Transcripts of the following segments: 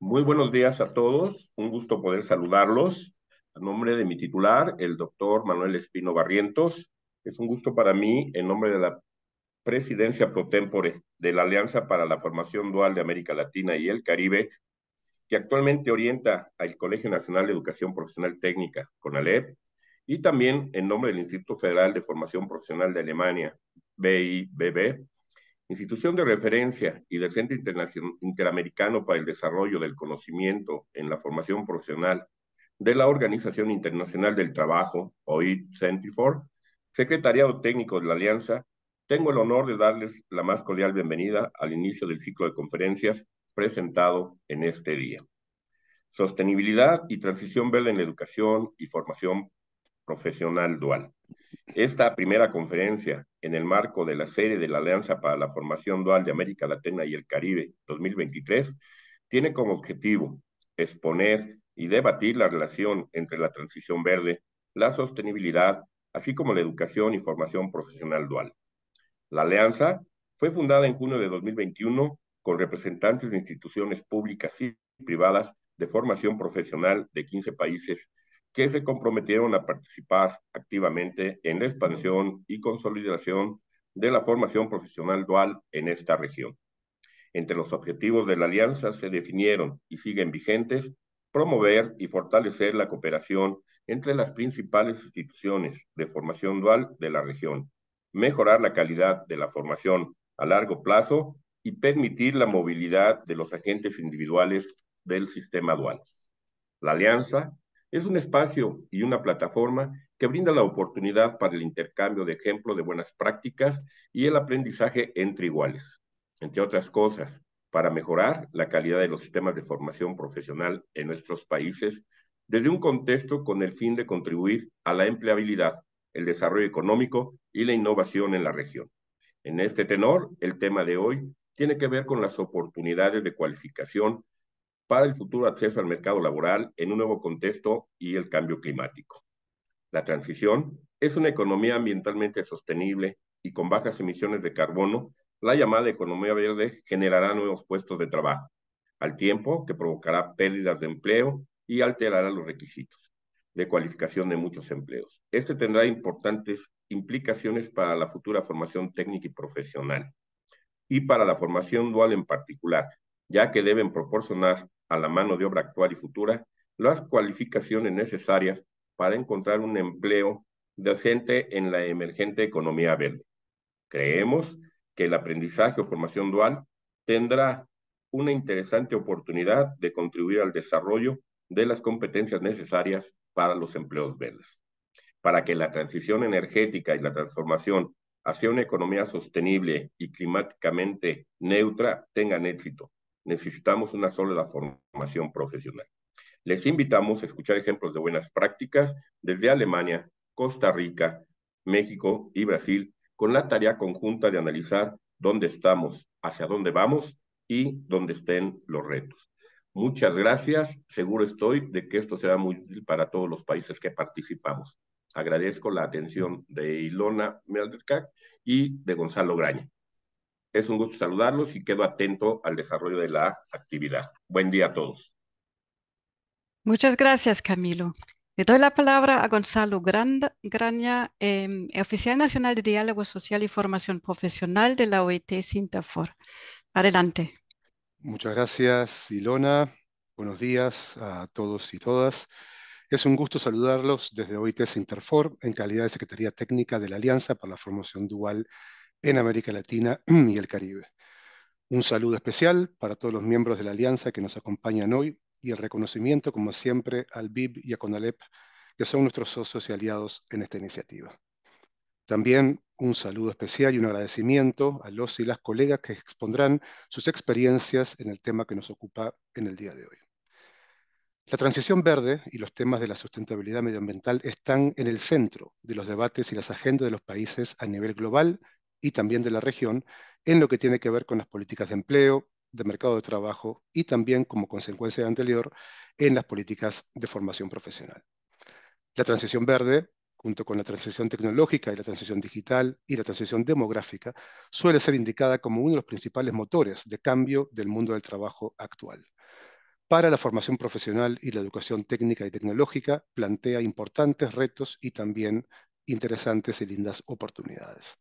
Muy buenos días a todos. Un gusto poder saludarlos. A nombre de mi titular, el doctor Manuel Espino Barrientos, es un gusto para mí, en nombre de la presidencia pro tempore de la Alianza para la Formación Dual de América Latina y el Caribe, que actualmente orienta al Colegio Nacional de Educación Profesional Técnica, CONALEP, y también en nombre del Instituto Federal de Formación Profesional de Alemania, BIBB, institución de referencia y del Centro Interamericano para el Desarrollo del Conocimiento en la Formación Profesional de la Organización Internacional del Trabajo, OIT Centifor, secretariado técnico de la Alianza, tengo el honor de darles la más cordial bienvenida al inicio del ciclo de conferencias presentado en este día. Sostenibilidad y transición verde en la educación y formación profesional dual. Esta primera conferencia, en el marco de la serie de la Alianza para la Formación Dual de América Latina y el Caribe 2023, tiene como objetivo exponer y debatir la relación entre la transición verde, la sostenibilidad, así como la educación y formación profesional dual. La alianza fue fundada en junio de 2021 con representantes de instituciones públicas y privadas de formación profesional de 15 países que se comprometieron a participar activamente en la expansión y consolidación de la formación profesional dual en esta región. Entre los objetivos de la alianza se definieron y siguen vigentes promover y fortalecer la cooperación entre las principales instituciones de formación dual de la región, mejorar la calidad de la formación a largo plazo y permitir la movilidad de los agentes individuales del sistema dual. La alianza es un espacio y una plataforma que brinda la oportunidad para el intercambio de ejemplo de buenas prácticas y el aprendizaje entre iguales, entre otras cosas, para mejorar la calidad de los sistemas de formación profesional en nuestros países desde un contexto con el fin de contribuir a la empleabilidad, el desarrollo económico y la innovación en la región. En este tenor, el tema de hoy tiene que ver con las oportunidades de cualificación para el futuro acceso al mercado laboral en un nuevo contexto y el cambio climático. La transición es una economía ambientalmente sostenible y con bajas emisiones de carbono. La llamada economía verde generará nuevos puestos de trabajo, al tiempo que provocará pérdidas de empleo y alterará los requisitos de cualificación de muchos empleos. Este tendrá importantes implicaciones para la futura formación técnica y profesional y para la formación dual en particular, ya que deben proporcionar a la mano de obra actual y futura las cualificaciones necesarias para encontrar un empleo decente en la emergente economía verde. Creemos que el aprendizaje o formación dual tendrá una interesante oportunidad de contribuir al desarrollo de las competencias necesarias para los empleos verdes. Para que la transición energética y la transformación hacia una economía sostenible y climáticamente neutra tengan éxito, necesitamos una sólida formación profesional. Les invitamos a escuchar ejemplos de buenas prácticas desde Alemania, Costa Rica, México y Brasil con la tarea conjunta de analizar dónde estamos, hacia dónde vamos y dónde estén los retos. Muchas gracias. Seguro estoy de que esto será muy útil para todos los países que participamos. Agradezco la atención de Ilona Meldrecak y de Gonzalo Graña. Es un gusto saludarlos y quedo atento al desarrollo de la actividad. Buen día a todos. Muchas gracias, Camilo. Le doy la palabra a Gonzalo Grand, Graña, em, oficial nacional de Diálogo Social y Formación Profesional de la OIT Sintafor. Adelante. Muchas gracias, Ilona. Buenos días a todos y todas. Es un gusto saludarlos desde OIT Interfor en calidad de Secretaría Técnica de la Alianza para la Formación Dual en América Latina y el Caribe. Un saludo especial para todos los miembros de la Alianza que nos acompañan hoy y el reconocimiento, como siempre, al BIB y a CONALEP, que son nuestros socios y aliados en esta iniciativa. También un saludo especial y un agradecimiento a los y las colegas que expondrán sus experiencias en el tema que nos ocupa en el día de hoy. La transición verde y los temas de la sustentabilidad medioambiental están en el centro de los debates y las agendas de los países a nivel global y también de la región en lo que tiene que ver con las políticas de empleo, de mercado de trabajo y también, como consecuencia anterior, en las políticas de formación profesional. La transición verde, junto con la transición tecnológica y la transición digital y la transición demográfica, suele ser indicada como uno de los principales motores de cambio del mundo del trabajo actual. Para la formación profesional y la educación técnica y tecnológica plantea importantes retos y también interesantes y lindas oportunidades.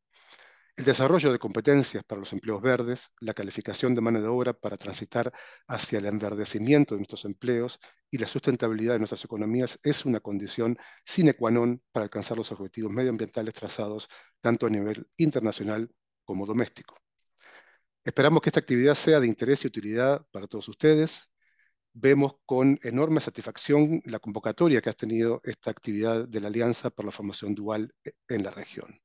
El desarrollo de competencias para los empleos verdes, la calificación de mano de obra para transitar hacia el enverdecimiento de nuestros empleos y la sustentabilidad de nuestras economías es una condición sine qua non para alcanzar los objetivos medioambientales trazados tanto a nivel internacional como doméstico. Esperamos que esta actividad sea de interés y utilidad para todos ustedes. Vemos con enorme satisfacción la convocatoria que ha tenido esta actividad de la Alianza por la Formación Dual en la región.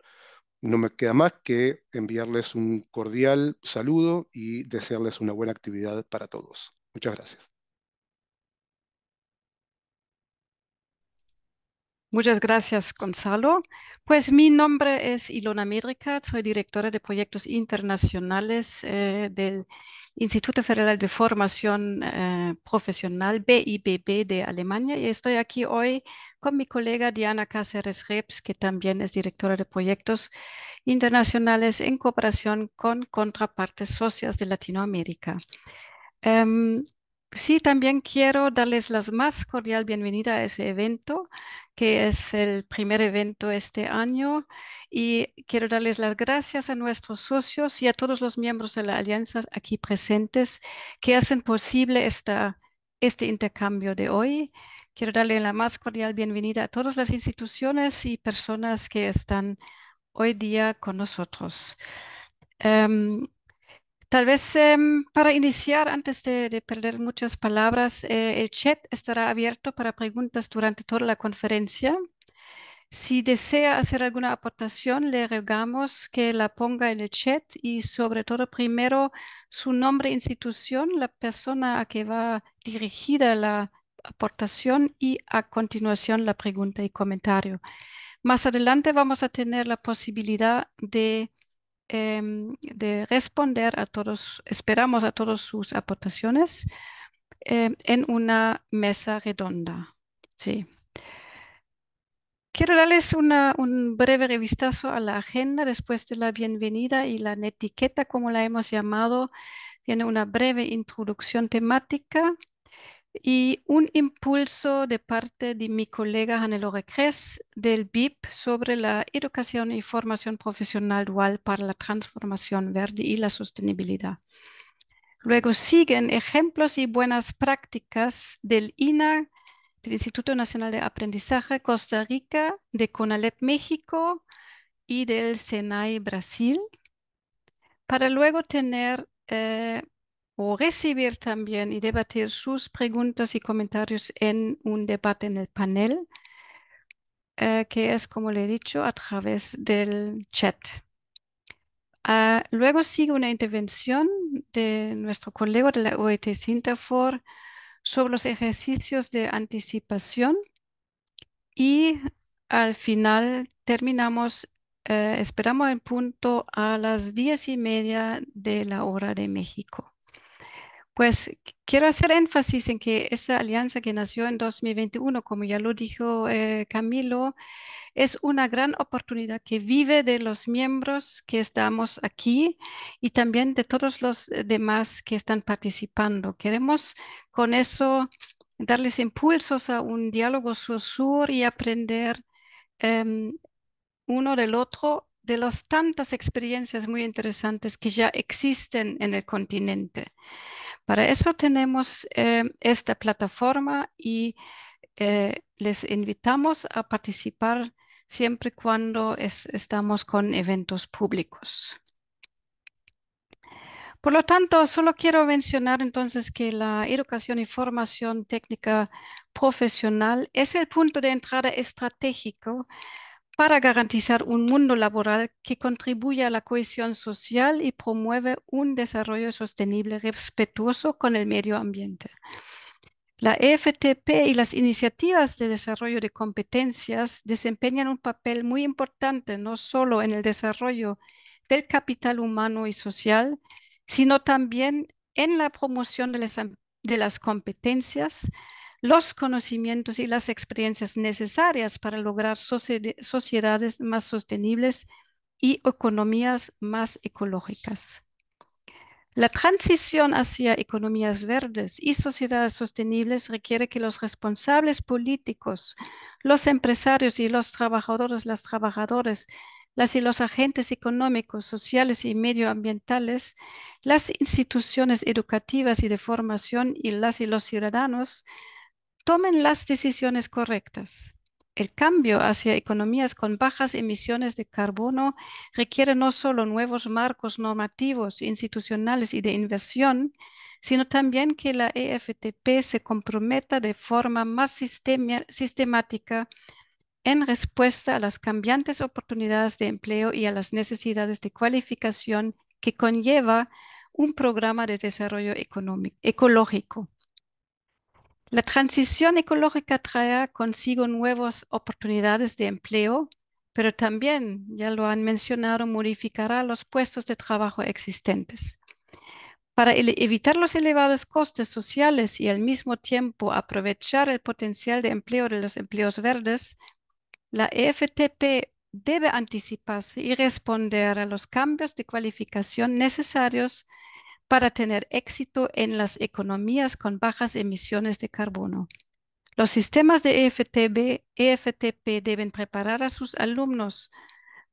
No me queda más que enviarles un cordial saludo y desearles una buena actividad para todos. Muchas gracias. Muchas gracias, Gonzalo. Pues mi nombre es Ilona Médrica, soy directora de proyectos internacionales eh, del Instituto Federal de Formación eh, Profesional, BIBB de Alemania, y estoy aquí hoy con mi colega Diana Cáceres Reps, que también es directora de proyectos internacionales en cooperación con contrapartes socias de Latinoamérica. Em, Sí, también quiero darles la más cordial bienvenida a ese evento, que es el primer evento este año. Y quiero darles las gracias a nuestros socios y a todos los miembros de la alianza aquí presentes que hacen posible esta, este intercambio de hoy. Quiero darle la más cordial bienvenida a todas las instituciones y personas que están hoy día con nosotros. Em, Tal vez em, para iniciar, antes de, perder muchas palabras, eh, el chat estará abierto para preguntas durante toda la conferencia. Si desea hacer alguna aportación, le rogamos que la ponga en el chat y sobre todo primero su nombre, e institución, la persona a que va dirigida la aportación y a continuación la pregunta y comentario. Más adelante vamos a tener la posibilidad de Em, de responder a todos, esperamos a todas sus aportaciones em, en una mesa redonda. Sí. Quiero darles una, un breve revistazo a la agenda después de la bienvenida y la netiqueta, como la hemos llamado. Tiene una breve introducción temática y un impulso de parte de mi colega Hannelore Kress del BIP sobre la educación y formación profesional dual para la transformación verde y la sostenibilidad. Luego siguen ejemplos y buenas prácticas del INA, del Instituto Nacional de Aprendizaje Costa Rica, de CONALEP México y del SENAI Brasil, para luego tener eh, recibir también y debatir sus preguntas y comentarios en un debate en el panel, eh, que es, como le he dicho, a través del chat. Ah, luego sigue una intervención de nuestro colega de la OET Sintafor sobre los ejercicios de anticipación y al final terminamos, eh, esperamos en punto a las diez y media de la hora de México. Pues quiero hacer énfasis en que esa alianza que nació en 2021, como ya lo dijo eh, Camilo, es una gran oportunidad que vive de los miembros que estamos aquí y también de todos los eh, demás que están participando. Queremos con eso darles impulsos a un diálogo sur-sur y aprender em, uno del otro de las tantas experiencias muy interesantes que ya existen en el continente. Para eso tenemos eh, esta plataforma y eh, les invitamos a participar siempre cuando estamos con eventos públicos. Por lo tanto, solo quiero mencionar entonces que la educación y formación técnica profesional es el punto de entrada estratégico para garantizar un mundo laboral que contribuya a la cohesión social y promueve un desarrollo sostenible respetuoso con el medio ambiente. La EFTP y las iniciativas de desarrollo de competencias desempeñan un papel muy importante no solo en el desarrollo del capital humano y social, sino también en la promoción de las, de las competencias los conocimientos y las experiencias necesarias para lograr sociedades más sostenibles y economías más ecológicas. La transición hacia economías verdes y sociedades sostenibles requiere que los responsables políticos, los empresarios y los trabajadores, las trabajadoras, las y los agentes económicos, sociales y medioambientales, las instituciones educativas y de formación y las y los ciudadanos tomen las decisiones correctas. El cambio hacia economías con bajas emisiones de carbono requiere no solo nuevos marcos normativos, institucionales y de inversión, sino también que la EFTP se comprometa de forma más sistemática en respuesta a las cambiantes oportunidades de empleo y a las necesidades de cualificación que conlleva un programa de desarrollo económico, ecológico. La transición ecológica trae consigo nuevas oportunidades de empleo, pero también, ya lo han mencionado, modificará los puestos de trabajo existentes. Para evitar los elevados costes sociales y al mismo tiempo aprovechar el potencial de empleo de los empleos verdes, la EFTP debe anticiparse y responder a los cambios de cualificación necesarios para tener éxito en las economías con bajas emisiones de carbono. Los sistemas de EFTB, EFTP deben preparar a sus alumnos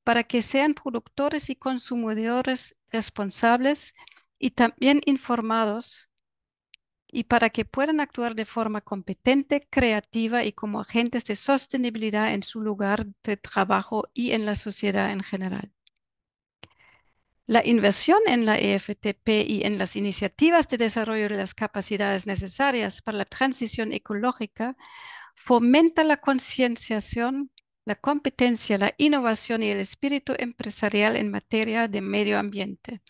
para que sean productores y consumidores responsables y también informados y para que puedan actuar de forma competente, creativa y como agentes de sostenibilidad en su lugar de trabajo y en la sociedad en general. La inversión en la EFTP y en las iniciativas de desarrollo de las capacidades necesarias para la transición ecológica fomenta la concienciación, la competencia, la innovación y el espíritu empresarial en materia de medio ambiente,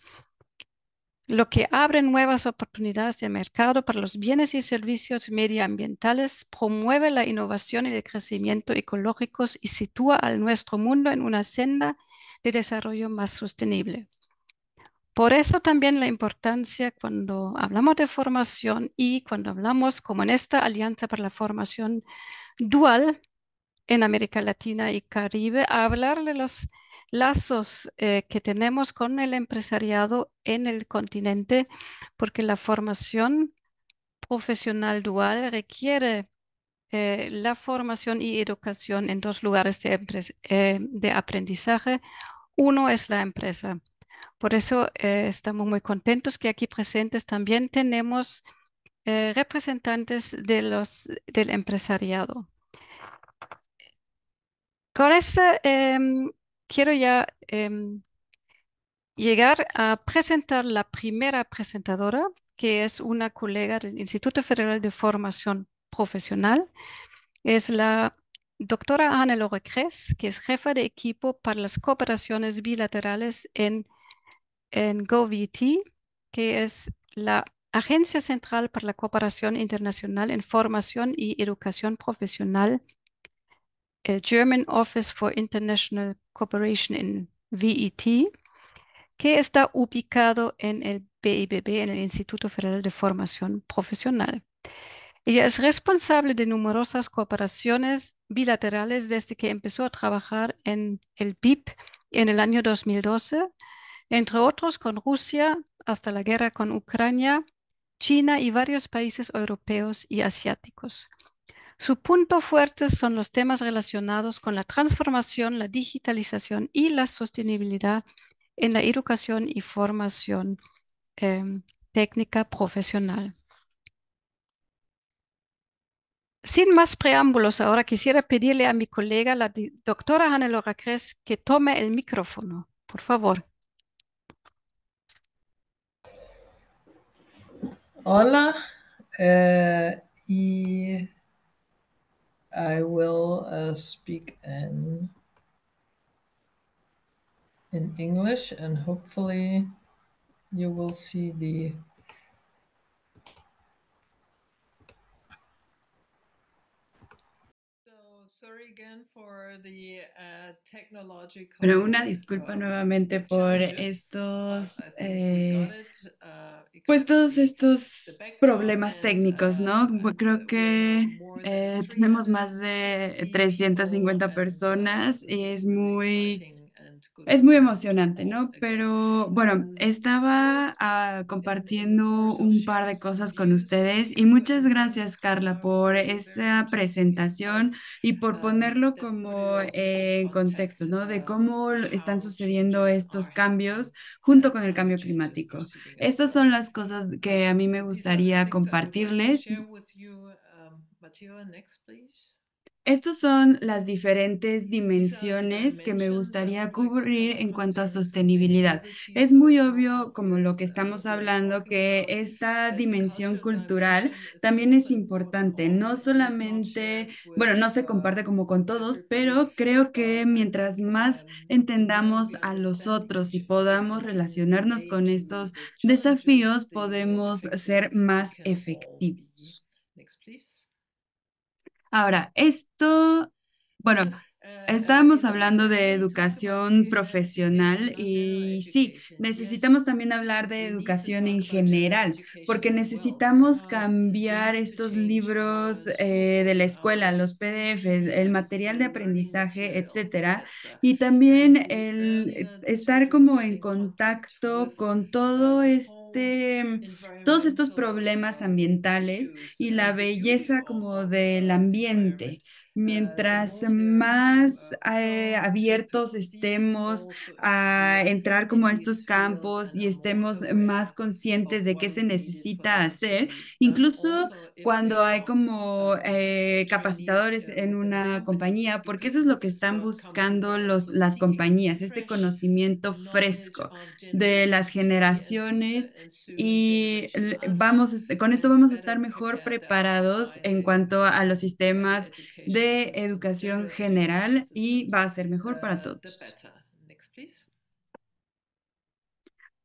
lo que abre nuevas oportunidades de mercado para los bienes y servicios medioambientales, promueve la innovación y el crecimiento ecológicos y sitúa a nuestro mundo en una senda de desarrollo más sostenible. Por eso también la importancia cuando hablamos de formación y cuando hablamos como en esta alianza para la formación dual en América Latina y Caribe, hablar de los lazos eh, que tenemos con el empresariado en el continente, porque la formación profesional dual requiere eh, la formación y educación en dos lugares de eh, aprendizaje. Uno es la empresa por eso eh, estamos muy contentos que aquí presentes también tenemos eh, representantes de los, del empresariado. Con eso em, quiero ya em, llegar a presentar la primera presentadora, que es una colega del Instituto Federal de Formación Profesional. Es la doctora Ana Lorecres, que es jefa de equipo para las cooperaciones bilaterales en en GoVET, que es la Agencia Central para la Cooperación Internacional en Formación y Educación Profesional, el German Office for International Cooperation in VET, que está ubicado en el BIBB, en el Instituto Federal de Formación Profesional. Ella es responsable de numerosas cooperaciones bilaterales desde que empezó a trabajar en el BIP en el año 2012 entre otros con Rusia hasta la guerra con Ucrania, China y varios países europeos y asiáticos. Su punto fuerte son los temas relacionados con la transformación, la digitalización y la sostenibilidad en la educación y formación em, técnica profesional. Sin más preámbulos, ahora quisiera pedirle a mi colega, la doctora Hannelore Cres que tome el micrófono, por favor. Hola. Uh, y I will uh, speak in in English and hopefully you will see the Uh, Pero una disculpa uh, nuevamente por uh, estos, eh, pues todos estos problemas técnicos, ¿no? Pues creo que eh, tenemos más de 350 personas y es muy es muy emocionante, ¿no? Pero bueno, estaba ah, compartiendo un par de cosas con ustedes y muchas gracias, Carla, por esa presentación y por ah, ponerlo como en contexto, ¿no? De cómo están sucediendo estos cambios junto con el cambio climático. Estas son las cosas que a mí me gustaría compartirles. Estas son las diferentes dimensiones que me gustaría cubrir en cuanto a sostenibilidad. Es muy obvio, como lo que estamos hablando, que esta dimensión cultural también es importante. No solamente, bueno, no se comparte como con todos, pero creo que mientras más entendamos a los otros y podamos relacionarnos con estos desafíos, podemos ser más efectivos. Ahora, esto, bueno, eh, estábamos hablando de educación eh, profesional y sí, necesitamos también hablar de educación en general, porque necesitamos cambiar estos libros eh, de la escuela, los PDFs, el material de aprendizaje, etcétera, y también el estar como en contacto con todo este este, mm, todos estos problemas ambientales y la belleza como del ambiente. Mientras más eh, abiertos estemos a entrar como a estos campos y estemos más conscientes de qué se necesita hacer, incluso cuando hay como eh, capacitadores en una compañía, porque eso es lo que están buscando los, las compañías, este conocimiento fresco de las uh, generaciones y ah, vamos, este, con esto vamos a estar mejor uh, preparados en cuanto a los sistemas de educación uh, general y va a ser mejor para todos.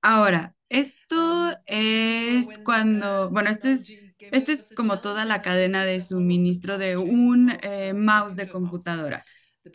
Ahora, esto um, es cuando, bueno, esto es este es como toda la cadena de suministro de un eh, mouse de computadora.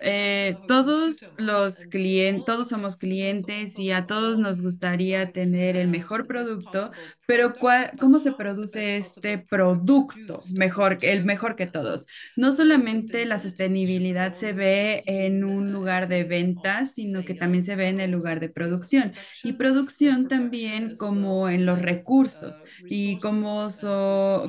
Eh, todos los clientes, todos somos clientes y a todos nos gustaría tener el mejor producto, pero ¿cómo se produce este producto mejor, el mejor que todos? No solamente la sostenibilidad se ve en un lugar de ventas, sino que también se ve en el lugar de producción y producción también como en los recursos y cómo,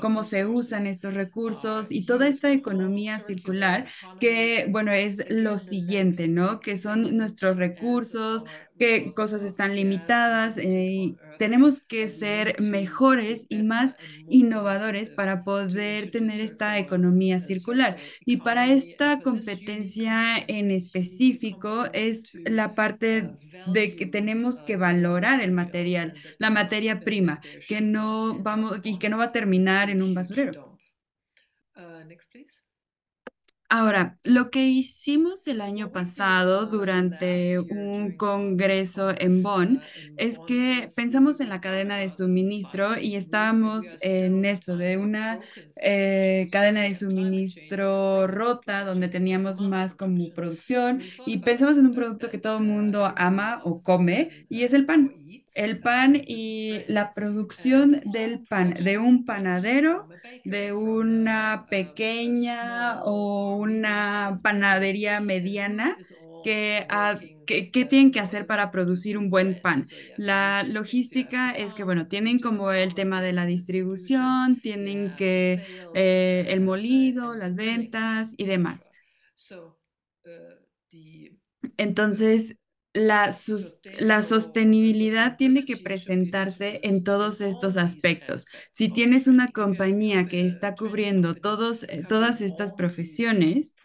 cómo se usan estos recursos y toda esta economía circular que, bueno, es lo siguiente, ¿no? Que son nuestros recursos, que cosas están limitadas. Eh, y tenemos que ser mejores y más innovadores para poder tener esta economía circular. Y para esta competencia en específico es la parte de que tenemos que valorar el material, la materia prima, que no vamos y que no va a terminar en un basurero. Ahora, lo que hicimos el año pasado durante un congreso en Bonn es que pensamos en la cadena de suministro y estábamos en esto de una eh, eh, cadena de suministro rota donde teníamos más como producción y pensamos en un producto que todo el mundo ama o come y es el pan el pan y la producción del pan, de un panadero, de una pequeña o una panadería mediana que, tienen que hacer para producir un buen pan. La logística es que, bueno, tienen como el tema de la distribución, tienen que eh, el molido, las ventas y demás. Eh, Entonces, la, la, sostenibilidad tiene que presentarse en todos estos aspectos. Si tienes una compañía que está cubriendo todos, eh, eh, todas estas profesiones,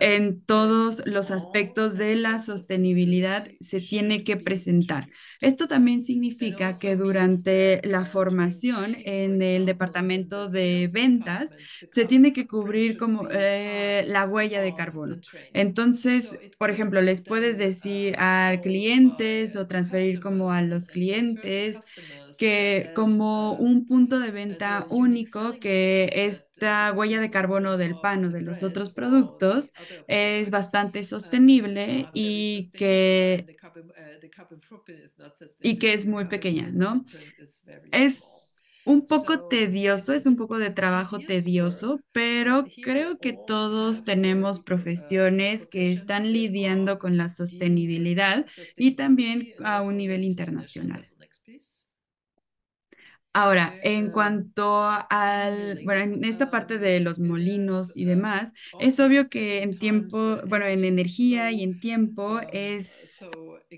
en todos los aspectos de la sostenibilidad se eh, este tiene que presentar. Esto también significa que durante la formación en el departamento de ventas se tiene que cubrir como la huella de carbono. Entonces, por ejemplo, les puedes decir a clientes o transferir como a los clientes que como un punto de venta único que esta huella de carbono del pan o de los otros productos es bastante sostenible y que, y que es muy pequeña, ¿no? Es un poco tedioso, es un poco de trabajo tedioso, pero creo que todos tenemos profesiones que están lidiando con la sostenibilidad y también a un nivel internacional. Ahora, en cuanto al, bueno, en esta parte de los molinos y demás, oh, es obvio que en tiempo, bueno, en energía y en tiempo es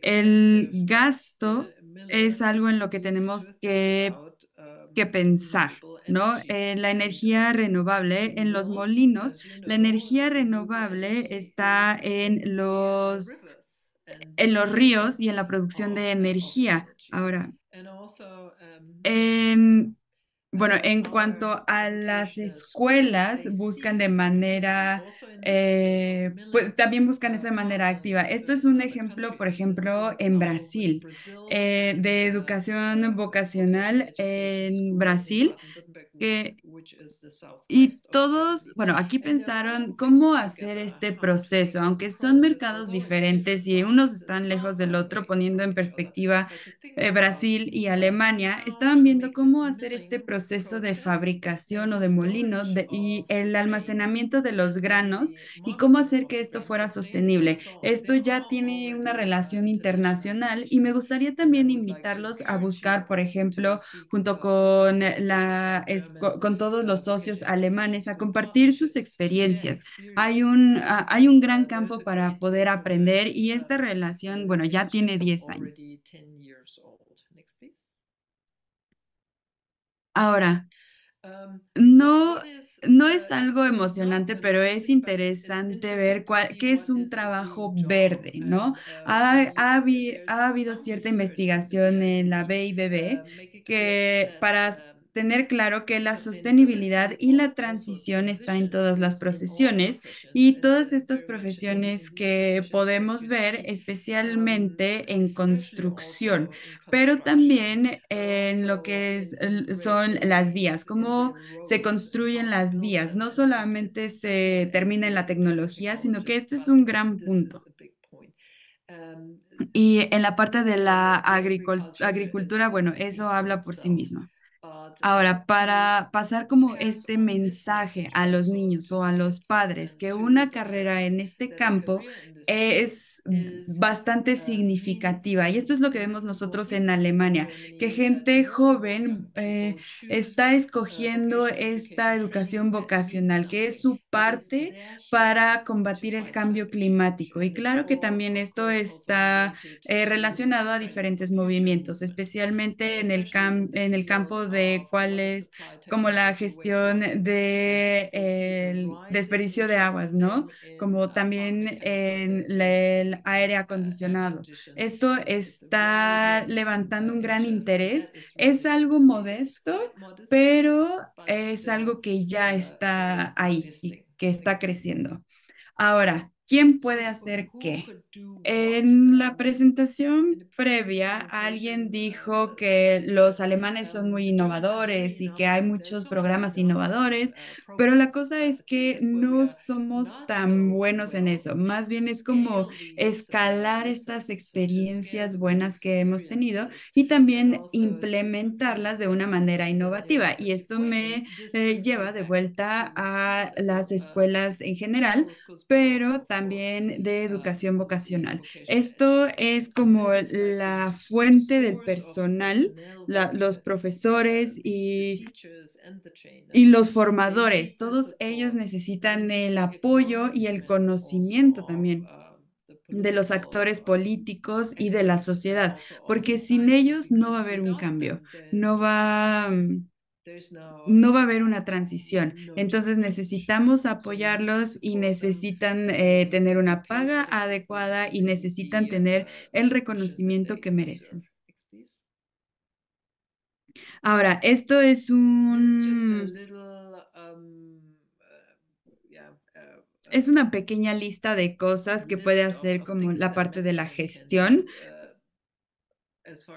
el gasto eh, es algo en lo que tenemos um, que, pensar, ¿no? En eh, la energía renovable, en los molinos, la energía renovable está en los en los ríos y en la producción oh, de energía. Ahora, Um, bueno, en cuanto a las escuelas, buscan de manera, eh, pues también buscan uh, eso de manera activa. Esto es un ejemplo, por ejemplo, en Brasil, eh, de uh, educación vocacional en Brasil. Uh, y todos, bueno, aquí pensaron cómo hacer este proceso, aunque son mercados diferentes y unos están lejos del otro, poniendo en perspectiva Brasil y Alemania, estaban viendo cómo hacer este proceso de fabricación o de molinos y el almacenamiento de los granos y cómo hacer que esto fuera sostenible. Esto ya tiene una relación internacional y me gustaría también invitarlos a buscar, por ejemplo, junto con la con todos los socios eh, alemanes a compartir sus experiencias. Hay un, hay un gran campo para poder aprender y esta relación, bueno, ya tiene 10 años. Ahora, um, no, no es uh, algo emocionante, pero es interesante ver cuál, qué es un trabajo verde, ¿no? Uh, ha, ha, ha habido cierta investigación en la BIBB uh, que para tener claro que la sostenibilidad y la transición está en todas las procesiones y todas estas profesiones que podemos ver especialmente en construcción, pero también en lo que son las vías, cómo se construyen las vías. No solamente se termina en la tecnología, sino que este es un gran punto. Um, y en la parte de la agricultura, bueno, eso habla por sí mismo. Ahora, para pasar como este mensaje a los niños o a los padres, que una carrera en este campo eh, es, bastante significativa. Y esto es lo que vemos nosotros en Alemania, que gente joven eh, está escogiendo esta educación vocacional, que es su parte para combatir el cambio climático. Y claro que también esto pues, está eh, relacionado a diferentes movimientos, especialmente en el, en el campo de es como la gestión del de, desperdicio de aguas, ¿no? Como también ah, en el aire acondicionado. Esto está levantando un gran interés. Es algo modesto, pero es algo que ya está ahí y que está creciendo. Ahora, quién puede hacer qué. En la presentación previa, alguien dijo que los alemanes son muy innovadores y que hay muchos programas innovadores, pero la cosa es que no somos tan buenos en eso. Más bien es como escalar estas experiencias buenas que hemos tenido y también implementarlas de una manera innovativa. Y esto me eh, lleva de vuelta a las escuelas en general, pero también también de educación vocacional. Esto es como este, la fuente del personal, los profesores y, y los formadores. Todos ellos necesitan el apoyo y el uh, conocimiento también de los actores uh, políticos y de la sociedad, porque sin ellos no va a haber un cambio, no va no va a haber una transición. Entonces necesitamos apoyarlos y necesitan tener una paga adecuada y necesitan tener el reconocimiento que merecen. Ahora, esto es un... Es una pequeña lista de cosas que puede hacer como la parte de la gestión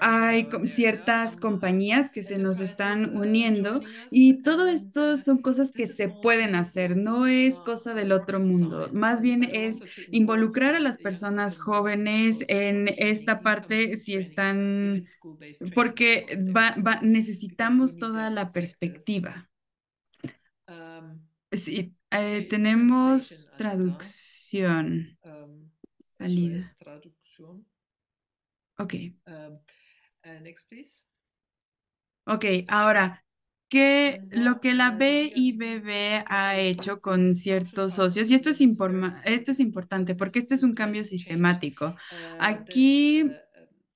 hay ciertas compañías que se nos están uniendo y todo esto son cosas que se pueden hacer, no es cosa del otro mundo, más bien es involucrar a las personas jóvenes en esta parte si están, porque necesitamos toda la perspectiva. Um, sí, eh, tenemos traducción. Um, traducción. Ok. Um, uh, ok, ahora, que lo que la BIBB ha hecho con ciertos socios, y esto es, esto es importante porque este es un cambio sistemático. Aquí, uh,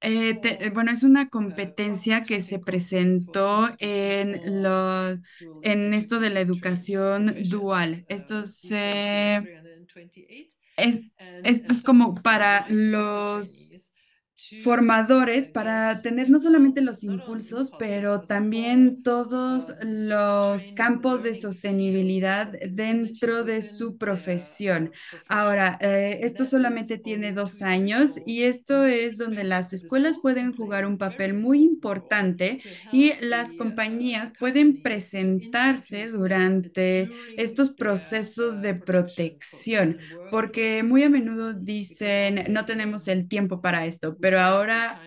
eh, oh, bueno, es una uh, competencia que se presentó en, los en esto de la educación dual. Esto um, esto es como para los formadores para tener no solamente los impulsos, pero también todos los campos de sostenibilidad dentro de su profesión. Ahora, eh, esto solamente tiene dos años y esto es donde las escuelas pueden jugar un papel muy importante y las compañías pueden presentarse durante estos procesos de protección, porque muy a menudo dicen, no tenemos el tiempo para esto, pero ahora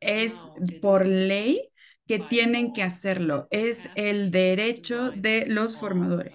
es por ley que tienen que hacerlo. Es el derecho de los uh, formadores.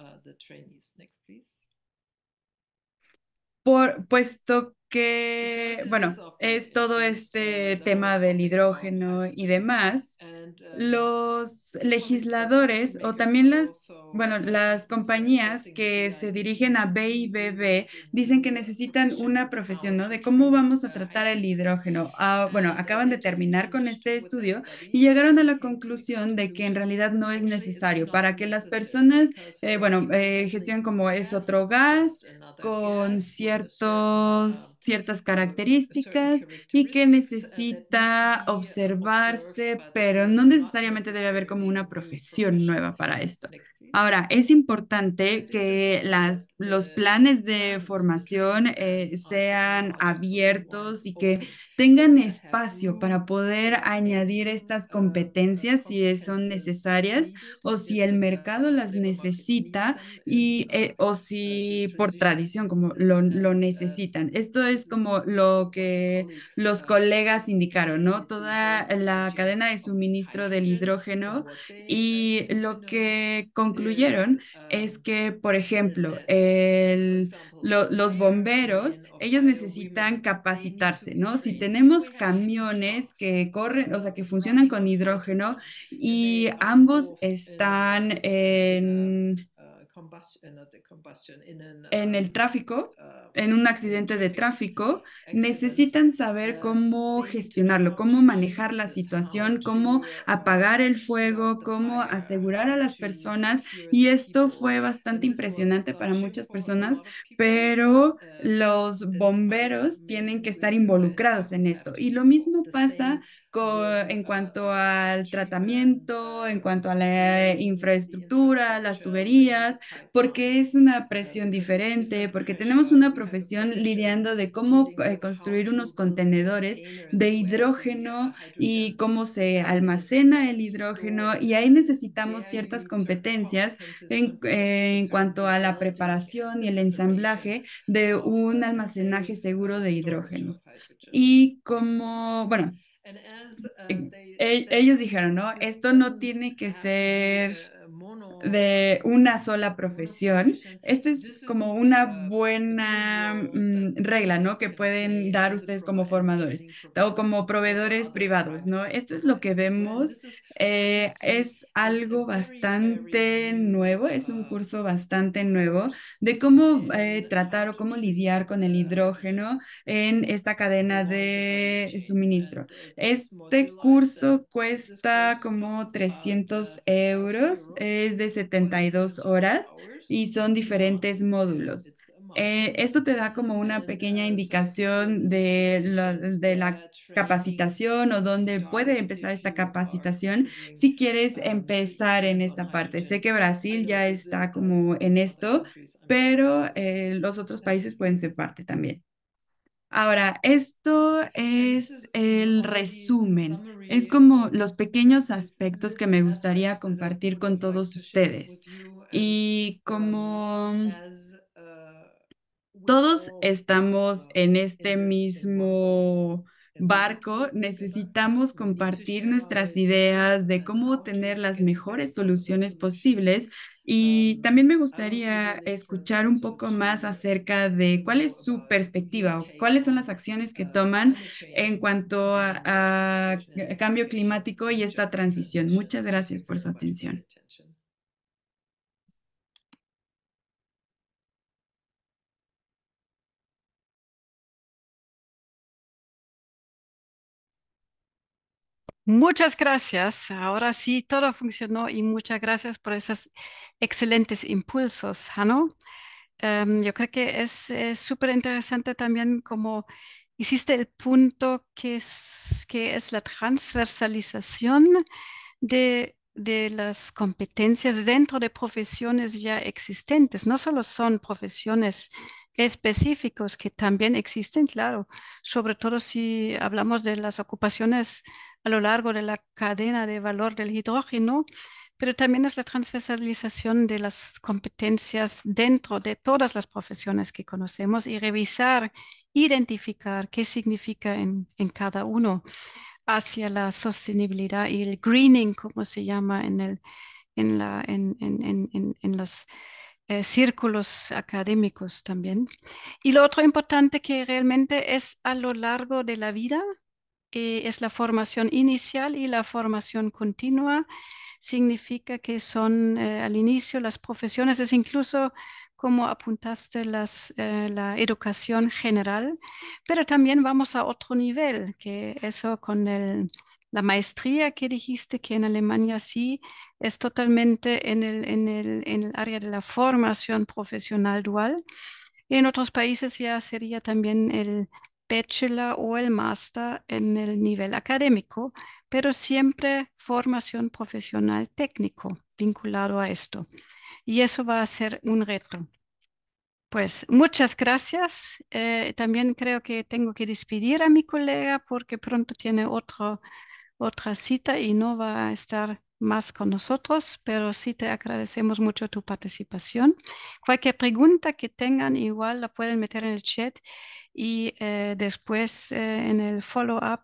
Por, puesto que, bueno, es todo este uh, tema del hidrógeno y demás, uh, los legisladores o también las, bueno, las compañías que se dirigen a B dicen que necesitan una profesión, ¿no? De cómo vamos a tratar el hidrógeno. Ah, bueno, uh, acaban de terminar con este estudio y llegaron a la conclusión de que en realidad no es necesario para que las personas, eh, bueno, eh, gestionen como es otro gas con ciertos um, ciertas características y que necesita observarse, pero no necesariamente debe haber como una profesión nueva para esto. Ahora, es importante que las, los eh, planes de formación eh, sean abiertos y que tengan espacio para poder añadir estas competencias si son necesarias o si el mercado las necesita y, eh, o si por tradición como lo, lo necesitan. Esto es como lo que los colegas indicaron, ¿no? Toda la cadena de suministro del hidrógeno y lo que concluye Um, es que, por ejemplo, los bomberos, ellos necesitan capacitarse, ¿no? Si tenemos camiones que corren, o sea, que funcionan con hidrógeno y ambos uh, están en eh, ah, en el tráfico, ah, en un accidente de tráfico, necesitan saber ah, cómo gestionarlo, cómo manejar la situación, cómo apagar el fuego, cómo asegurar a las personas. Y esto fue bastante impresionante para muchas personas, pero eh, los bomberos tienen que estar involucrados en esto. Y lo mismo pasa en ah, cuanto al tratamiento, en cuanto a la infraestructura, las tuberías, porque es una presión diferente, porque tenemos una profesión lidiando de cómo eh, construir unos contenedores de hidrógeno eh, y cómo se almacena el hidrógeno y ahí necesitamos ciertas competencias en, eh, en cuanto a la preparación y el ensamblaje de un almacenaje seguro de hidrógeno. Y como, bueno, Uh, e e ellos dijeron, ¿no? Esto no tiene que uh, ser de una sola profesión. Esta es como una buena mm, regla, ¿no? Que pueden dar ustedes como formadores o como proveedores privados, ¿no? Esto es lo que vemos. Eh, es algo bastante nuevo, es un curso bastante nuevo de cómo eh, tratar o cómo lidiar con el hidrógeno en esta cadena de suministro. Este curso cuesta como 300 euros, es 72 horas y son diferentes módulos. Eh, esto te da como una pequeña indicación de la, capacitación o dónde puede empezar esta capacitación si quieres empezar en esta parte. Sé que Brasil ya está como en esto, pero eh, los otros países pueden ser parte también. Ahora, esto es el resumen, es como los pequeños aspectos que me gustaría compartir con todos ustedes. Y um, como uh, todos estamos en este mismo barco, necesitamos compartir nuestras ideas de cómo tener las mejores soluciones posibles y también me gustaría escuchar un poco más acerca de cuál es su perspectiva o cuáles son las acciones que toman en cuanto a, a cambio climático y esta transición. Muchas gracias por su atención. Muchas gracias. Ahora sí, todo funcionó y muchas gracias por esos excelentes impulsos, Hanno. Em, yo creo que es súper interesante también como hiciste el punto que es, es la transversalización de, de las competencias dentro de profesiones ya existentes. No solo son profesiones específicos que también existen, claro, sobre todo si hablamos de las ocupaciones a lo largo de la cadena de valor del hidrógeno, pero también es la transversalización de las competencias dentro de todas las profesiones que conocemos y revisar, identificar qué significa en, cada uno hacia la sostenibilidad y el greening, como se llama en, los eh, círculos académicos también. Y lo otro importante que realmente es a lo largo de la vida eh, es la formación inicial y la formación continua. Significa que son eh, al inicio las profesiones, es incluso como apuntaste las, eh, la educación general, pero también vamos a otro nivel, que eso con el, la maestría que dijiste que en Alemania sí es totalmente en el, en el, en el área de la formación profesional dual. en otros países ya sería también el, bachelor o el Master en el nivel académico, pero siempre formación profesional técnico vinculado a esto. Y eso va a ser un reto. Pues muchas gracias. Eh, también creo que tengo que despedir a mi colega porque pronto tiene otra cita y no va a estar más con nosotros, pero sí te agradecemos mucho tu participación. Cualquier pregunta que tengan, igual la pueden meter en el chat y eh, después eh, en el follow-up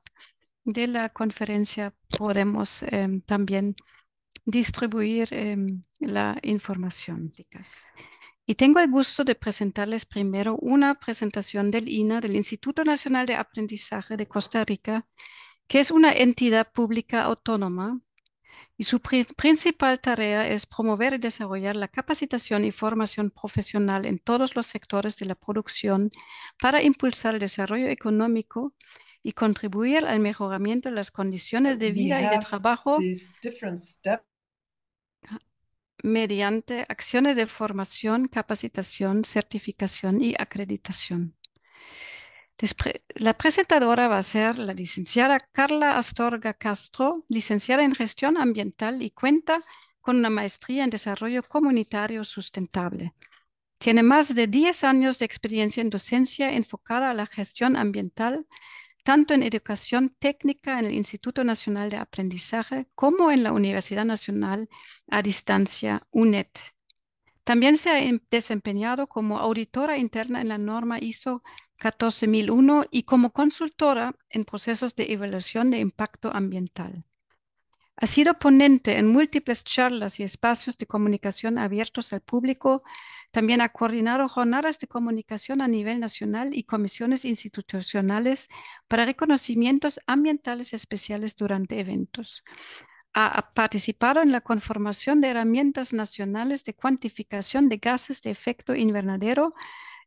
de la conferencia podemos em, también distribuir em, la información. Y tengo el gusto de presentarles primero una presentación del INA, del Instituto Nacional de Aprendizaje de Costa Rica, que es una entidad pública autónoma y su principal tarea es promover y desarrollar la capacitación y formación profesional en todos los sectores de la producción para impulsar el desarrollo económico y contribuir al mejoramiento de las condiciones de vida y de trabajo mediante acciones de formación, capacitación, certificación y acreditación la presentadora va a ser la licenciada Carla Astorga Castro, licenciada en gestión ambiental y cuenta con una maestría en desarrollo comunitario sustentable. Tiene más de 10 años de experiencia en docencia enfocada a la gestión ambiental, tanto en educación técnica en el Instituto Nacional de Aprendizaje como en la Universidad Nacional a Distancia, UNED. También se ha em, desempeñado como auditora interna en la norma ISO 14001 y como consultora en procesos de evaluación de impacto ambiental. Ha sido ponente en múltiples charlas y espacios de comunicación abiertos al público. También ha coordinado jornadas de comunicación a nivel nacional y comisiones institucionales para reconocimientos ambientales especiales durante eventos. Ha participado en la conformación de herramientas nacionales de cuantificación de gases de efecto invernadero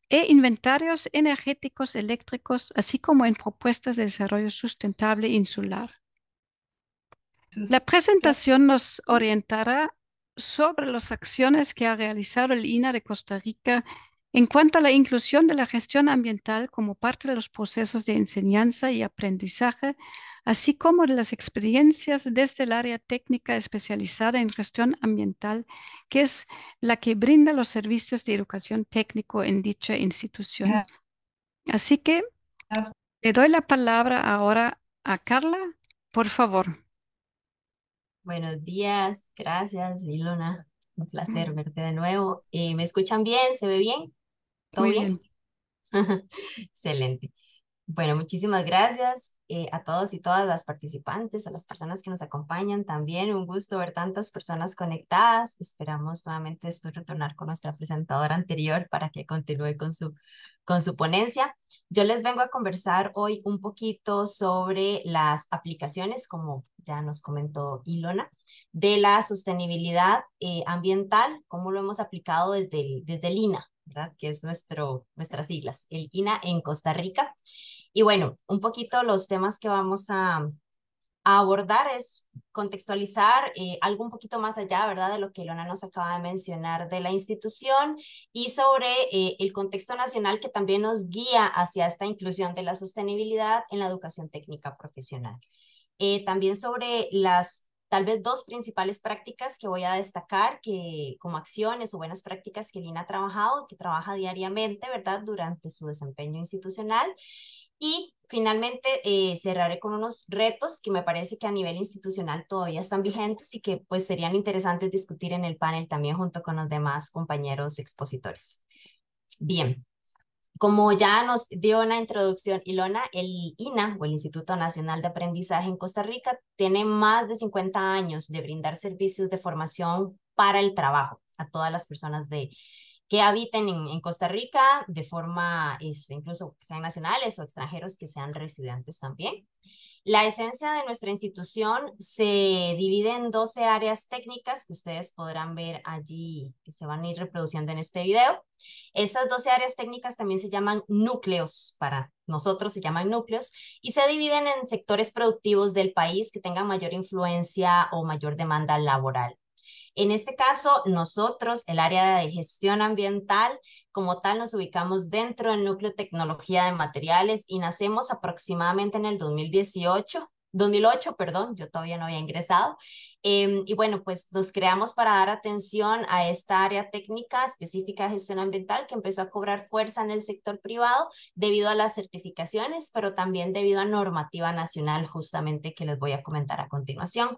e inventarios energéticos eléctricos, así como en propuestas de desarrollo sustentable insular. La presentación nos orientará sobre las acciones que ha realizado el INA de Costa Rica en cuanto a la inclusión de la gestión ambiental como parte de los procesos de enseñanza y aprendizaje así como las experiencias desde el área técnica especializada en gestión ambiental, que es la que brinda los servicios de educación técnico en dicha institución. Así que le doy la palabra ahora a Carla, por favor. Buenos días, gracias, Ilona. Un mm. placer verte de nuevo. Eh, ¿Me escuchan bien? ¿Se ve bien? ¿Todo bien. Excelente. Bueno, muchísimas gracias eh, a todos y todas las participantes, a las personas que nos acompañan también. Un gusto ver tantas personas conectadas. Esperamos nuevamente después retornar con nuestra presentadora anterior para que continúe con su, con su ponencia. Yo les vengo a conversar hoy un poquito sobre las aplicaciones, como ya nos comentó Ilona, de la sostenibilidad eh, ambiental, cómo lo hemos aplicado desde el, desde el INA, ¿verdad? que es nuestro, nuestras siglas, el INA en Costa Rica. Y bueno, un poquito los temas que vamos a, abordar es contextualizar eh, algo un poquito más allá, ¿verdad? De lo que Lona nos acaba de mencionar de la institución y sobre eh, el contexto nacional que también nos guía hacia esta inclusión de la sostenibilidad en la educación técnica profesional. Eh, también sobre las tal vez dos principales prácticas que voy a destacar que como acciones o buenas prácticas que Lina ha trabajado y que trabaja diariamente, ¿verdad? Durante su desempeño institucional. Y finalmente eh, cerraré con unos retos que me parece que a nivel institucional todavía están vigentes y que pues serían interesantes discutir en el panel también junto con los demás compañeros expositores. Bien, como ya nos dio una introducción Ilona, el INA o el Instituto Nacional de Aprendizaje en Costa Rica tiene más de 50 años de brindar servicios de formación para el trabajo a todas las personas de, que habiten en, Costa Rica de forma, es, este, incluso que sean nacionales o extranjeros que sean residentes también. La esencia de nuestra institución se divide en 12 áreas técnicas que ustedes podrán ver allí, que se van a ir reproduciendo en este video. Estas 12 áreas técnicas también se llaman núcleos, para nosotros se llaman núcleos, y se dividen en sectores productivos del país que tengan mayor influencia o mayor demanda laboral. En este caso, nosotros, el área de gestión ambiental, como tal, nos ubicamos dentro del núcleo tecnología de materiales y nacemos aproximadamente en el 2018. 2008, perdón, yo todavía no había ingresado. Em, y bueno, pues nos creamos para dar atención a esta área técnica específica de gestión ambiental que empezó a cobrar fuerza en el sector privado debido a las certificaciones, pero también debido a normativa nacional, justamente que les voy a comentar a continuación.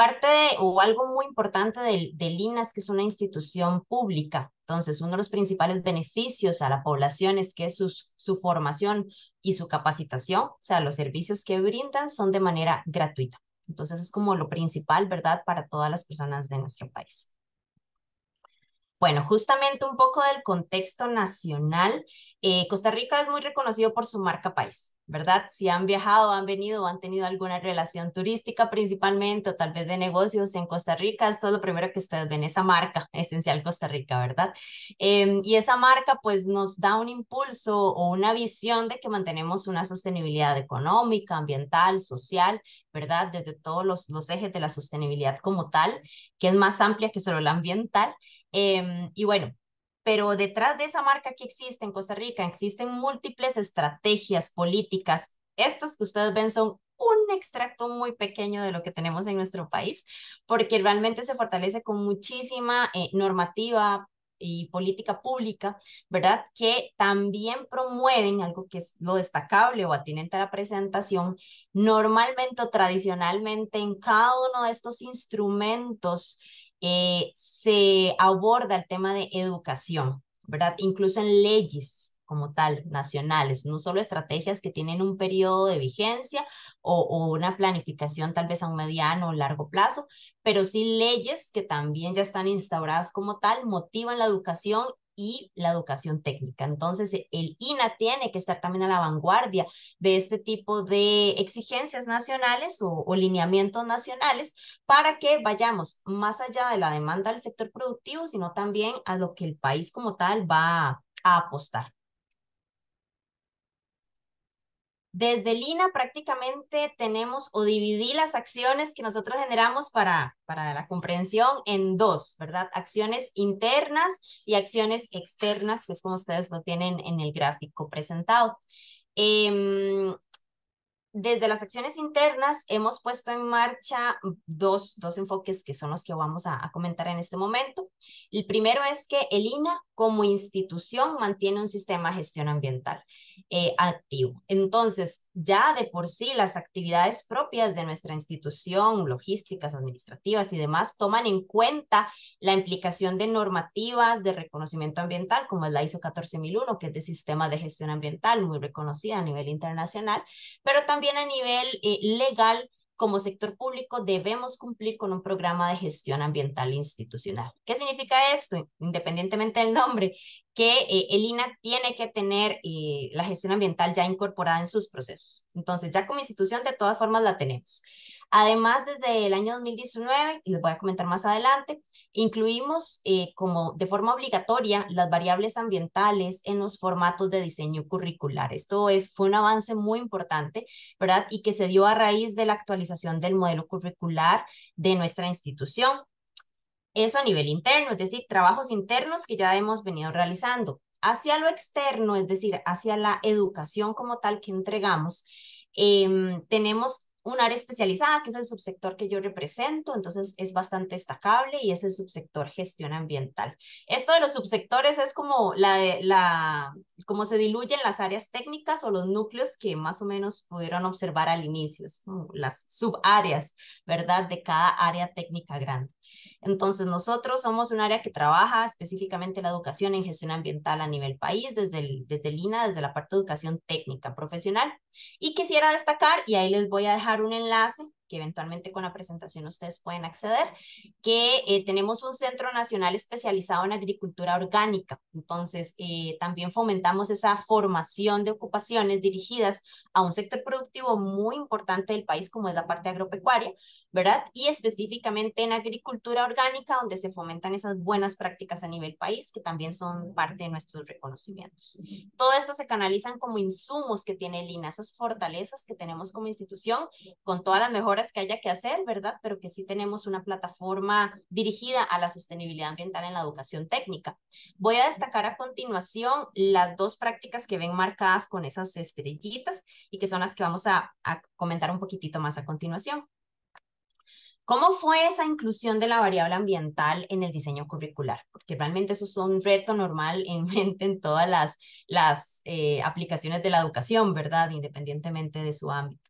Parte o algo muy importante del, del que es una institución pública. Entonces, uno de los principales beneficios a la población es que su, su formación y su capacitación, o sea, los servicios que brindan son de manera gratuita. Entonces, es como lo principal, ¿verdad?, para todas las personas de nuestro país. Bueno, justamente un poco del contexto nacional. Eh, Costa Rica es muy reconocido por su marca país, ¿verdad? Si han viajado, han venido o han tenido alguna relación turística principalmente o tal vez de negocios en Costa Rica, esto es lo primero que ustedes ven, esa marca esencial Costa Rica, ¿verdad? Em, y esa marca pues nos da un impulso o una visión de que mantenemos una sostenibilidad económica, ambiental, social, ¿verdad? Desde todos los, los ejes de la sostenibilidad como tal, que es más amplia que solo la ambiental. Em, y bueno, pero detrás de esa marca que existe en Costa Rica existen múltiples estrategias políticas. Estas que ustedes ven son un extracto muy pequeño de lo que tenemos en nuestro país, porque realmente se fortalece con muchísima eh, normativa y política pública, ¿verdad? Que también promueven algo que es lo destacable o atinente a la presentación, normalmente o tradicionalmente en cada uno de estos instrumentos eh, se aborda el tema de educación, ¿verdad? Incluso en leyes como tal, nacionales, no solo estrategias que tienen un periodo de vigencia o, o una planificación tal vez a un mediano o largo plazo, pero sí leyes que también ya están instauradas como tal, motivan la educación y la educación técnica. Entonces, el INA tiene que estar también a la vanguardia de este tipo de exigencias nacionales o, o, lineamientos nacionales para que vayamos más allá de la demanda del sector productivo, sino también a lo que el país como tal va a apostar. Desde Lina prácticamente tenemos o dividí las acciones que nosotros generamos para, para la comprensión en dos, ¿verdad? Acciones internas y acciones externas, que es como ustedes lo tienen en el gráfico presentado. Eh, desde las acciones internas hemos puesto en marcha dos, dos enfoques que son los que vamos a, comentar en este momento. El primero es que el INA como institución mantiene un sistema de gestión ambiental eh, activo. Entonces, ya de por sí las actividades propias de nuestra institución, logísticas, administrativas y demás, toman en cuenta la implicación de normativas de reconocimiento ambiental, como es la ISO 14001, que es de sistema de gestión ambiental muy reconocida a nivel internacional, pero también a nivel eh, legal. Como sector público debemos cumplir con un programa de gestión ambiental institucional. ¿Qué significa esto? Independientemente del nombre, que eh, el INA tiene que tener eh, la gestión ambiental ya incorporada en sus procesos. Entonces, ya como institución, de todas formas, la tenemos. Además, desde el año 2019, y les voy a comentar más adelante, incluimos eh, como de forma obligatoria las variables ambientales en los formatos de diseño curricular. Esto es, fue un avance muy importante, ¿verdad? Y que se dio a raíz de la actualización del modelo curricular de nuestra institución. Eso a nivel interno, es decir, trabajos internos que ya hemos venido realizando. Hacia lo externo, es decir, hacia la educación como tal que entregamos, em, tenemos un área especializada, que es el subsector que yo represento, entonces es bastante destacable y es el subsector gestión ambiental. Esto de los subsectores es como la, de la cómo se diluyen las áreas técnicas o los núcleos que más o menos pudieron observar al inicio, es como las subáreas, ¿verdad?, de cada área técnica grande. Entonces, nosotros somos un área que trabaja específicamente la educación en gestión ambiental a nivel país, desde el, desde desde la parte de educación técnica profesional. Y quisiera destacar, y ahí les voy a dejar un enlace que eventualmente con la presentación ustedes pueden acceder, que eh, tenemos un centro nacional especializado en agricultura orgánica. Entonces, eh, también fomentamos esa formación de ocupaciones dirigidas a un sector productivo muy importante del país, como es la parte agropecuaria, ¿verdad? Y específicamente en agricultura orgánica, donde se fomentan esas buenas prácticas a nivel país, que también son parte de nuestros reconocimientos. Todo esto se canalizan como insumos que tiene Lina, esas fortalezas que tenemos como institución, con todas las mejoras que haya que hacer, ¿verdad? Pero que sí tenemos una plataforma dirigida a la sostenibilidad ambiental en la educación técnica. Voy a destacar a continuación las dos prácticas que ven marcadas con esas estrellitas y que son las que vamos a comentar un poquitito más a continuación. ¿Cómo fue esa inclusión de la variable ambiental en el diseño curricular? Porque realmente eso es un reto normal en mente en todas las, las eh, aplicaciones de la educación, ¿verdad? Independientemente de su ámbito.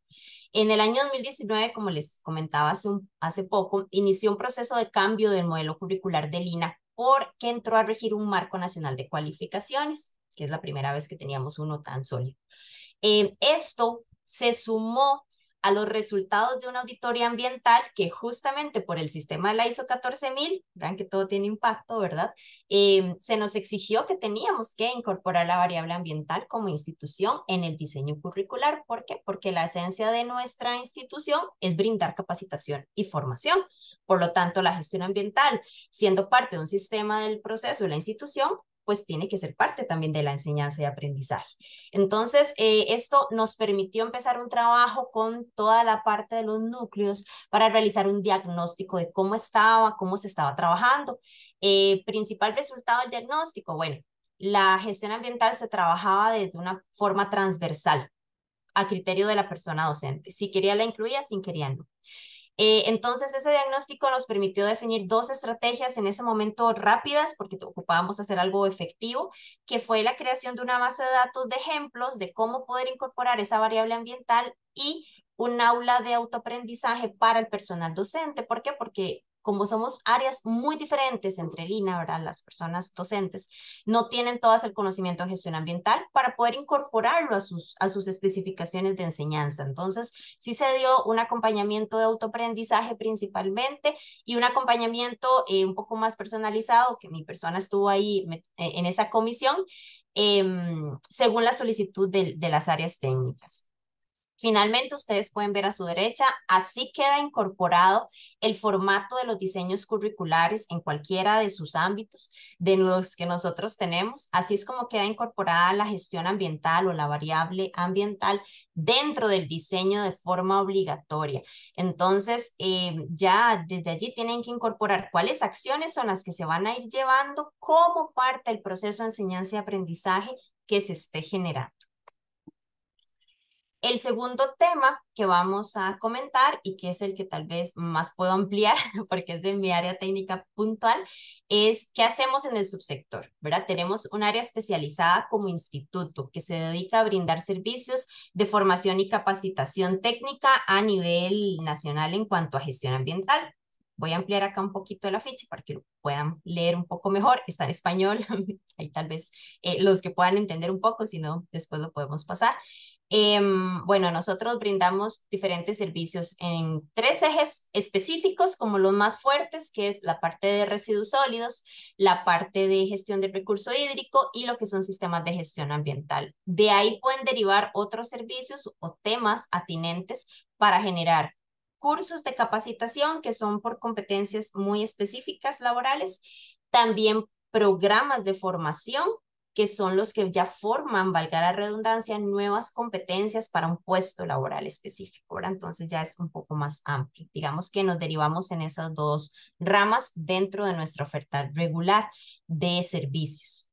En el año 2019, como les comentaba hace, hace poco, inició un proceso de cambio del modelo curricular de Lina, porque entró a regir un marco nacional de cualificaciones, que es la primera vez que teníamos uno tan sólido. Eh, esto se sumó a los resultados de una auditoría ambiental que justamente por el sistema de la ISO 14000, vean que todo tiene impacto, ¿verdad? Em, se nos exigió que teníamos que incorporar la variable ambiental como institución en el diseño curricular. ¿Por qué? Porque la esencia de nuestra institución es brindar capacitación y formación. Por lo tanto, la gestión ambiental, siendo parte de un sistema del proceso de la institución, pues tiene que ser parte también de la enseñanza y aprendizaje. Entonces, eh, esto nos permitió empezar un trabajo con toda la parte de los núcleos para realizar un diagnóstico de cómo estaba, cómo se estaba trabajando. Eh, principal resultado del diagnóstico, bueno, la gestión ambiental se trabajaba desde una forma transversal a criterio de la persona docente, si quería la incluía, si quería no. Eh, entonces, ese diagnóstico nos permitió definir dos estrategias en ese momento rápidas, porque ocupábamos hacer algo efectivo, que fue la creación de una base de datos de ejemplos de cómo poder incorporar esa variable ambiental y un aula de autoaprendizaje para el personal docente. ¿Por qué? Porque como somos áreas muy diferentes entre el las personas docentes, no tienen todas el conocimiento en gestión ambiental para poder incorporarlo a sus, a sus especificaciones de enseñanza. Entonces, sí se dio un acompañamiento de autoaprendizaje principalmente y un acompañamiento eh, un poco más personalizado, que mi persona estuvo ahí eh, en esa comisión, em, según la solicitud de las áreas técnicas. Finalmente, ustedes pueden ver a su derecha, así queda incorporado el formato de los diseños curriculares en cualquiera de sus ámbitos, de los que nosotros tenemos. Así es como queda incorporada la gestión ambiental o la variable ambiental dentro del diseño de forma obligatoria. Entonces, eh, ya desde allí tienen que incorporar cuáles acciones son las que se van a ir llevando como parte del proceso de enseñanza y aprendizaje que se esté generando. El segundo tema que vamos a comentar y que es el que tal vez más puedo ampliar porque es de mi área técnica puntual es qué hacemos en el subsector, ¿verdad? Tenemos un área especializada como instituto que se dedica a brindar servicios de formación y capacitación técnica a nivel nacional en cuanto a gestión ambiental. Voy a ampliar acá un poquito la ficha para que puedan leer un poco mejor. Está en español, ahí tal vez eh, los que puedan entender un poco, si no, después lo podemos pasar. Em, bueno, nosotros brindamos diferentes servicios en tres ejes específicos, como los más fuertes, que es la parte de residuos sólidos, la parte de gestión del recurso hídrico y lo que son sistemas de gestión ambiental. De ahí pueden derivar otros servicios o temas atinentes para generar cursos de capacitación que son por competencias muy específicas laborales, también programas de formación que son los que ya forman, valga la redundancia, nuevas competencias para un puesto laboral específico. ahora Entonces ya es un poco más amplio. Digamos que nos derivamos en esas dos ramas dentro de nuestra oferta regular de servicios.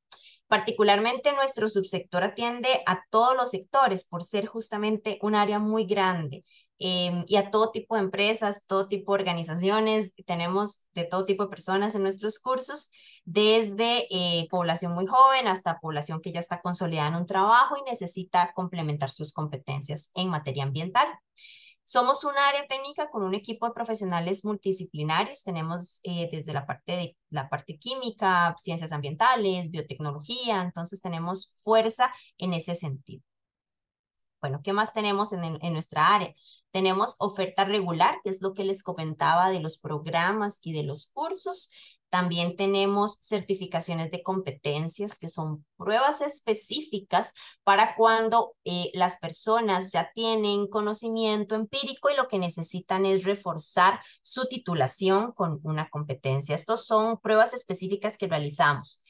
Particularmente nuestro subsector atiende a todos los sectores por ser justamente un área muy grande Em, y a todo tipo de empresas, todo tipo de organizaciones. Tenemos de todo tipo de personas en nuestros cursos, desde eh, población muy joven hasta población que ya está consolidada en un trabajo y necesita complementar sus competencias en materia ambiental. Somos un área técnica con un equipo de profesionales multidisciplinarios. Tenemos eh, desde la parte de la parte química, ciencias ambientales, biotecnología. Entonces tenemos fuerza en ese sentido. Bueno, ¿qué más tenemos en, nuestra área? Tenemos oferta regular, que es lo que les comentaba de los programas y de los cursos. También tenemos certificaciones de competencias, que son pruebas específicas para cuando eh, las personas ya tienen conocimiento empírico y lo que necesitan es reforzar su titulación con una competencia. Estos son pruebas específicas que realizamos.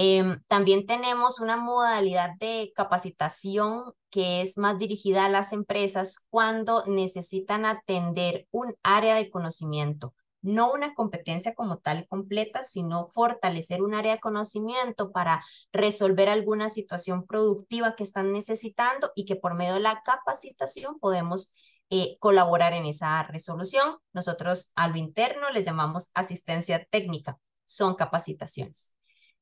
Em, también tenemos una modalidad de capacitación que es más dirigida a las empresas cuando necesitan atender un área de conocimiento, no una competencia como tal completa, sino fortalecer un área de conocimiento para resolver alguna situación productiva que están necesitando y que por medio de la capacitación podemos eh, colaborar en esa resolución. Nosotros a lo interno les llamamos asistencia técnica, son capacitaciones.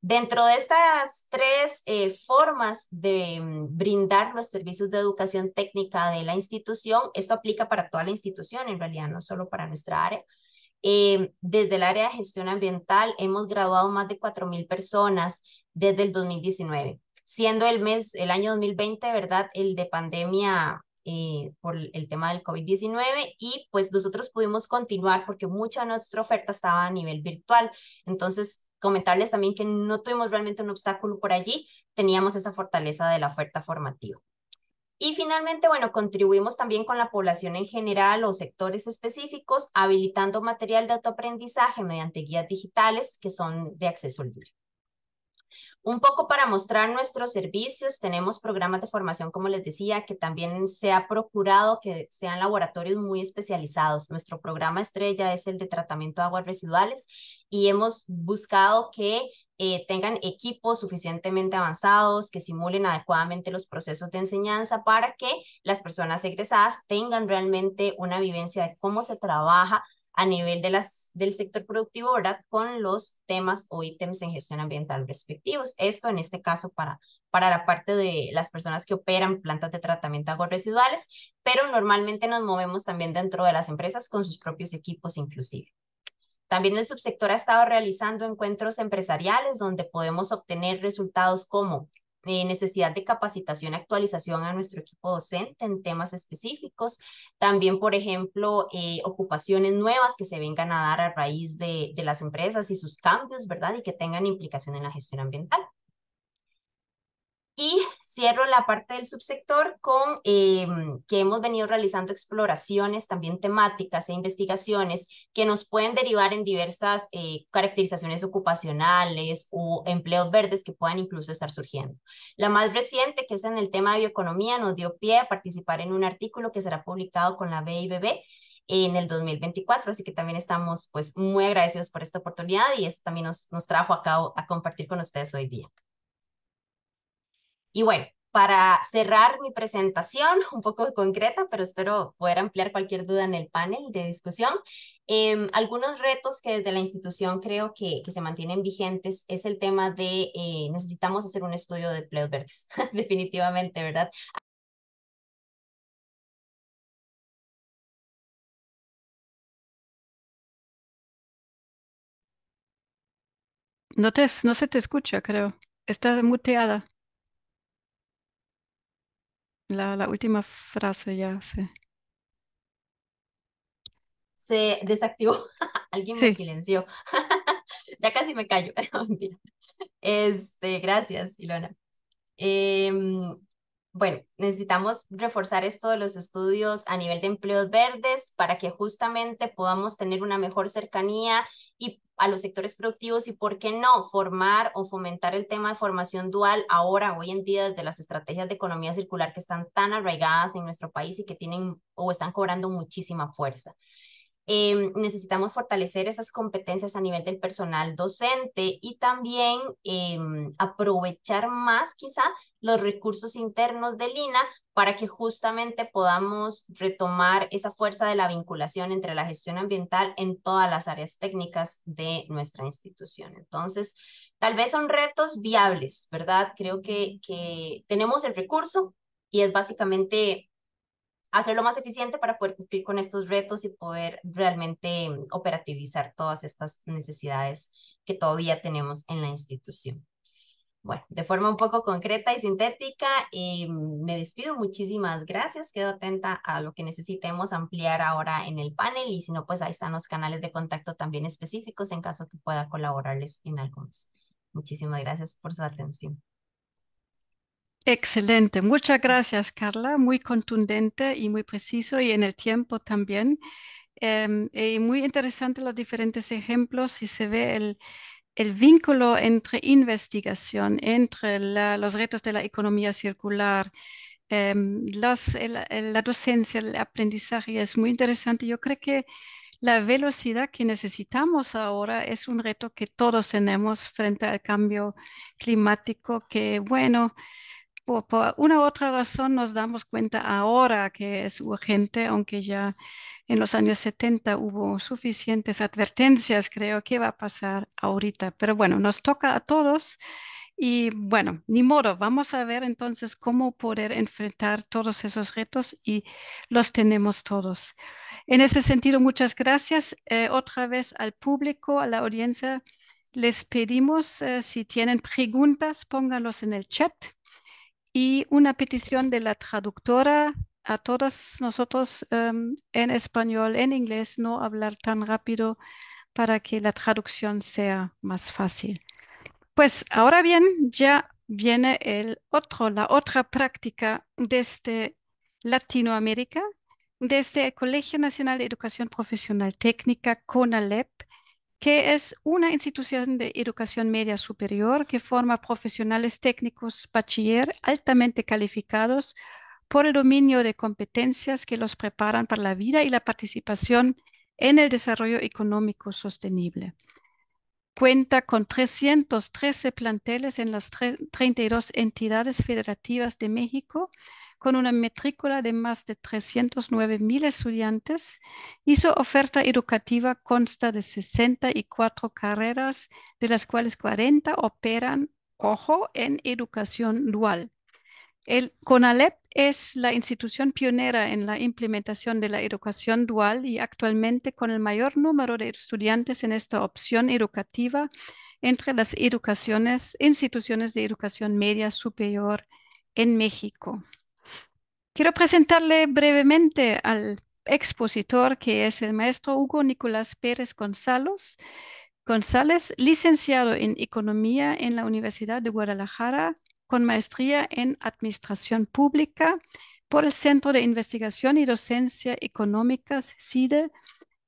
Dentro de estas tres eh, formas de mm, brindar los servicios de educación técnica de la institución, esto aplica para toda la institución, en realidad no solo para nuestra área. Eh, desde el área de gestión ambiental hemos graduado más de 4.000 personas desde el 2019, siendo el mes, el año 2020, ¿verdad? El de pandemia eh, por el tema del COVID-19 y pues nosotros pudimos continuar porque mucha nuestra oferta estaba a nivel virtual. Entonces, comentarles también que no tuvimos realmente un obstáculo por allí, teníamos esa fortaleza de la oferta formativa. Y finalmente, bueno, contribuimos también con la población en general o sectores específicos, habilitando material de autoaprendizaje mediante guías digitales que son de acceso libre. Un poco para mostrar nuestros servicios, tenemos programas de formación, como les decía, que también se ha procurado que sean laboratorios muy especializados. Nuestro programa estrella es el de tratamiento de aguas residuales y hemos buscado que eh, tengan equipos suficientemente avanzados, que simulen adecuadamente los procesos de enseñanza para que las personas egresadas tengan realmente una vivencia de cómo se trabaja a nivel de las, del sector productivo, ¿verdad? Con los temas o ítems en gestión ambiental respectivos. Esto en este caso para, para la parte de las personas que operan plantas de tratamiento de aguas residuales, pero normalmente nos movemos también dentro de las empresas con sus propios equipos inclusive. También el subsector ha estado realizando encuentros empresariales donde podemos obtener resultados como necesidad de capacitación y actualización a nuestro equipo docente en temas específicos. También, por ejemplo, eh, ocupaciones nuevas que se vengan a dar a raíz de las empresas y sus cambios, ¿verdad? Y que tengan implicación en la gestión ambiental. Y cierro la parte del subsector con em, que hemos venido realizando exploraciones también temáticas e investigaciones que nos pueden derivar en diversas eh, caracterizaciones ocupacionales o empleos verdes que puedan incluso estar surgiendo. La más reciente, que es en el tema de bioeconomía, nos dio pie a participar en un artículo que será publicado con la BIBB en el 2024, así que también estamos pues muy agradecidos por esta oportunidad y eso también nos, nos trajo a cabo a compartir con ustedes hoy día. Y bueno, para cerrar mi presentación, un poco concreta, pero espero poder ampliar cualquier duda en el panel de discusión, em, algunos retos que desde la institución creo que, se mantienen vigentes es el tema de eh, necesitamos hacer un estudio de empleos verdes, definitivamente, ¿verdad? No, te, no se te escucha, creo. Está muteada. La, última frase ya se. Se desactivó. Alguien me silenció. ya casi me callo. este, gracias, Ilona. Em, bueno, necesitamos reforzar esto de los estudios a nivel de empleos verdes para que justamente podamos tener una mejor cercanía y a los sectores productivos y por qué no formar o fomentar el tema de formación dual ahora, hoy en día, desde las estrategias de economía circular que están tan arraigadas en nuestro país y que tienen o están cobrando muchísima fuerza. Em, necesitamos fortalecer esas competencias a nivel del personal docente y también em, aprovechar más quizá los recursos internos de lina para que justamente podamos retomar esa fuerza de la vinculación entre la gestión ambiental en todas las áreas técnicas de nuestra institución. Entonces, tal vez son retos viables, ¿verdad? Creo que, que tenemos el recurso y es básicamente hacerlo más eficiente para poder cumplir con estos retos y poder realmente mm, operativizar todas estas necesidades que todavía tenemos en la institución. Bueno, de forma un poco concreta y sintética, eh, me despido. Muchísimas gracias. Quedo atenta a lo que necesitemos ampliar ahora en el panel y si no, pues ahí están los canales de contacto también específicos en caso que pueda colaborarles en algunos. Muchísimas gracias por su atención. Excelente, muchas gracias Carla, muy contundente y muy preciso y en el tiempo también. Em, y muy interesante los diferentes ejemplos Si se ve el, el vínculo entre investigación, entre los retos de la economía circular, em, la docencia, el aprendizaje es muy interesante. Yo creo que la velocidad que necesitamos ahora es un reto que todos tenemos frente al cambio climático, que bueno, por una u otra razón nos damos cuenta ahora que es urgente, aunque ya en los años 70 hubo suficientes advertencias, creo que va a pasar ahorita. Pero bueno, nos toca a todos y bueno, ni modo, vamos a ver entonces cómo poder enfrentar todos esos retos y los tenemos todos. En ese sentido, muchas gracias eh, otra vez al público, a la audiencia. Les pedimos, eh, si tienen preguntas, pónganlos en el chat. Y una petición de la traductora a todos nosotros em, en español, en inglés, no hablar tan rápido para que la traducción sea más fácil. Pues ahora bien, ya viene el otro, la otra práctica desde Latinoamérica, desde el Colegio Nacional de Educación Profesional Técnica, CONALEP, que es una institución de educación media superior que forma profesionales técnicos bachiller altamente calificados por el dominio de competencias que los preparan para la vida y la participación en el desarrollo económico sostenible. Cuenta con 313 planteles en las 32 entidades federativas de México, con una matrícula de más de 309 mil estudiantes y su oferta educativa consta de 64 carreras, de las cuales 40 operan, ojo, en educación dual el CONALEP es la institución pionera en la implementación de la educación dual y actualmente con el mayor número de estudiantes en esta opción educativa entre las educaciones, instituciones de educación media superior en México. Quiero presentarle brevemente al expositor que es el maestro Hugo Nicolás Pérez González, González licenciado en Economía en la Universidad de Guadalajara, con maestría en Administración Pública por el Centro de Investigación y Docencia Económicas, CIDE,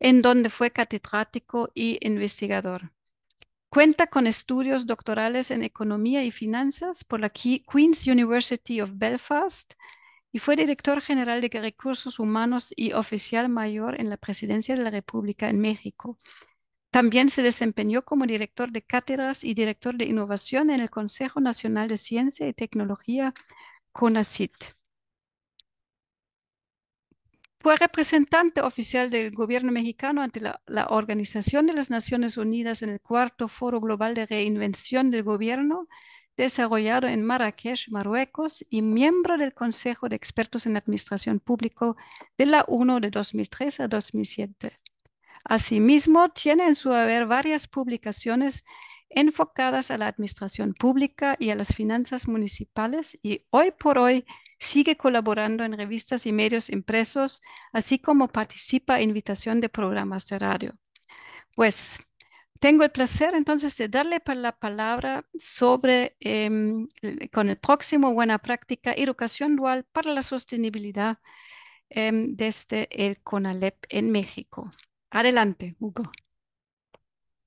en donde fue catedrático y investigador. Cuenta con estudios doctorales en Economía y Finanzas por la Queen's University of Belfast y fue director general de Recursos Humanos y oficial mayor en la Presidencia de la República en México. También se desempeñó como director de cátedras y director de innovación en el Consejo Nacional de Ciencia y Tecnología, CONACIT. Fue representante oficial del gobierno mexicano ante la, Organización de las Naciones Unidas en el cuarto Foro Global de Reinvención del Gobierno, desarrollado en Marrakech, Marruecos, y miembro del Consejo de Expertos en Administración Pública de la UNO de 2003 a 2007. Asimismo, tiene en su haber varias publicaciones enfocadas a la administración pública y a las finanzas municipales y hoy por hoy sigue colaborando en revistas y medios impresos, así como participa en invitación de programas de radio. Pues tengo el placer entonces de darle la palabra sobre em, con el próximo Buena Práctica Educación Dual para la Sostenibilidad desde em, este, el CONALEP en México. Adelante, Hugo.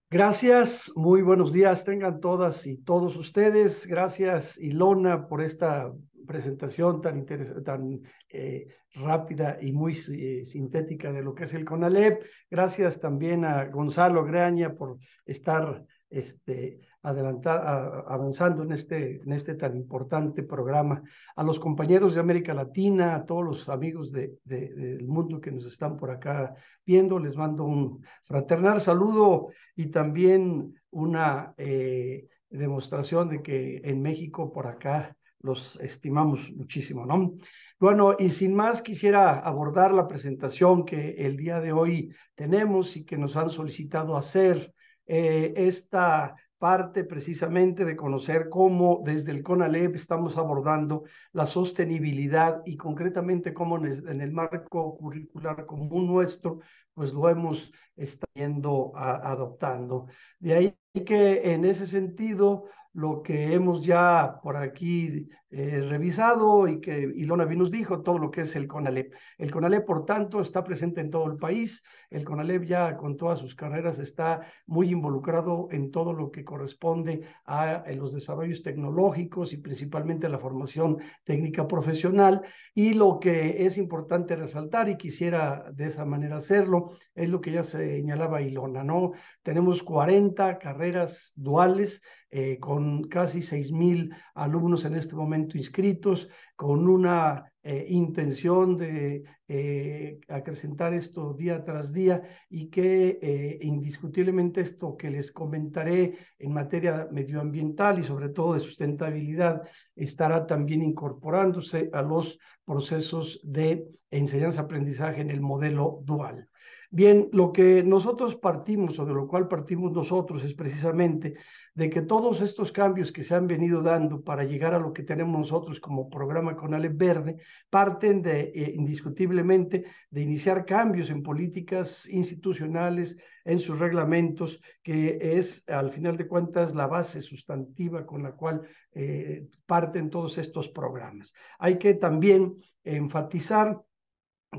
Gracias, muy buenos días tengan todas y todos ustedes. Gracias, Ilona, por esta presentación tan, tan eh, rápida y muy eh, sintética de lo que es el CONALEP. Gracias también a Gonzalo Graña por estar este, avanzando en este, en este tan importante programa. A los compañeros de América Latina, a todos los amigos de, del mundo que nos están por acá viendo, les mando un fraternal saludo y también una eh, demostración de que en México por acá los estimamos muchísimo, ¿no? Bueno, y sin más quisiera abordar la presentación que el día de hoy tenemos y que nos han solicitado hacer eh, esta parte precisamente de conocer cómo desde el CONALEP estamos abordando la sostenibilidad y concretamente cómo en el marco curricular común nuestro, pues lo hemos estado adoptando. De ahí que en ese sentido, lo que hemos ya por aquí eh, revisado y que Ilona nos dijo, todo lo que es el CONALEP. El CONALEP, por tanto, está presente en todo el país el CONALEP ya con todas sus carreras está muy involucrado en todo lo que corresponde a, eh, los desarrollos tecnológicos y principalmente a la formación técnica profesional. Y lo que es importante resaltar, y quisiera de esa manera hacerlo, es lo que ya señalaba Ilona, ¿no? Tenemos 40 carreras duales eh, con casi 6.000 alumnos en este momento inscritos, con una eh, intención de eh, acrecentar esto día tras día y que eh, indiscutiblemente esto que les comentaré en materia medioambiental y sobre todo de sustentabilidad estará también incorporándose a los procesos de enseñanza-aprendizaje en el modelo dual. Bien, lo que nosotros partimos o de lo cual partimos nosotros es precisamente de que todos estos cambios que se han venido dando para llegar a lo que tenemos nosotros como programa Conales Verde parten de, eh, indiscutiblemente, de iniciar cambios en políticas institucionales, en sus reglamentos, que es, al final de cuentas, la base sustantiva con la cual eh, parten todos estos programas. Hay que también enfatizar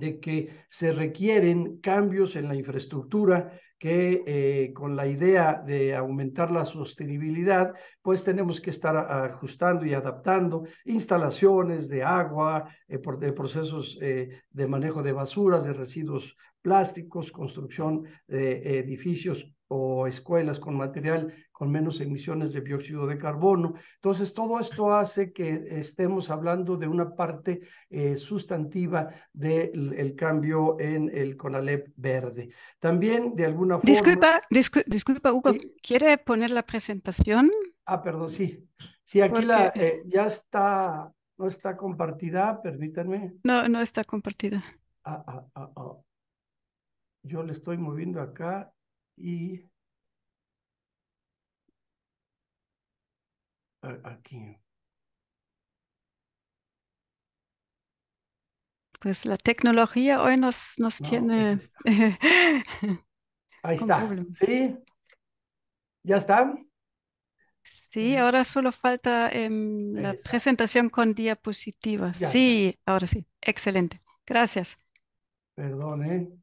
de que se requieren cambios en la infraestructura que eh, con la idea de aumentar la sostenibilidad, pues tenemos que estar ajustando y adaptando instalaciones de agua, eh, de procesos eh, de manejo de basuras, de residuos plásticos, construcción de edificios o escuelas con material con menos emisiones de dióxido de carbono. Entonces, todo esto hace que estemos hablando de una parte eh, sustantiva del cambio en el CONALEP verde. También, de alguna forma... Disculpa, Hugo, ¿quiere poner la presentación? Ah, perdón, sí. Sí, aquí eh, ya está, no está compartida, permítanme. No, no está compartida. Ah, ah, ah, ah. yo le estoy moviendo acá y aquí. Pues la tecnología hoy nos, nos pues tiene... Ahí está. ¿Sí? ¿Ya está? Sí, ahora solo falta em, la presentación con diapositivas. Sí, ahora sí. Excelente. Gracias. Perdón, ¿eh?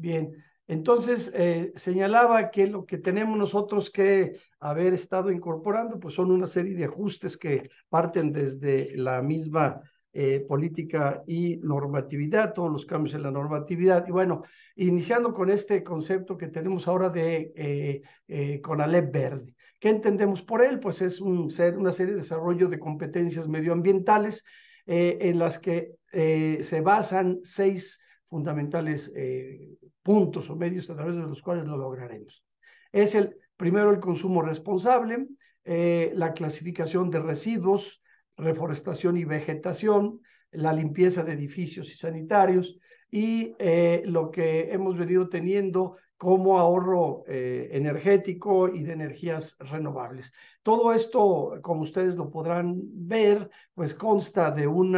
Bien, entonces eh, señalaba que lo que tenemos nosotros que haber estado incorporando, pues son una serie de ajustes que parten desde la misma eh, política y normatividad, todos los cambios en la normatividad. Y bueno, iniciando con este concepto que tenemos ahora de eh, eh Conalep Verde. ¿Qué entendemos por él? Pues es un una serie de desarrollo de competencias medioambientales en las que se basan seis fundamentales eh, puntos o medios a través de los cuales lo lograremos. Es el primero el consumo responsable, eh, la clasificación de residuos, reforestación y vegetación, la limpieza de edificios y sanitarios y eh, lo que hemos venido teniendo como ahorro eh, energético y de energías renovables. Todo esto, como ustedes lo podrán ver, pues consta de un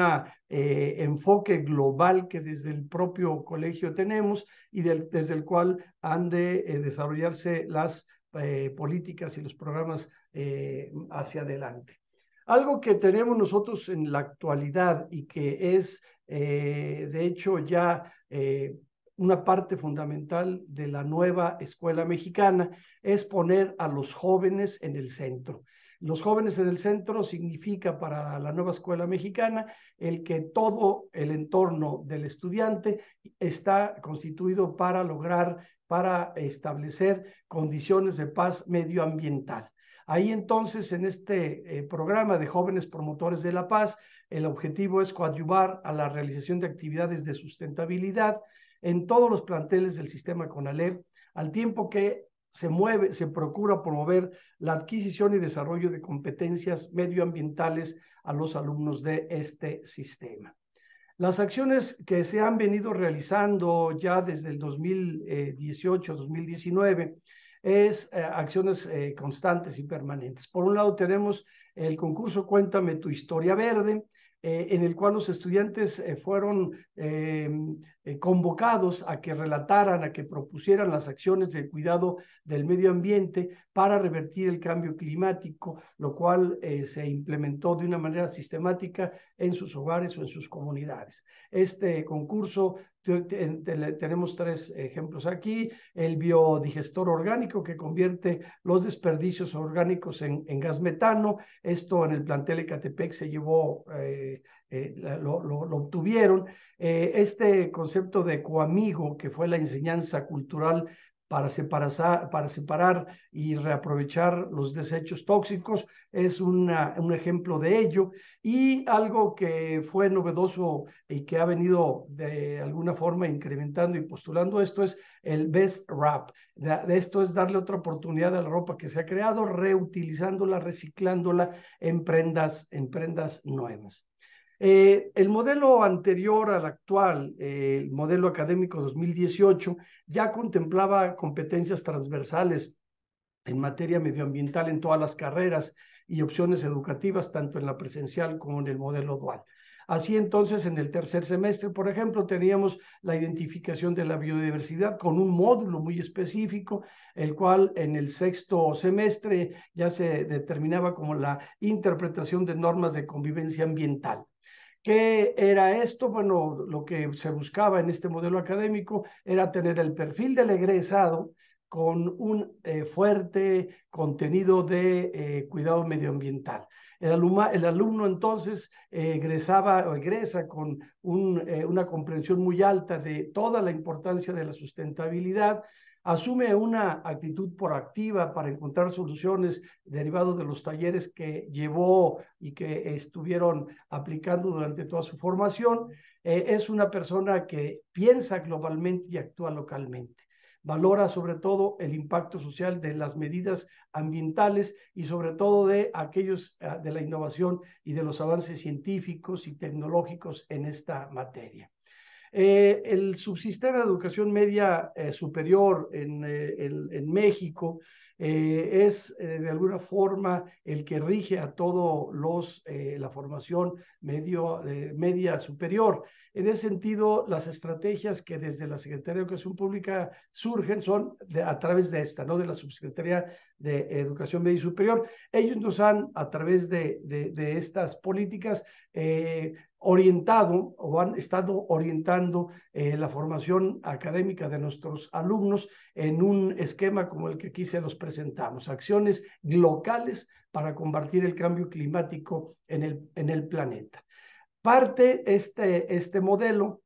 eh, enfoque global que desde el propio colegio tenemos y desde el cual han de eh, desarrollarse las políticas y los programas hacia adelante. Algo que tenemos nosotros en la actualidad y que es, de hecho, ya una parte fundamental de la nueva escuela mexicana, es poner a los jóvenes en el centro. Los jóvenes en el centro significa para la nueva escuela mexicana el que todo el entorno del estudiante está constituido para lograr, para establecer condiciones de paz medioambiental. Ahí entonces, en este eh, programa de jóvenes promotores de la paz, el objetivo es coadyuvar a la realización de actividades de sustentabilidad, en todos los planteles del sistema CONALEP, al tiempo que se mueve, se procura promover la adquisición y desarrollo de competencias medioambientales a los alumnos de este sistema. Las acciones que se han venido realizando ya desde el 2018-2019 es eh, acciones eh, constantes y permanentes. Por un lado tenemos el concurso Cuéntame tu historia verde, eh, en el cual los estudiantes eh, fueron eh, convocados a que relataran, a que propusieran las acciones de cuidado del medio ambiente para revertir el cambio climático, lo cual se implementó de una manera sistemática en sus hogares o en sus comunidades. Este concurso tenemos tres ejemplos aquí. El biodigestor orgánico que convierte los desperdicios orgánicos en, gas metano. Esto en el plantel Ecatepec se llevó, eh, eh, lo, obtuvieron. Eh, este concepto de coamigo, que fue la enseñanza cultural para separar, para separar y reaprovechar los desechos tóxicos es un ejemplo de ello. Y algo que fue novedoso y que ha venido de alguna forma incrementando y postulando esto es el best wrap. Esto es darle otra oportunidad a la ropa que se ha creado, reutilizándola, reciclándola en prendas, en prendas nuevas. Eh, el modelo anterior al actual, eh, el modelo académico 2018, ya contemplaba competencias transversales en materia medioambiental en todas las carreras y opciones educativas, tanto en la presencial como en el modelo dual. Así entonces, en el tercer semestre, por ejemplo, teníamos la identificación de la biodiversidad con un módulo muy específico, el cual en el sexto semestre ya se determinaba como la interpretación de normas de convivencia ambiental. ¿Qué era esto? Bueno, lo que se buscaba en este modelo académico era tener el perfil del egresado con un eh, fuerte contenido de eh, cuidado medioambiental. El, alumno entonces eh, egresaba o egresa con una comprensión muy alta de toda la importancia de la sustentabilidad, asume una actitud proactiva para encontrar soluciones derivados de los talleres que llevó y que estuvieron aplicando durante toda su formación, eh, es una persona que piensa globalmente y actúa localmente. Valora sobre todo el impacto social de las medidas ambientales y sobre todo de aquellos ah, de la innovación y de los avances científicos y tecnológicos en esta materia. Eh, el subsistema de educación media eh, superior en eh, México eh, es eh, de alguna forma el que rige a todos los, eh, la formación medio, media superior. En ese sentido, las estrategias que desde la Secretaría de Educación Pública surgen son a través de esta, ¿no? De la Subsecretaría de Educación Media Superior. Ellos nos han, a través de, de, estas políticas, orientado o han estado orientando la formación académica de nuestros alumnos en un esquema como el que aquí se los presentamos, acciones locales para combatir el cambio climático en el, en el planeta. Parte este, este modelo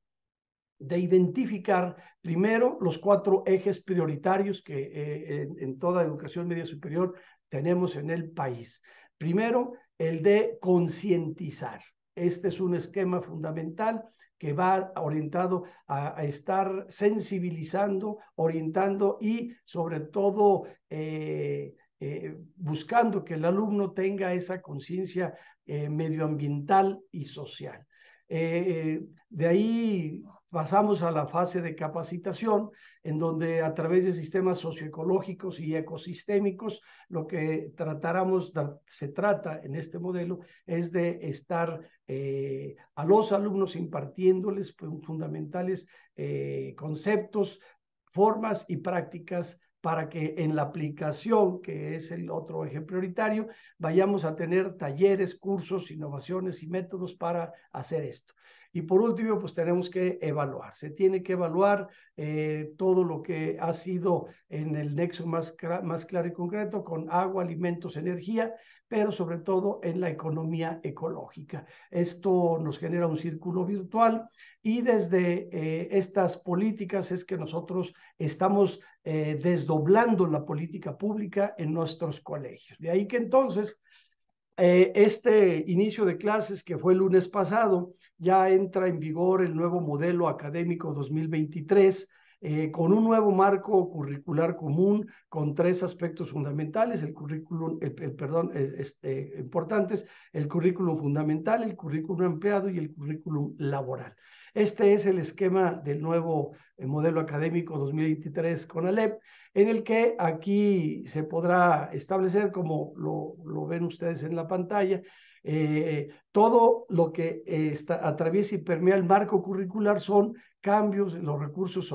de identificar primero los cuatro ejes prioritarios que eh, en toda educación media superior tenemos en el país. Primero, el de concientizar. Este es un esquema fundamental que va orientado a, estar sensibilizando, orientando y sobre todo eh, eh, buscando que el alumno tenga esa conciencia eh, medioambiental y social. Eh, de ahí pasamos a la fase de capacitación, en donde a través de sistemas socioecológicos y ecosistémicos, lo que tratáramos se trata en este modelo es de estar eh, a los alumnos impartiéndoles fundamentales eh, conceptos, formas y prácticas para que en la aplicación, que es el otro eje prioritario, vayamos a tener talleres, cursos, innovaciones y métodos para hacer esto. Y por último, pues tenemos que evaluar. Se tiene que evaluar eh, todo lo que ha sido en el nexo más, más claro y concreto con agua, alimentos, energía, pero sobre todo en la economía ecológica. Esto nos genera un círculo virtual y desde eh, estas políticas es que nosotros estamos eh, desdoblando la política pública en nuestros colegios. De ahí que entonces eh, este inicio de clases, que fue el lunes pasado, ya entra en vigor el nuevo modelo académico 2023. Eh, con un nuevo marco curricular común, con tres aspectos fundamentales, el currículum, el, perdón, eh, este, importantes, el currículum fundamental, el currículum empleado y el currículum laboral. Este es el esquema del nuevo eh, modelo académico 2023 con Alep, en el que aquí se podrá establecer, como lo, ven ustedes en la pantalla, eh, todo lo que está, atraviesa y permea el marco curricular son cambios en los recursos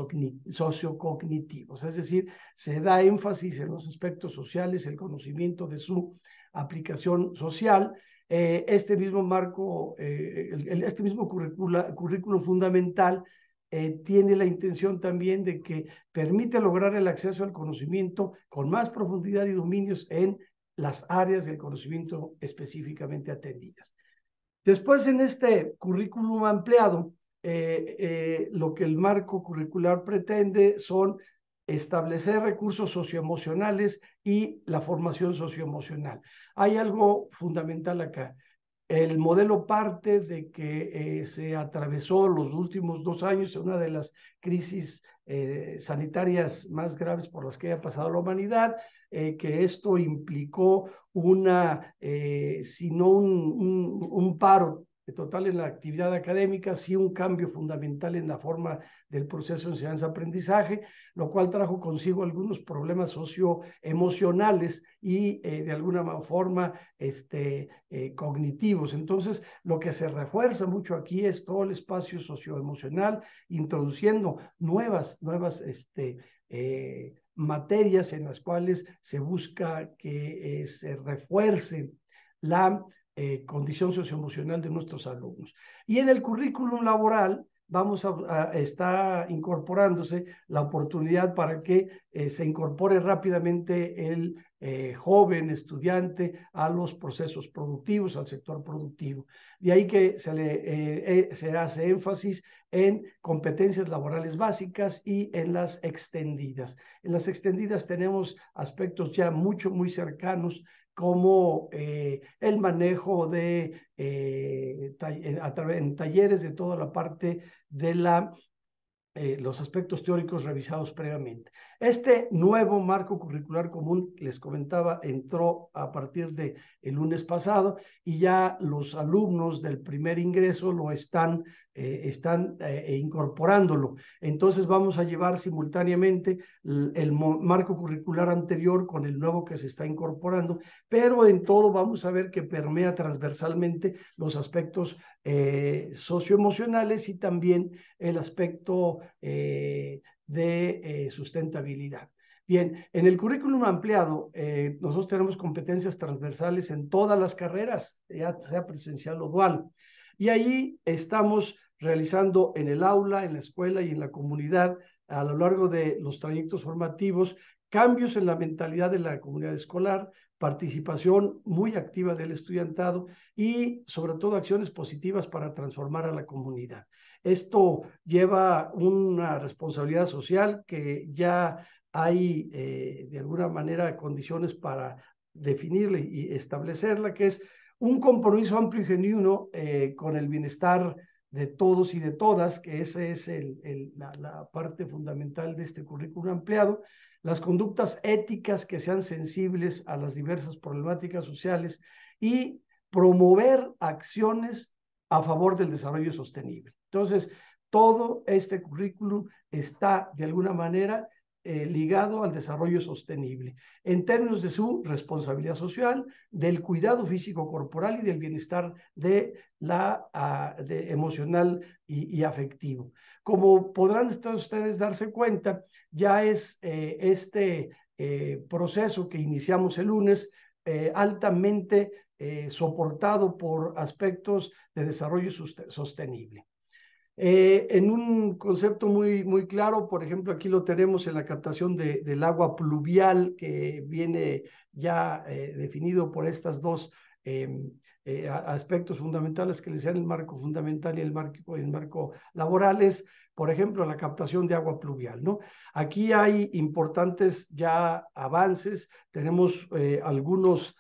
sociocognitivos, es decir, se da énfasis en los aspectos sociales, el conocimiento de su aplicación social, eh, este mismo marco, eh, este mismo currículo fundamental eh, tiene la intención también de que permite lograr el acceso al conocimiento con más profundidad y dominios en las áreas del conocimiento específicamente atendidas. Después, en este currículum ampliado, lo que el marco curricular pretende son establecer recursos socioemocionales y la formación socioemocional. Hay algo fundamental acá. El modelo parte de que eh, se atravesó los últimos dos años una de las crisis eh, sanitarias más graves por las que ha pasado la humanidad, eh, que esto implicó una, si no un, un paro total en la actividad académica, sí un cambio fundamental en la forma del proceso de enseñanza-aprendizaje, lo cual trajo consigo algunos problemas socioemocionales y eh, de alguna forma este, eh, cognitivos. Entonces, lo que se refuerza mucho aquí es todo el espacio socioemocional, introduciendo nuevas, nuevas este, eh, materias en las cuales se busca que se refuerce la eh, condición socioemocional de nuestros alumnos. Y en el currículum laboral vamos a, está incorporándose la oportunidad para que eh, se incorpore rápidamente el eh, joven estudiante a los procesos productivos, al sector productivo. De ahí que se, le, se hace énfasis en competencias laborales básicas y en las extendidas. En las extendidas tenemos aspectos ya mucho, muy cercanos como eh, el manejo de, eh, en talleres de toda la parte de la, eh, los aspectos teóricos revisados previamente. Este nuevo marco curricular común, les comentaba, entró a partir de el lunes pasado y ya los alumnos del primer ingreso lo están, eh, están eh, incorporándolo. Entonces vamos a llevar simultáneamente el, marco curricular anterior con el nuevo que se está incorporando, pero en todo vamos a ver que permea transversalmente los aspectos eh, socioemocionales y también el aspecto de eh, sustentabilidad. Bien, en el currículum ampliado, eh, nosotros tenemos competencias transversales en todas las carreras, ya sea presencial o dual. Y ahí estamos realizando en el aula, en la escuela y en la comunidad, a lo largo de los trayectos formativos, cambios en la mentalidad de la comunidad escolar, participación muy activa del estudiantado y sobre todo acciones positivas para transformar a la comunidad. Esto lleva una responsabilidad social que ya hay eh, de alguna manera condiciones para definirla y establecerla, que es un compromiso amplio y genuino eh, con el bienestar de todos y de todas, que esa es el, la, la, parte fundamental de este currículum ampliado, las conductas éticas que sean sensibles a las diversas problemáticas sociales y promover acciones a favor del desarrollo sostenible. Entonces, todo este currículum está de alguna manera eh, ligado al desarrollo sostenible en términos de su responsabilidad social, del cuidado físico corporal y del bienestar de la ah, emocional y, afectivo. Como podrán ustedes darse cuenta, ya es eh, este eh, proceso que iniciamos el lunes altamente soportado por aspectos de desarrollo sostenible. Eh, en un concepto muy, muy claro, por ejemplo, aquí lo tenemos en la captación del agua pluvial que viene ya eh, definido por estas dos eh, aspectos fundamentales que le sean el marco fundamental y el marco, laboral es, por ejemplo, la captación de agua pluvial. Aquí hay importantes ya avances, tenemos algunos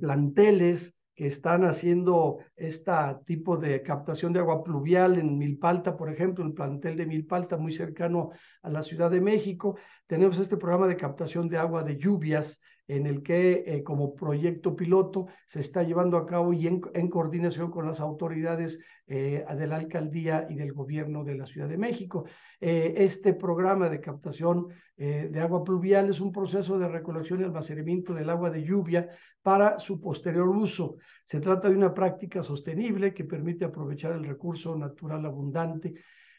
planteles que están haciendo este tipo de captación de agua pluvial en Milpalta, por ejemplo, el plantel de Milpalta, muy cercano a la Ciudad de México. Tenemos este programa de captación de agua de lluvias en el que eh, como proyecto piloto se está llevando a cabo y en, coordinación con las autoridades eh, de la alcaldía y del gobierno de la Ciudad de México. Eh, este programa de captación de agua pluvial es un proceso de recolección y almacenamiento del agua de lluvia para su posterior uso. Se trata de una práctica sostenible que permite aprovechar el recurso natural abundante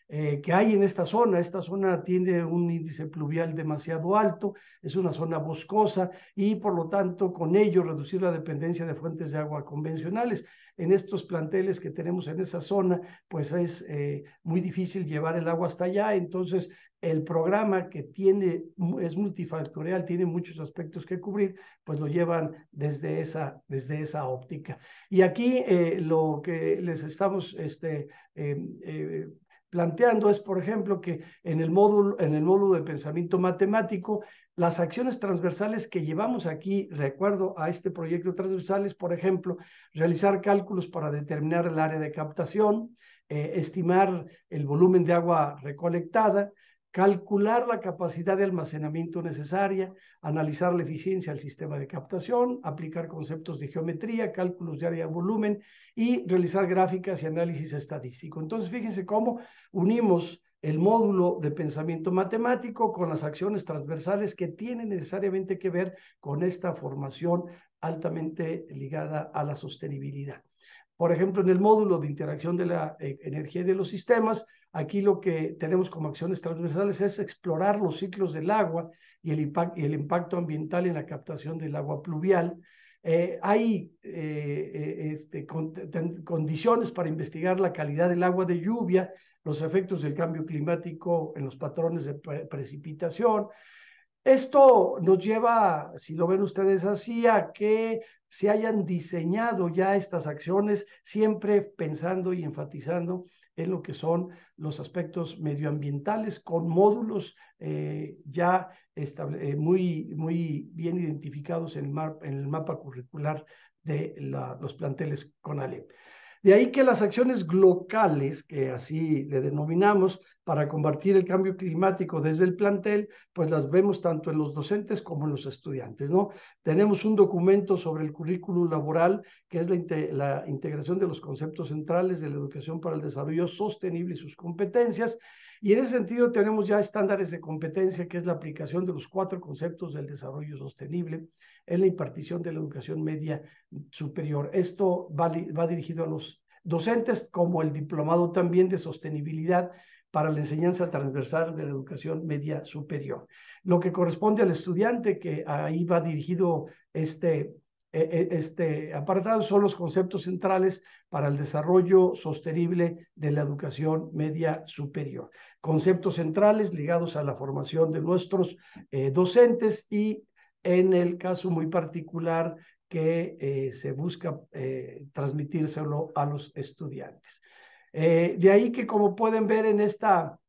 eh, que hay en esta zona. Esta zona tiene un índice pluvial demasiado alto, es una zona boscosa y por lo tanto con ello reducir la dependencia de fuentes de agua convencionales. En estos planteles que tenemos en esa zona, pues es eh, muy difícil llevar el agua hasta allá, entonces el programa que tiene es multifactorial, tiene muchos aspectos que cubrir, pues lo llevan desde esa, desde esa óptica. Y aquí eh, lo que les estamos este, em, planteando es, por ejemplo, que en el módulo, en el módulo de pensamiento matemático, las acciones transversales que llevamos aquí, recuerdo a este proyecto transversal, es, por ejemplo, realizar cálculos para determinar el área de captación, eh, estimar el volumen de agua recolectada, calcular la capacidad de almacenamiento necesaria, analizar la eficiencia del sistema de captación, aplicar conceptos de geometría, cálculos de área de volumen y realizar gráficas y análisis estadístico. Entonces, fíjense cómo unimos el módulo de pensamiento matemático con las acciones transversales que tienen necesariamente que ver con esta formación altamente ligada a la sostenibilidad. Por ejemplo, en el módulo de interacción de la eh, energía y de los sistemas, Aquí lo que tenemos como acciones transversales es explorar los ciclos del agua y el, impacto ambiental en la captación del agua pluvial. Eh, hay eh, eh, este, condiciones para investigar la calidad del agua de lluvia, los efectos del cambio climático en los patrones de precipitación. Esto nos lleva, si lo ven ustedes así, a que se hayan diseñado ya estas acciones, siempre pensando y enfatizando en lo que son los aspectos medioambientales con módulos eh, ya eh, muy, bien identificados en el, mapa curricular de los planteles con CONALEP. De ahí que las acciones locales, que así le denominamos, para combatir el cambio climático desde el plantel, pues las vemos tanto en los docentes como en los estudiantes, ¿no? Tenemos un documento sobre el currículum laboral, que es la, la integración de los conceptos centrales de la educación para el desarrollo sostenible y sus competencias, y en ese sentido tenemos ya estándares de competencia, que es la aplicación de los cuatro conceptos del desarrollo sostenible en la impartición de la educación media superior. Esto va, va dirigido a los docentes como el diplomado también de sostenibilidad para la enseñanza transversal de la educación media superior. Lo que corresponde al estudiante, que ahí va dirigido este, e, e, este apartado, son los conceptos centrales para el desarrollo sostenible de la educación media superior. Conceptos centrales ligados a la formación de nuestros eh, docentes y en el caso muy particular que eh, se busca eh, transmitírselo a los estudiantes. Eh, de ahí que, como pueden ver en esta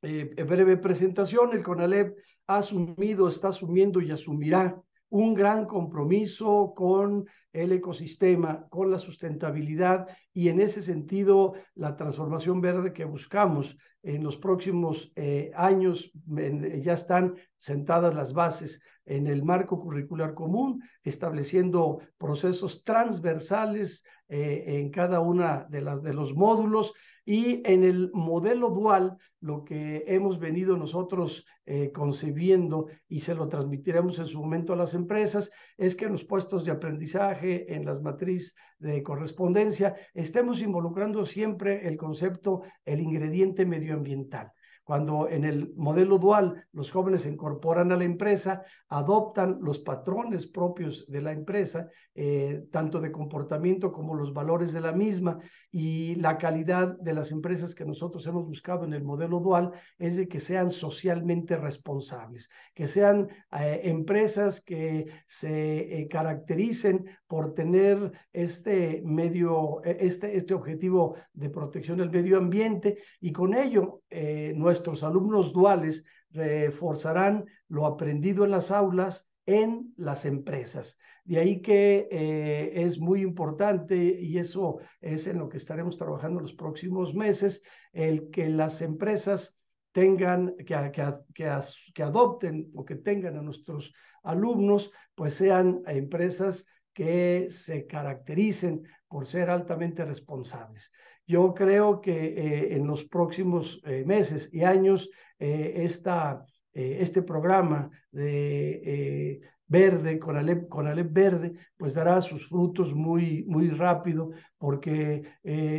eh, breve presentación, el CONALEP ha asumido, está asumiendo y asumirá un gran compromiso con el ecosistema, con la sustentabilidad y en ese sentido la transformación verde que buscamos en los próximos eh, años ya están sentadas las bases en el marco curricular común, estableciendo procesos transversales eh, en cada una de de los módulos y en el modelo dual lo que hemos venido nosotros eh, concebiendo y se lo transmitiremos en su momento a las empresas es que en los puestos de aprendizaje en las matriz de correspondencia estemos involucrando siempre el concepto el ingrediente medioambiental cuando en el modelo dual los jóvenes se incorporan a la empresa, adoptan los patrones propios de la empresa, eh, tanto de comportamiento como los valores de la misma y la calidad de las empresas que nosotros hemos buscado en el modelo dual es de que sean socialmente responsables, que sean eh, empresas que se eh, caractericen por tener este medio, e, este, este objetivo de protección del medio ambiente y con ello Nuestros alumnos duales reforzarán lo aprendido en las aulas en las empresas. De ahí que eh, es muy importante, y eso es en lo que estaremos trabajando los próximos meses, el que las empresas tengan, que, que adopten o que tengan a nuestros alumnos, pues sean empresas que se caractericen por ser altamente responsables. Yo creo que eh, en los próximos eh, meses y años eh, esta, este programa de verde, con Alep, verde, pues dará sus frutos muy, muy rápido, porque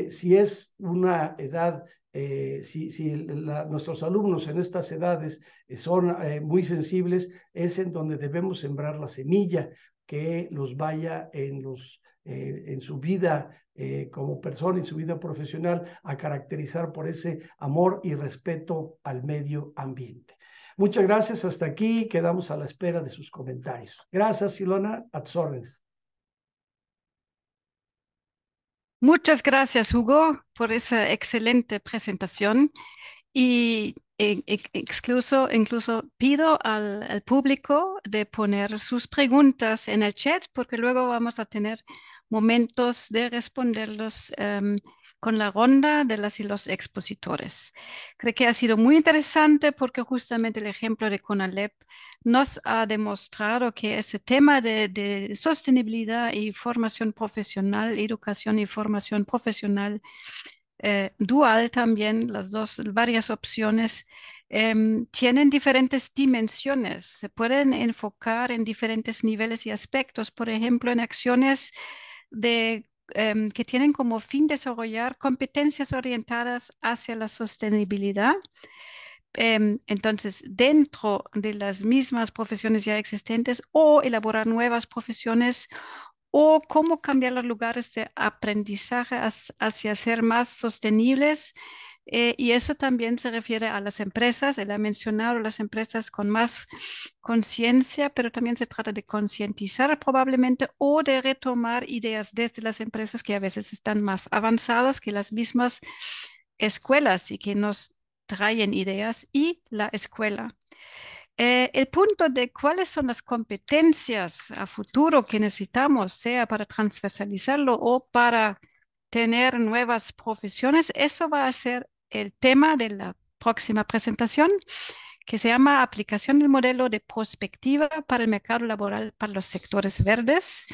si es una edad, si, nuestros alumnos en estas edades son muy sensibles, es en donde debemos sembrar la semilla que los vaya en los eh, en su vida eh, como persona y su vida profesional a caracterizar por ese amor y respeto al medio ambiente. Muchas gracias, hasta aquí quedamos a la espera de sus comentarios. Gracias, Silona, a Muchas gracias, Hugo, por esa excelente presentación. Y e-, e-, incluso, pido al, público de poner sus preguntas en el chat porque luego vamos a tener momentos de responderlos em, con la ronda de las y los expositores. Creo que ha sido muy interesante porque justamente el ejemplo de CONALEP nos ha demostrado que ese tema de, de sostenibilidad y formación profesional, educación y formación profesional eh, dual también, las dos, varias opciones, em, tienen diferentes dimensiones, se pueden enfocar en diferentes niveles y aspectos, por ejemplo, en acciones de, em, que tienen como fin desarrollar competencias orientadas hacia la sostenibilidad. Em, entonces, dentro de las mismas profesiones ya existentes o elaborar nuevas profesiones o cómo cambiar los lugares de aprendizaje hacia ser más sostenibles. Eh, y eso también se refiere a las empresas. Él ha mencionado las empresas con más conciencia, pero también se trata de concientizar probablemente o de retomar ideas desde las empresas que a veces están más avanzadas que las mismas escuelas y que nos traen ideas y la escuela. Eh, el punto de cuáles son las competencias a futuro que necesitamos, sea para transversalizarlo o para tener nuevas profesiones, eso va a ser el tema de la próxima presentación que se llama Aplicación del modelo de perspectiva para el mercado laboral para los sectores verdes.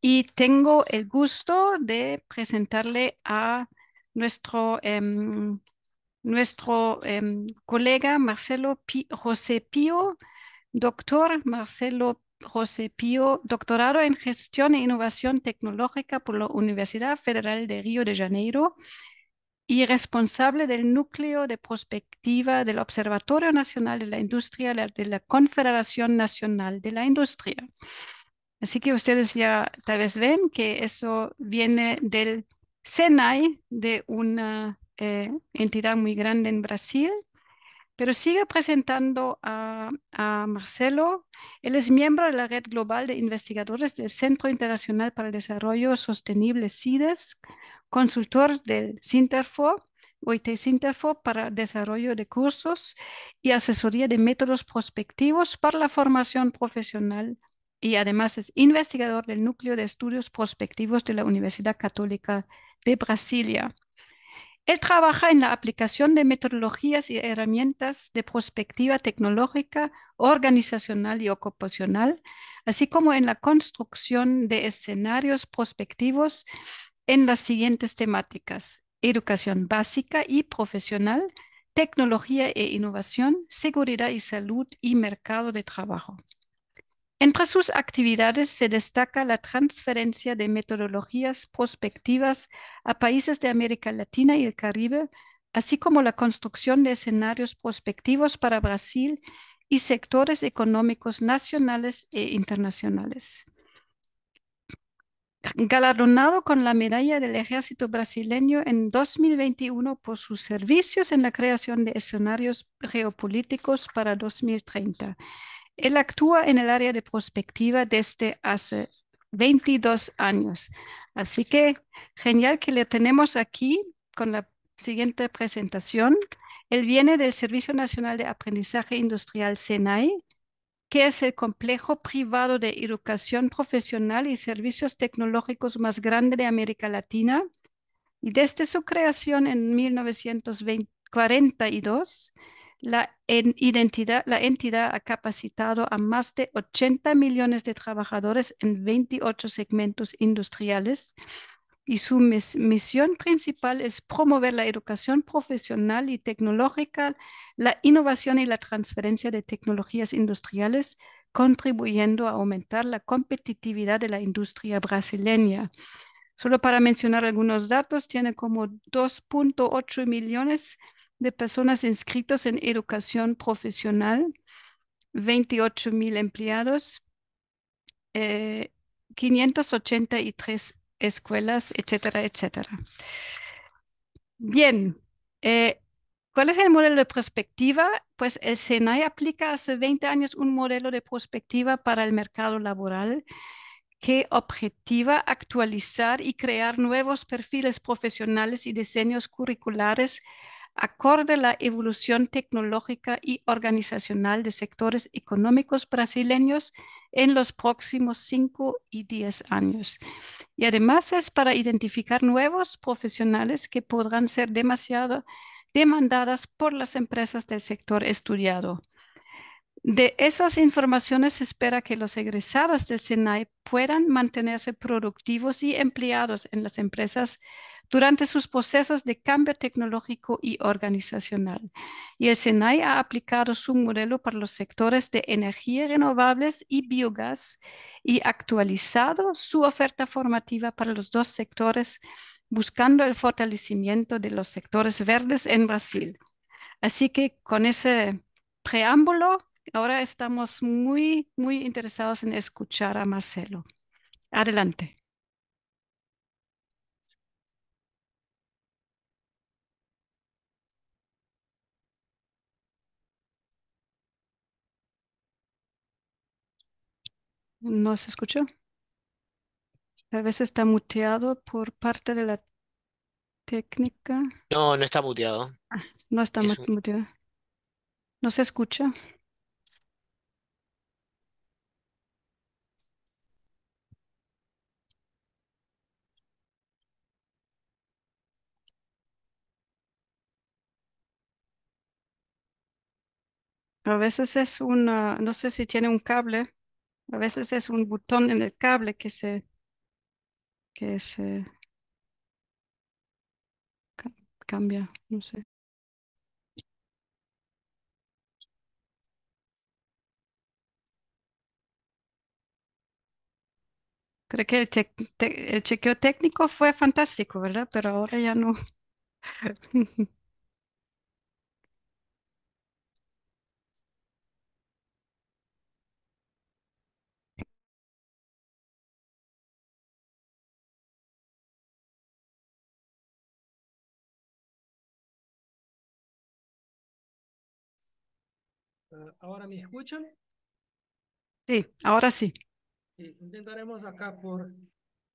Y tengo el gusto de presentarle a nuestro em, nuestro em, colega Marcelo José Pío, doctor Marcelo José Pío, doctorado en gestión e innovación tecnológica por la Universidad Federal de Río de Janeiro y responsable del núcleo de prospectiva del Observatorio Nacional de la Industria de la Confederación Nacional de la Industria. Así que ustedes ya tal vez ven que eso viene del SENAI, de una eh, entidad muy grande en Brasil, pero sigue presentando a, Marcelo. Él es miembro de la Red Global de Investigadores del Centro Internacional para el Desarrollo Sostenible, CIDES, consultor del Sinterfo, OIT Sinterfo para desarrollo de cursos y asesoría de métodos prospectivos para la formación profesional y además es investigador del Núcleo de Estudios Prospectivos de la Universidad Católica de Brasilia. Él trabaja en la aplicación de metodologías y herramientas de prospectiva tecnológica, organizacional y ocupacional, así como en la construcción de escenarios prospectivos en las siguientes temáticas, educación básica y profesional, tecnología e innovación, seguridad y salud y mercado de trabajo. Entre sus actividades se destaca la transferencia de metodologías prospectivas a países de América Latina y el Caribe, así como la construcción de escenarios prospectivos para Brasil y sectores económicos nacionales e internacionales. Galardonado con la medalla del ejército brasileño en 2021 por sus servicios en la creación de escenarios geopolíticos para 2030 él actúa en el área de prospectiva desde hace 22 años. Así que genial que le tenemos aquí con la siguiente presentación. Él viene del Servicio Nacional de Aprendizaje Industrial SENAI, que es el complejo privado de educación profesional y servicios tecnológicos más grande de América Latina. Y desde su creación en 1942, la, entidad ha capacitado a más de 80 millones de trabajadores en 28 segmentos industriales y su misión principal es promover la educación profesional y tecnológica, la innovación y la transferencia de tecnologías industriales, contribuyendo a aumentar la competitividad de la industria brasileña. Solo para mencionar algunos datos, tiene como 2.8 millones de de personas inscritas en educación profesional, 28 mil empleados, 583 eh, escuelas, etcétera, etcétera. Bien, eh, ¿cuál es el modelo de perspectiva? Pues el SENAI aplica hace 20 años un modelo de perspectiva para el mercado laboral que objetiva actualizar y crear nuevos perfiles profesionales y diseños curriculares acorde a la evolución tecnológica y organizacional de sectores económicos brasileños en los próximos 5 y 10 años. Y además es para identificar nuevos profesionales que podrán ser demasiado demandadas por las empresas del sector estudiado. De esas informaciones se espera que los egresados del SENAI puedan mantenerse productivos y empleados en las empresas durante sus procesos de cambio tecnológico y organizacional. Y el SENAI ha aplicado su modelo para los sectores de energía renovables y biogás y actualizado su oferta formativa para los dos sectores buscando el fortalecimiento de los sectores verdes en Brasil. Así que con ese preámbulo Ahora estamos muy, muy interesados en escuchar a Marcelo. Adelante. ¿No se escuchó? Tal vez está muteado por parte de la técnica. No, no está muteado. Ah, no está muteado. No se escucha. A veces es una, no sé si tiene un cable, a veces es un botón en el cable que se, que se cambia, no sé. Creo que el, el chequeo técnico fue fantástico, ¿verdad? Pero ahora ya no. Ah, ¿Ahora me escuchan? Sí, ahora sí. intentaremos acá por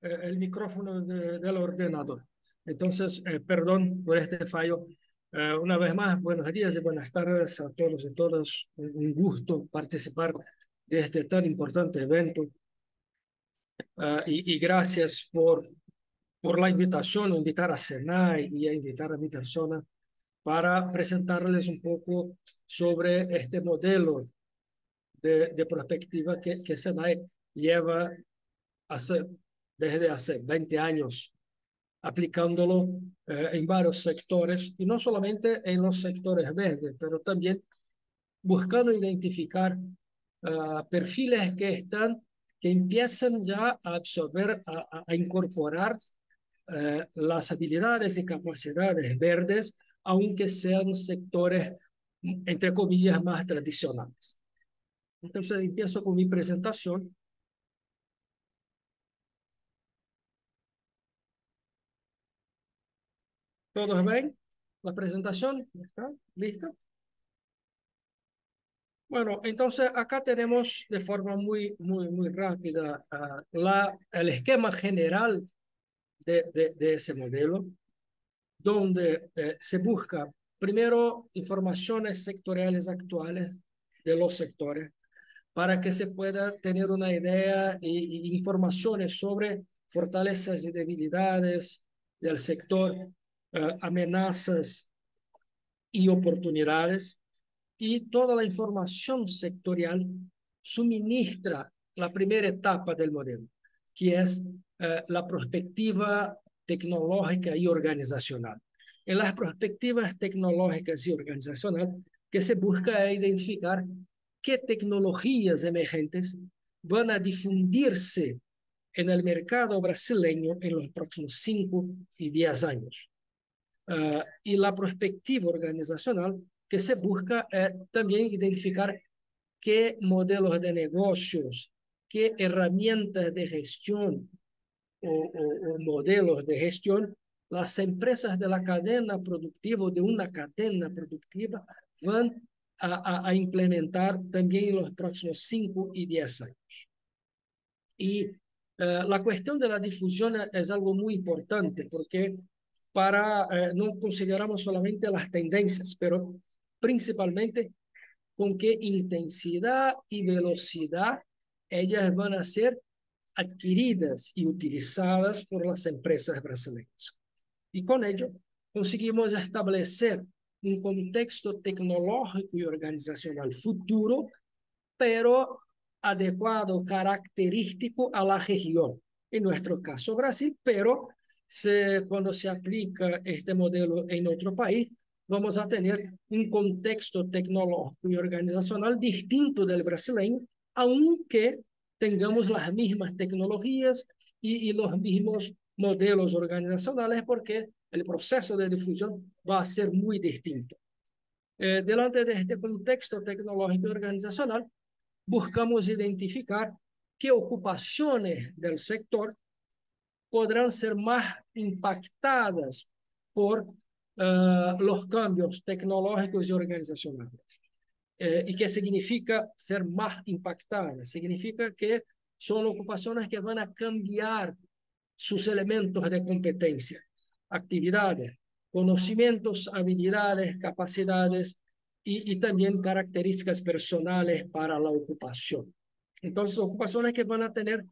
eh, el micrófono del ordenador. Entonces, eh, perdón por este fallo. Eh, una vez más, buenos días y buenas tardes a todos y todas. Un gusto participar de este tan importante evento. Ah, y, gracias por, por la invitación, invitar a Senai y a invitar a mi persona para presentarles un poco sobre este modelo de, perspectiva que, que Senai lleva hace, desde hace 20 años, aplicándolo eh, en varios sectores, y no solamente en los sectores verdes, pero también buscando identificar ah, perfiles que están, que empiezan ya a absorber, a, incorporar eh, las habilidades y capacidades verdes, aunque sean sectores entre comillas, más tradicionales. Entonces empiezo con mi presentación. ¿Todos ven la presentación? ¿Está lista? Bueno, entonces acá tenemos de forma muy, muy, muy rápida ah, la, el esquema general de, de, ese modelo, donde eh, se busca primero, informaciones sectoriales actuales de los sectores para que se pueda tener una idea e informaciones sobre fortalezas y debilidades del sector, eh, amenazas y oportunidades. Y toda la información sectorial suministra la primera etapa del modelo, que es eh, la perspectiva tecnológica y organizacional. En las perspectivas tecnológicas y organizacionales que se busca identificar qué tecnologías emergentes van a difundirse en el mercado brasileño en los próximos 5 y 10 años. Ah, y la perspectiva organizacional que se busca también identificar qué modelos de negocios, qué herramientas de gestión o modelos de gestión las empresas de la cadena productiva o de una cadena productiva van a, implementar también en los próximos 5 y 10 años. Y eh, la cuestión de la difusión es algo muy importante porque para, eh, no consideramos solamente las tendencias, pero principalmente con qué intensidad y velocidad ellas van a ser adquiridas y utilizadas por las empresas brasileñas. Y con ello conseguimos establecer un contexto tecnológico y organizacional futuro, pero adecuado, característico a la región. En nuestro caso, Brasil, pero se, cuando se aplica este modelo en otro país, vamos a tener un contexto tecnológico y organizacional distinto del brasileño, aunque tengamos las mismas tecnologías y, y los mismos modelos organizacionales porque el proceso de difusión va a ser muy distinto. Eh, delante de este contexto tecnológico organizacional, buscamos identificar qué ocupaciones del sector podrán ser más impactadas por uh, los cambios tecnológicos y organizacionales. Eh, ¿Y qué significa ser más impactadas? Significa que son ocupaciones que van a cambiar sus elementos de competencia, actividades, conocimientos, habilidades, capacidades y, también características personales para la ocupación. Entonces, ocupaciones que van a tener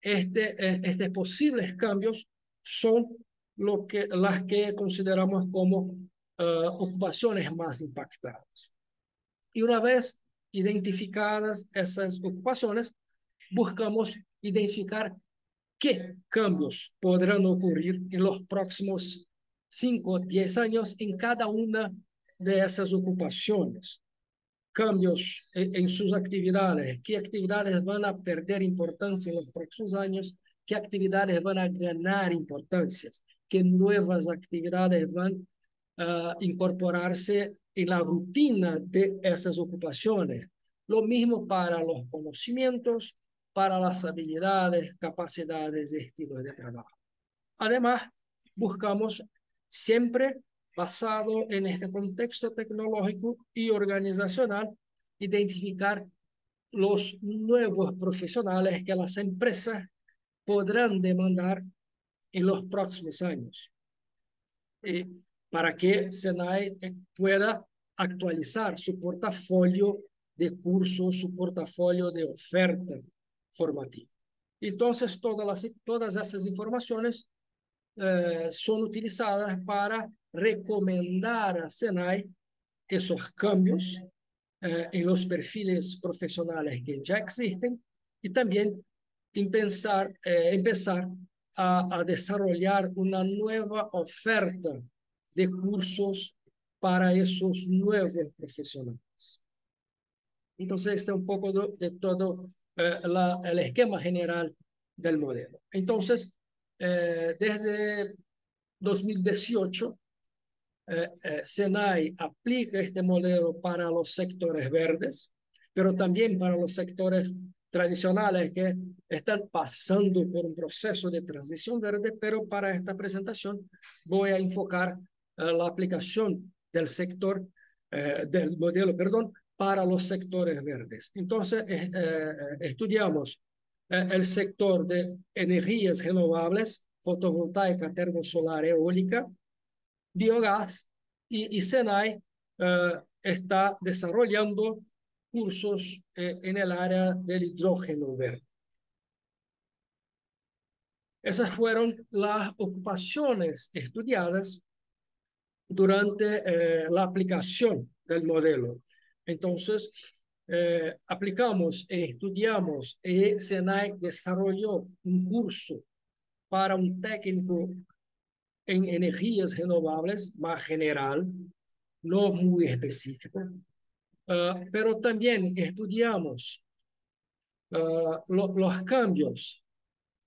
este, eh, estos posibles cambios son que, las que consideramos como eh, ocupaciones más impactadas. Y una vez identificadas esas ocupaciones, buscamos identificar ¿Qué cambios podrán ocurrir en los próximos 5 o 10 años en cada una de esas ocupaciones? Cambios e, en sus actividades, qué actividades van a perder importancia en los próximos años, qué actividades van a ganar importancia, qué nuevas actividades van a incorporarse en la rutina de esas ocupaciones. Lo mismo para los conocimientos, para las habilidades, capacidades y estilos de trabajo. Además, buscamos siempre, basado en este contexto tecnológico y organizacional, identificar los nuevos profesionales que las empresas podrán demandar en los próximos años eh, para que SENAI pueda actualizar su portafolio de cursos, su portafolio de ofertas formativo. Entonces, todas, las, todas esas informaciones eh, son utilizadas para recomendar a SENAI esos cambios eh, en los perfiles profesionales que ya existen y también eh, empezar a, desarrollar una nueva oferta de cursos para esos nuevos profesionales. Entonces, este es un poco de, de todo eh, el esquema general del modelo. Entonces, eh, desde 2018, eh, SENAI aplica este modelo para los sectores verdes, pero también para los sectores tradicionales que están pasando por un proceso de transición verde, pero para esta presentación voy a enfocar la aplicación del sector, del modelo, perdón, para los sectores verdes. Entonces, eh, eh, estudiamos eh, el sector de energías renovables, fotovoltaica, termosolar, eólica, biogás, y, SENAI está desarrollando cursos en el área del hidrógeno verde. Esas fueron las ocupaciones estudiadas durante la aplicación del modelo. Entonces, eh, aplicamos, eh, estudiamos, y eh, SENAI desarrolló un curso para un técnico en energías renovables más general, no muy específico, ah, pero también estudiamos ah, los cambios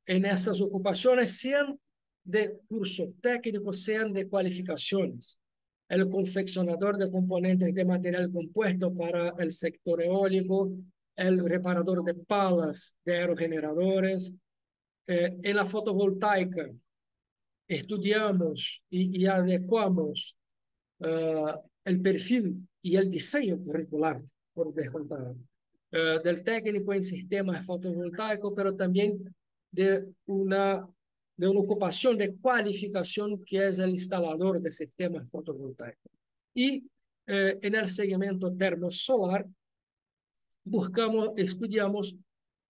en esas ocupaciones, sean de curso técnico, sean de cualificaciones el confeccionador de componentes de material compuesto para el sector eólico, el reparador de palas de aerogeneradores. Eh, en la fotovoltaica estudiamos y, adecuamos eh, el perfil y el diseño curricular, por eh, del técnico en sistemas fotovoltaicos, pero también de una de una ocupación de cualificación que es el instalador de sistemas fotovoltaicos. Y eh, en el segmento termosolar, buscamos, estudiamos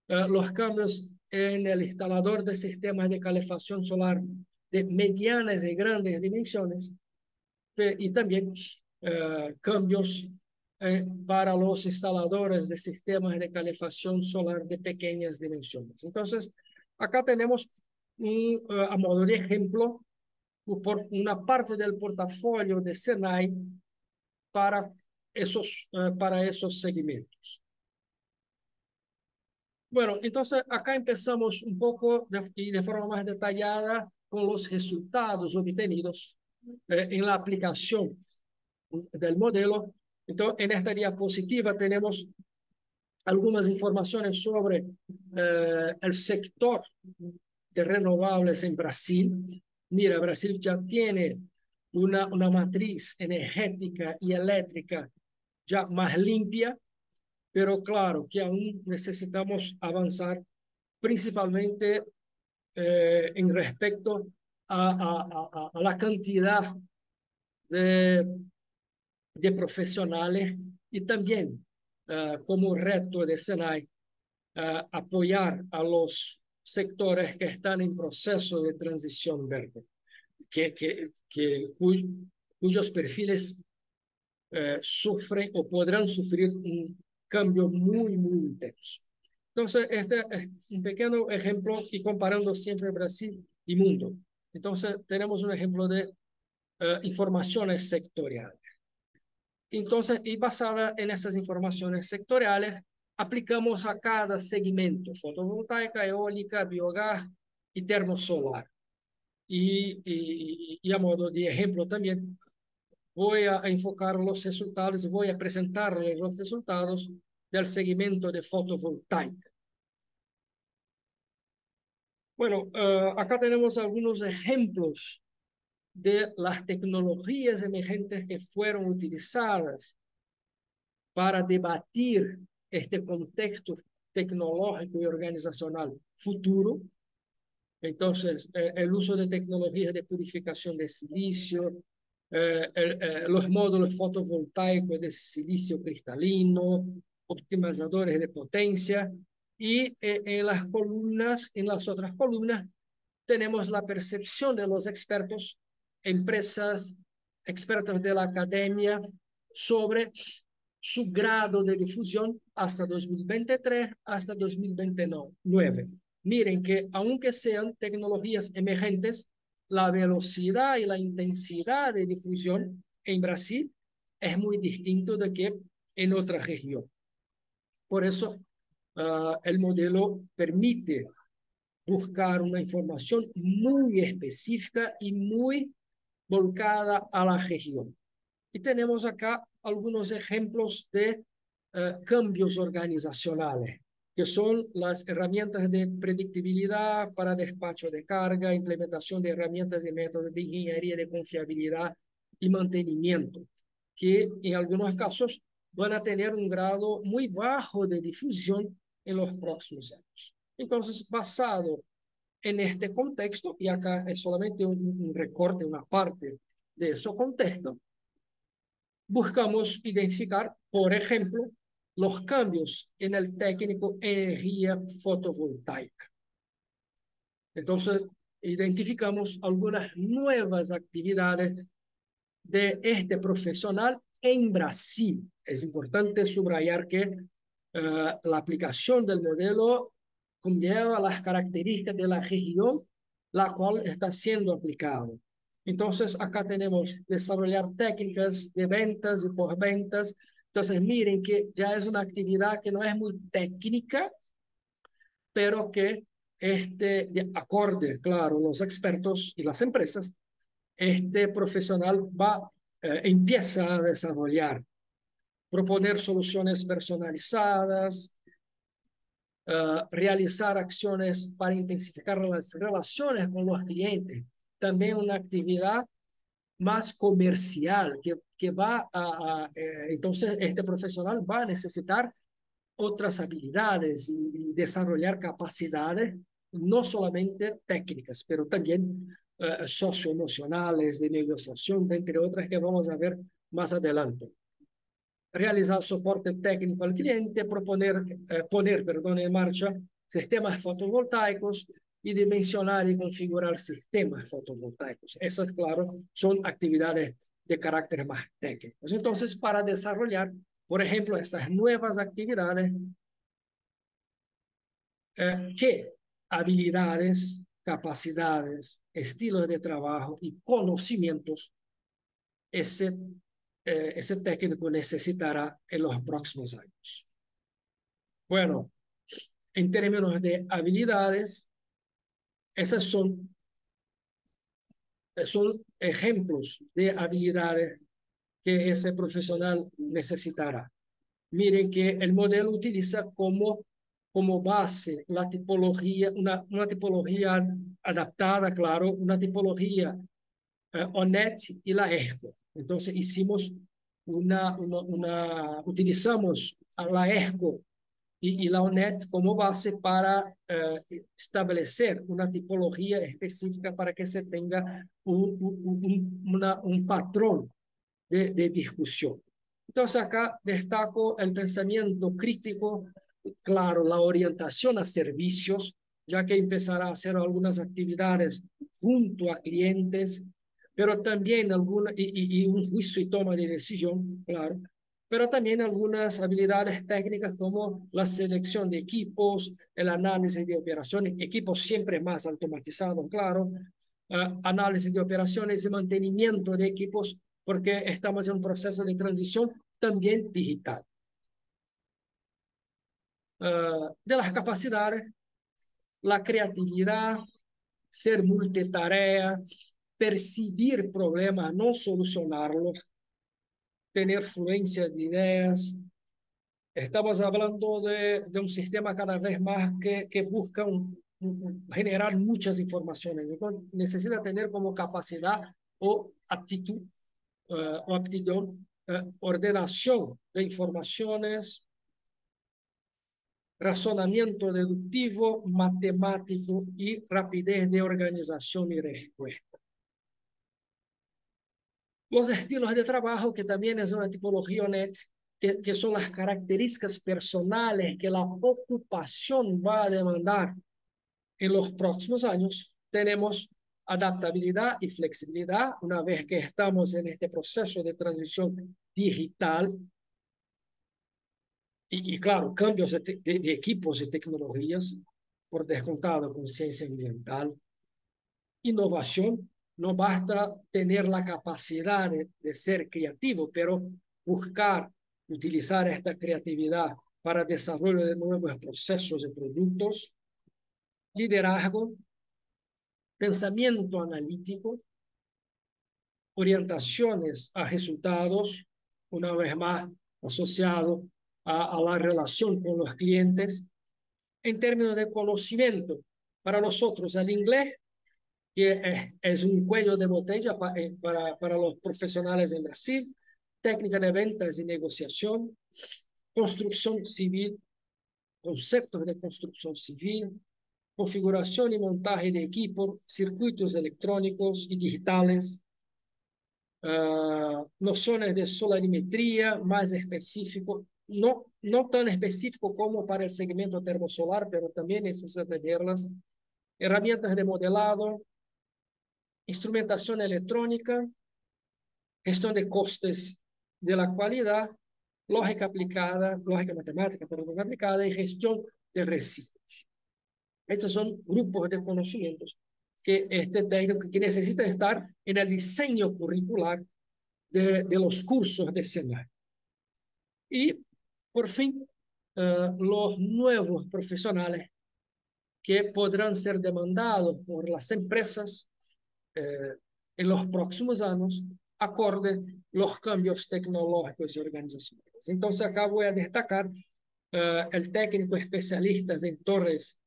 eh, los cambios en el instalador de sistemas de calefacción solar de medianas y grandes dimensiones y también eh, cambios para los instaladores de sistemas de calefacción solar de pequeñas dimensiones. Entonces, acá tenemos eh, a modo de ejemplo, pues, una parte del portafolio de Senai para esos, eh, para esos segmentos. Bueno, entonces acá empezamos un poco y de forma más detallada con los resultados obtenidos eh, en la aplicación del modelo. Entonces, en esta diapositiva tenemos algunas informaciones sobre el sector renovables en Brasil. Mira, Brasil ya tiene una, una matriz energética y eléctrica ya más limpia, pero claro que aún necesitamos avanzar principalmente eh, en respecto a, la cantidad de, profesionales y también eh, como reto de SENAI eh, apoyar a los sectores que están en proceso de transición verde, que, que, cuyos perfiles eh, sufren o podrán sufrir un cambio muy, muy intenso. Entonces, este es un pequeño ejemplo y comparando siempre Brasil y mundo. Entonces, tenemos un ejemplo de eh, informaciones sectoriales. Entonces, y basada en esas informaciones sectoriales, aplicamos a cada segmento, fotovoltaica, eólica, biogás y termosolar. Y, y, a modo de ejemplo también, voy a enfocar los resultados, voy a presentarles los resultados del segmento de fotovoltaica. Bueno, eh, acá tenemos algunos ejemplos de las tecnologías emergentes que fueron utilizadas para debatir este contexto tecnológico y organizacional futuro. Entonces, eh, el uso de tecnologías de purificación de silicio, eh, eh, los módulos fotovoltaicos de silicio cristalino, optimizadores de potencia y en las columnas, en las otras columnas, tenemos la percepción de los expertos, empresas, expertos de la academia sobre su grado de difusión hasta 2023, hasta 2029. Miren que aunque sean tecnologías emergentes, la velocidad y la intensidad de difusión en Brasil es muy distinto de que en otra región. Por eso, ah, el modelo permite buscar una información muy específica y muy volcada a la región. Y tenemos acá algunos ejemplos de eh, cambios organizacionales, que son las herramientas de predictibilidad para despacho de carga, implementación de herramientas y métodos de ingeniería de confiabilidad y mantenimiento, que en algunos casos van a tener un grado muy bajo de difusión en los próximos años. Entonces, basado en este contexto, y acá es solamente un, un recorte, una parte de ese contexto, buscamos identificar, por ejemplo, los cambios en el técnico energía fotovoltaica. Entonces, identificamos algunas nuevas actividades de este profesional en Brasil. Es importante subrayar que eh, la aplicación del modelo conlleva las características de la región la cual está siendo aplicado. Entonces, acá tenemos desarrollar técnicas de ventas y por Entonces, miren que ya es una actividad que no es muy técnica, pero que este, de acorde, claro, los expertos y las empresas, este profesional va, eh, empieza a desarrollar, proponer soluciones personalizadas, eh, realizar acciones para intensificar las relaciones con los clientes también una actividad más comercial, que, va a, eh, entonces este profesional va a necesitar otras habilidades y, desarrollar capacidades, no solamente técnicas, pero también eh, socioemocionales, de negociación, entre otras que vamos a ver más adelante. Realizar soporte técnico al cliente, proponer, eh, poner perdón, en marcha sistemas fotovoltaicos, y dimensionar y configurar sistemas fotovoltaicos. Esas, claro, son actividades de carácter más técnico. Entonces, para desarrollar, por ejemplo, estas nuevas actividades, eh, ¿qué habilidades, capacidades, estilos de trabajo y conocimientos ese, eh, ese técnico necesitará en los próximos años? Bueno, en términos de habilidades, esos son, son ejemplos de habilidades que ese profesional necesitará. Miren que el modelo utiliza como, como base la tipología, una, una tipología adaptada, claro, una tipología eh, ONET y la ERCO. Entonces hicimos una, una, utilizamos a la ERCO y, la UNED como base para eh, establecer una tipología específica para que se tenga un, un, un patrón de, de, discusión. Entonces acá destaco el pensamiento crítico, claro, la orientación a servicios, ya que empezará a hacer algunas actividades junto a clientes, pero también alguna, y un juicio y toma de decisión, claro, pero también algunas habilidades técnicas como la selección de equipos, el análisis de operaciones, equipos siempre más automatizados, claro, eh, análisis de operaciones y mantenimiento de equipos, porque estamos en un proceso de transición también digital. Eh, de las capacidades, la creatividad, ser multitarea, percibir problemas, no solucionarlos, tener fluencia de ideas. Estamos hablando de, un sistema cada vez más que, que busca generar muchas informaciones. necesita tener como capacidad o aptitud eh, o aptitud, eh, ordenación de informaciones, razonamiento deductivo, matemático y rapidez de organización y respuesta. Los estilos de trabajo, que también es una tipología net, que, que son las características personales que la ocupación va a demandar en los próximos años, tenemos adaptabilidad y flexibilidad, una vez que estamos en este proceso de transición digital. Y, y claro, cambios de, de, equipos y tecnologías, por descontado, conciencia ambiental, innovación no basta tener la capacidad de, ser creativo, pero buscar utilizar esta creatividad para desarrollo de nuevos procesos y productos, liderazgo, pensamiento analítico, orientaciones a resultados, una vez más asociado a, a, la relación con los clientes, en términos de conocimiento. Para nosotros, el inglés que eh, es un cuello de botella eh, para, para los profesionales en Brasil, técnica de ventas y negociación, construcción civil, conceptos de construcción civil, configuración y montaje de equipo, circuitos electrónicos y digitales, ah, nociones de solarimetría más específico, no, no tan específico como para el segmento termosolar, pero también es tenerlas, herramientas de modelado, instrumentación electrónica, gestión de costes de la calidad, lógica aplicada, lógica matemática, aplicada y gestión de residuos. Estos son grupos de conocimientos que, este técnico, que estar en el diseño curricular de, los cursos de escenario Y, por fin, eh, los nuevos profesionales que podrán ser demandados por las empresas eh, en los próximos años acorde los cambios tecnológicos y organizacionales. Entonces, acá voy a destacar eh, el técnico especialista en torres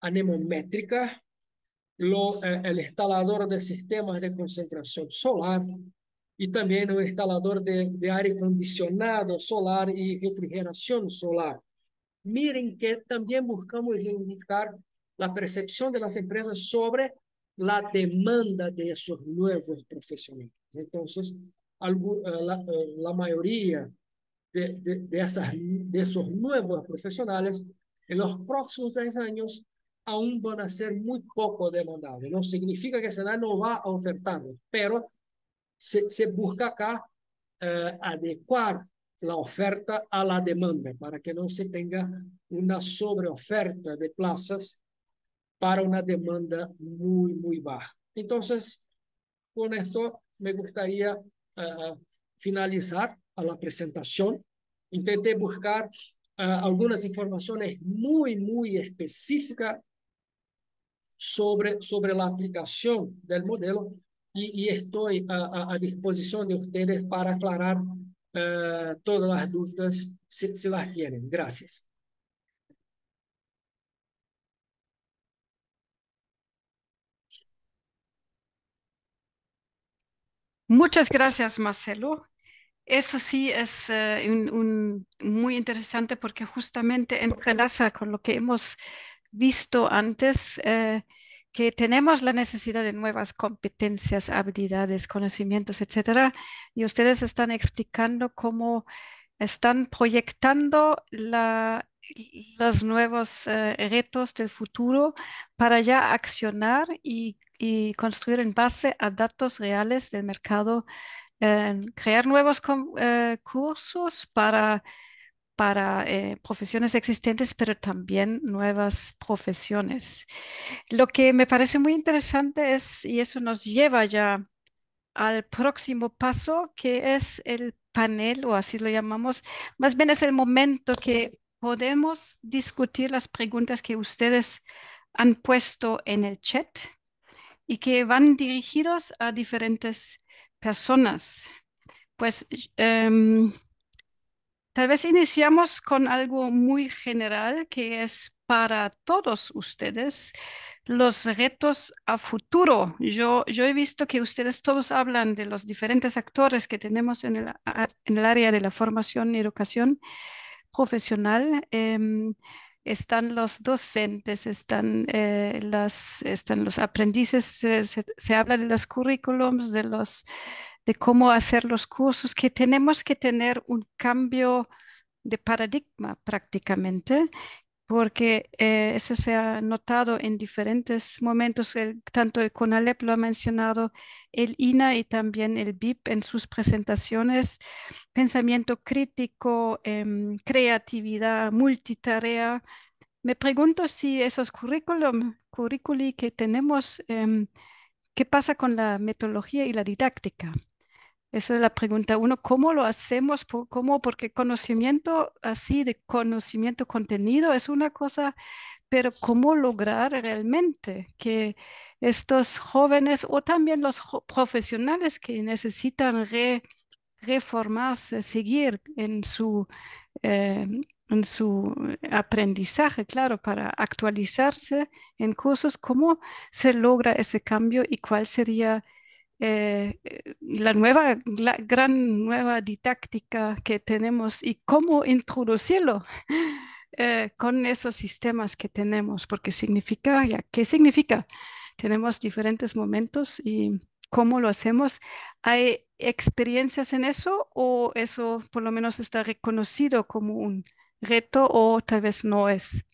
anemométricas, eh, el instalador de sistemas de concentración solar y también un instalador de, de aire acondicionado solar y refrigeración solar. Miren que también buscamos identificar la percepción de las empresas sobre la demanda de esos nuevos profesionales. Entonces, eh, eh, la, mayoría de, esas, de esos nuevos profesionales en los próximos 10 años aún van a ser muy poco demandados. No significa que se no va a ofertar, pero se, busca acá eh, adecuar la oferta a la demanda para que no se tenga una sobreoferta de plazas para una demanda muy, muy baja. Entonces, con esto me gustaría uh, ah, ah, finalizar a la presentación. Intenté buscar uh, ah, algunas informaciones muy, muy específicas sobre, sobre la aplicación del modelo y, y estoy a, a, disposición de ustedes para aclarar uh, todas las dudas si, si las tienen. Gracias. Muchas gracias, Marcelo. Eso sí es eh, muy interesante porque justamente entrelaza con lo que hemos visto antes, eh, que tenemos la necesidad de nuevas competencias, habilidades, conocimientos, etcétera, y ustedes están explicando cómo están proyectando la los nuevos eh, retos del futuro para ya accionar y, construir en base a datos reales del mercado, eh, crear nuevos eh, cursos para, para profesiones existentes, pero también nuevas profesiones. Lo que me parece muy interesante es, y eso nos lleva ya al próximo paso, que es el panel, o así lo llamamos, más bien es el momento que podemos discutir las preguntas que ustedes han puesto en el chat y que van dirigidos a diferentes personas. Pues em, tal vez iniciamos con algo muy general que es para todos ustedes los retos a futuro. Yo, yo he visto que ustedes todos hablan de los diferentes actores que tenemos en el, en el área de la formación y educación profesional em, están los docentes, están, eh, las, están los aprendices, se, habla de los currículums, de, los, de cómo hacer los cursos, que tenemos que tener un cambio de paradigma prácticamente, porque eh, eso se ha notado en diferentes momentos, tanto el CONALEP lo ha mencionado, el INA y también el BIP en sus presentaciones, pensamiento crítico, em, creatividad, multitarea. Me pregunto si esos currículum, que tenemos, em, ¿qué pasa con la metodología y la didáctica? Esa es la pregunta uno, ¿cómo lo hacemos? ¿Cómo? Porque conocimiento así, de conocimiento contenido, es una cosa, pero ¿cómo lograr realmente que estos jóvenes o también los profesionales que necesitan reformarse, seguir en su, eh, en su aprendizaje, claro, para actualizarse en cursos, ¿cómo se logra ese cambio y cuál sería eh, eh, la nueva, la gran nueva didáctica que tenemos y cómo introducirlo eh, con esos sistemas que tenemos, porque significa, ya, ¿qué significa? Tenemos diferentes momentos y cómo lo hacemos. ¿Hay experiencias en eso o eso por lo menos está reconocido como un reto o tal vez no es?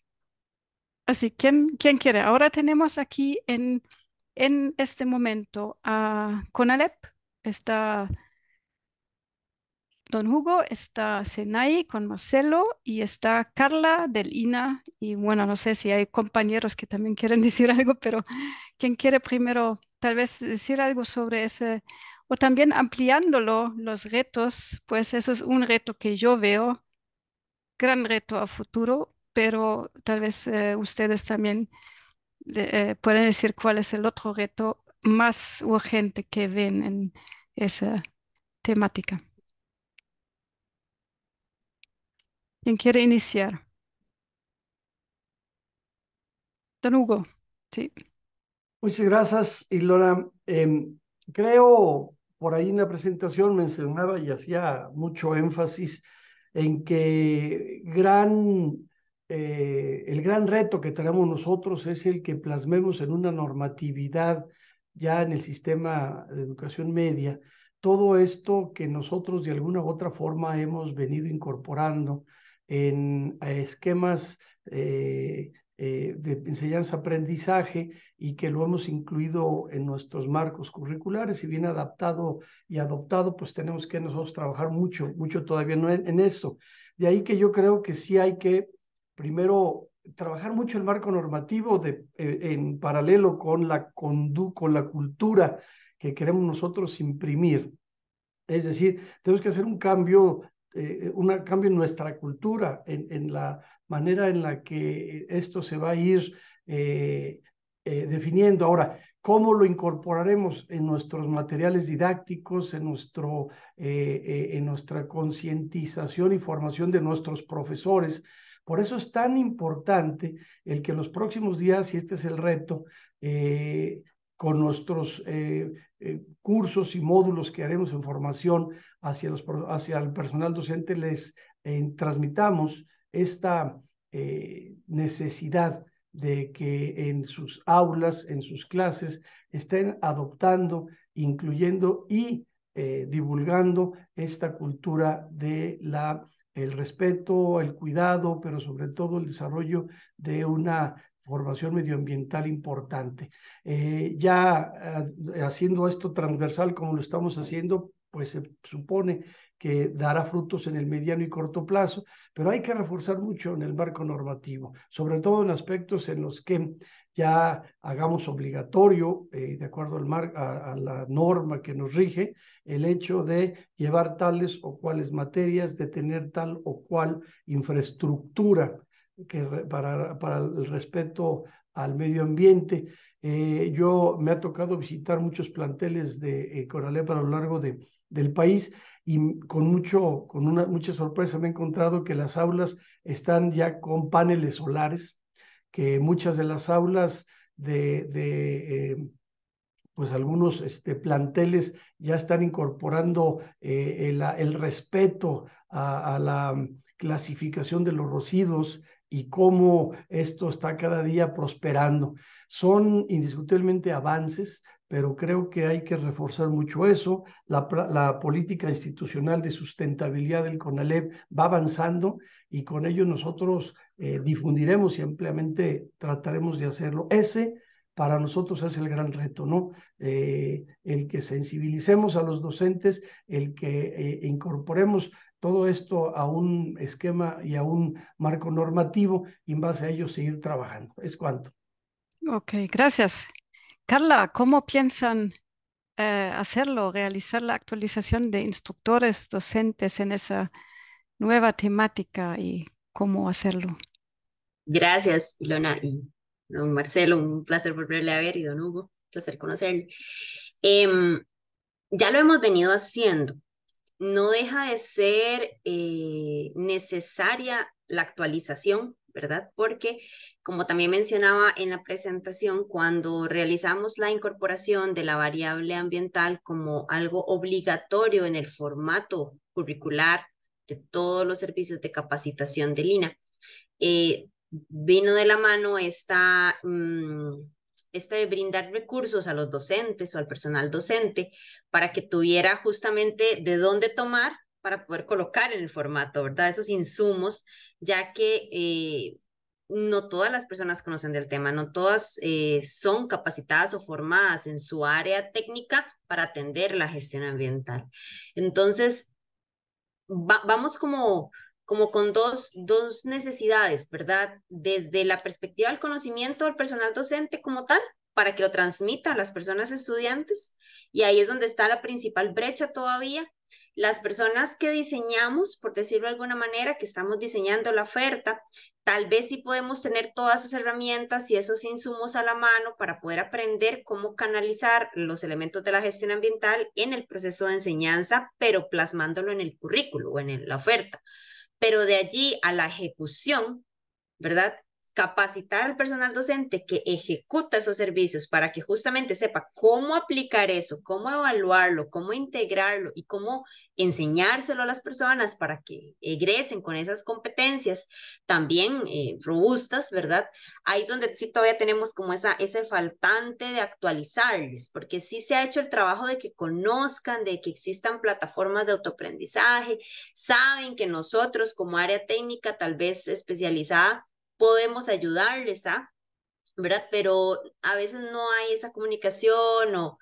Así, ¿quién, quién quiere? Ahora tenemos aquí en en este momento con Alep está Don Hugo, está Senai con Marcelo y está Carla del INA. Y bueno, no sé si hay compañeros que también quieren decir algo, pero quien quiere primero tal vez decir algo sobre ese, o también ampliándolo, los retos, pues eso es un reto que yo veo, gran reto a futuro, pero tal vez eh, ustedes también eh, pueden decir cuál es el otro reto más urgente que ven en esa temática. ¿Quién quiere iniciar? Don Hugo, sí. Muchas gracias, Ilona. Eh, em, creo, por ahí en la presentación mencionaba y hacía mucho énfasis en que gran eh, el gran reto que tenemos nosotros es el que plasmemos en una normatividad ya en el sistema de educación media todo esto que nosotros de alguna u otra forma hemos venido incorporando en eh, esquemas eh, de enseñanza-aprendizaje y que lo hemos incluido en nuestros marcos curriculares. y bien adaptado y adoptado, pues tenemos que nosotros trabajar mucho, mucho todavía en eso. De ahí que yo creo que sí hay que primero, trabajar mucho el marco normativo de, eh, en paralelo con la, con la cultura que queremos nosotros imprimir. Es decir, tenemos que hacer un cambio, eh, un cambio en nuestra cultura, en, la manera en la que esto se va a ir eh, definiendo. Ahora, ¿cómo lo incorporaremos en nuestros materiales didácticos, en, nuestro, en nuestra concientización y formación de nuestros profesores? Por eso es tan importante el que en los próximos días, y este es el reto, eh, con nuestros eh, eh, cursos y módulos que haremos en formación hacia, los, hacia el personal docente, les transmitamos esta necesidad de que en sus aulas, en sus clases, estén adoptando, incluyendo y divulgando esta cultura de la el respeto, el cuidado, pero sobre todo el desarrollo de una formación medioambiental importante. Eh, ya eh, haciendo esto transversal como lo estamos haciendo, pues se supone que dará frutos en el mediano y corto plazo, pero hay que reforzar mucho en el marco normativo, sobre todo en aspectos en los que ya hagamos obligatorio, eh, de acuerdo al mar, a, la norma que nos rige, el hecho de llevar tales o cuales materias, de tener tal o cual infraestructura que para, el respeto al medio ambiente. Eh, yo me ha tocado visitar muchos planteles de eh, para a lo largo de, del país y con, mucho, con una, mucha sorpresa me he encontrado que las aulas están ya con paneles solares que muchas de las aulas de, eh, pues algunos este, planteles ya están incorporando eh, el, respeto a, la clasificación de los residuos y cómo esto está cada día prosperando. Son indiscutiblemente avances, pero creo que hay que reforzar mucho eso. La, la política institucional de sustentabilidad del CONALEP va avanzando y con ello nosotros eh, difundiremos y ampliamente trataremos de hacerlo. Ese para nosotros es el gran reto, ¿no? Eh, el que sensibilicemos a los docentes, el que eh, incorporemos todo esto a un esquema y a un marco normativo y en base a ello seguir trabajando. Es cuanto. Ok, gracias. Carla, ¿cómo piensan hacerlo, realizar la actualización de instructores, docentes en esa nueva temática y cómo hacerlo? Gracias, Ilona y don Marcelo, un placer volverle a ver y don Hugo, un placer conocerle. Em, ya lo hemos venido haciendo. No deja de ser eh, necesaria la actualización, ¿verdad? Porque, como también mencionaba en la presentación, cuando realizamos la incorporación de la variable ambiental como algo obligatorio en el formato curricular de todos los servicios de capacitación de Lina, eh, vino de la mano esta, de mm, este brindar recursos a los docentes o al personal docente para que tuviera justamente de dónde tomar para poder colocar en el formato, ¿verdad? Esos insumos, ya que eh, no todas las personas conocen del tema, no todas eh, son capacitadas o formadas en su área técnica para atender la gestión ambiental. Entonces, vamos como como con dos, necesidades, ¿verdad? Desde la perspectiva del conocimiento del personal docente como tal, para que lo transmita a las personas estudiantes, y ahí es donde está la principal brecha todavía. Las personas que diseñamos, por decirlo de alguna manera, que estamos diseñando la oferta, tal vez si podemos tener todas esas herramientas y esos insumos a la mano para poder aprender cómo canalizar los elementos de la gestión ambiental en el proceso de enseñanza, pero plasmándolo en el currículo o en la oferta pero de allí a la ejecución, ¿verdad? capacitar al personal docente que ejecuta esos servicios para que justamente sepa cómo aplicar eso, cómo evaluarlo, cómo integrarlo y cómo enseñárselo a las personas para que egresen con esas competencias también eh, robustas, ¿verdad? Ahí es donde sí todavía tenemos como esa, ese faltante de actualizarles, porque sí se ha hecho el trabajo de que conozcan, de que existan plataformas de autoaprendizaje, saben que nosotros como área técnica tal vez especializada, podemos ayudarles a, ¿ah? ¿verdad? Pero a veces no hay esa comunicación o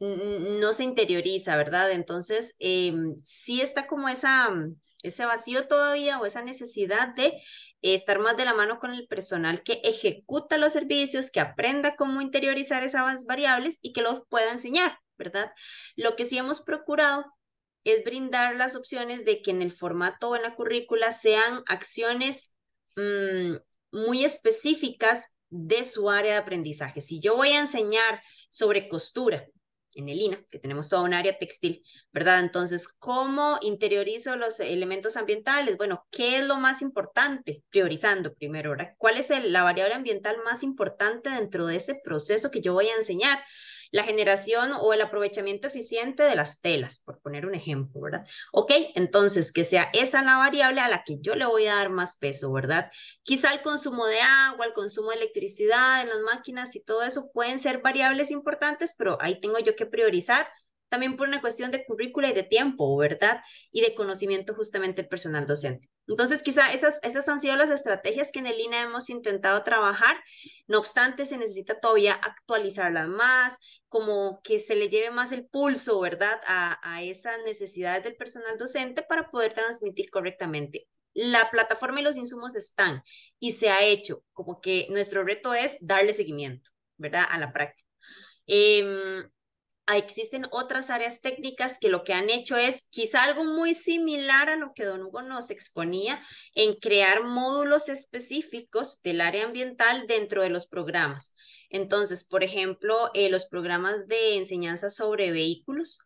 no se interioriza, ¿verdad? Entonces, em, sí está como esa, mm, ese vacío todavía o esa necesidad de estar más de la mano con el personal que ejecuta los servicios, que aprenda cómo interiorizar esas variables y que los pueda enseñar, ¿verdad? Lo que sí hemos procurado es brindar las opciones de que en el formato o en la currícula sean acciones mm, muy específicas de su área de aprendizaje. Si yo voy a enseñar sobre costura en el INA, que tenemos toda un área textil, ¿verdad? Entonces, ¿cómo interiorizo los elementos ambientales? Bueno, ¿qué es lo más importante? Priorizando primero, ¿verdad? ¿Cuál es la variable ambiental más importante dentro de ese proceso que yo voy a enseñar? la generación o el aprovechamiento eficiente de las telas, por poner un ejemplo, ¿verdad? Ok, entonces que sea esa la variable a la que yo le voy a dar más peso, ¿verdad? Quizá el consumo de agua, el consumo de electricidad en las máquinas y todo eso pueden ser variables importantes, pero ahí tengo yo que priorizar también por una cuestión de currícula y de tiempo, ¿verdad? Y de conocimiento justamente personal docente. Entonces, quizá esas, esas han sido las estrategias que en el INA e hemos intentado trabajar. No obstante, se necesita todavía actualizarlas más, como que se le lleve más el pulso, ¿verdad? A, a esas necesidades del personal docente para poder transmitir correctamente. La plataforma y los insumos están y se ha hecho, como que nuestro reto es darle seguimiento, ¿verdad? A la práctica. Eh, existen otras áreas técnicas que lo que han hecho es quizá algo muy similar a lo que don Hugo nos exponía en crear módulos específicos del área ambiental dentro de los programas. Entonces, por ejemplo, eh, los programas de enseñanza sobre vehículos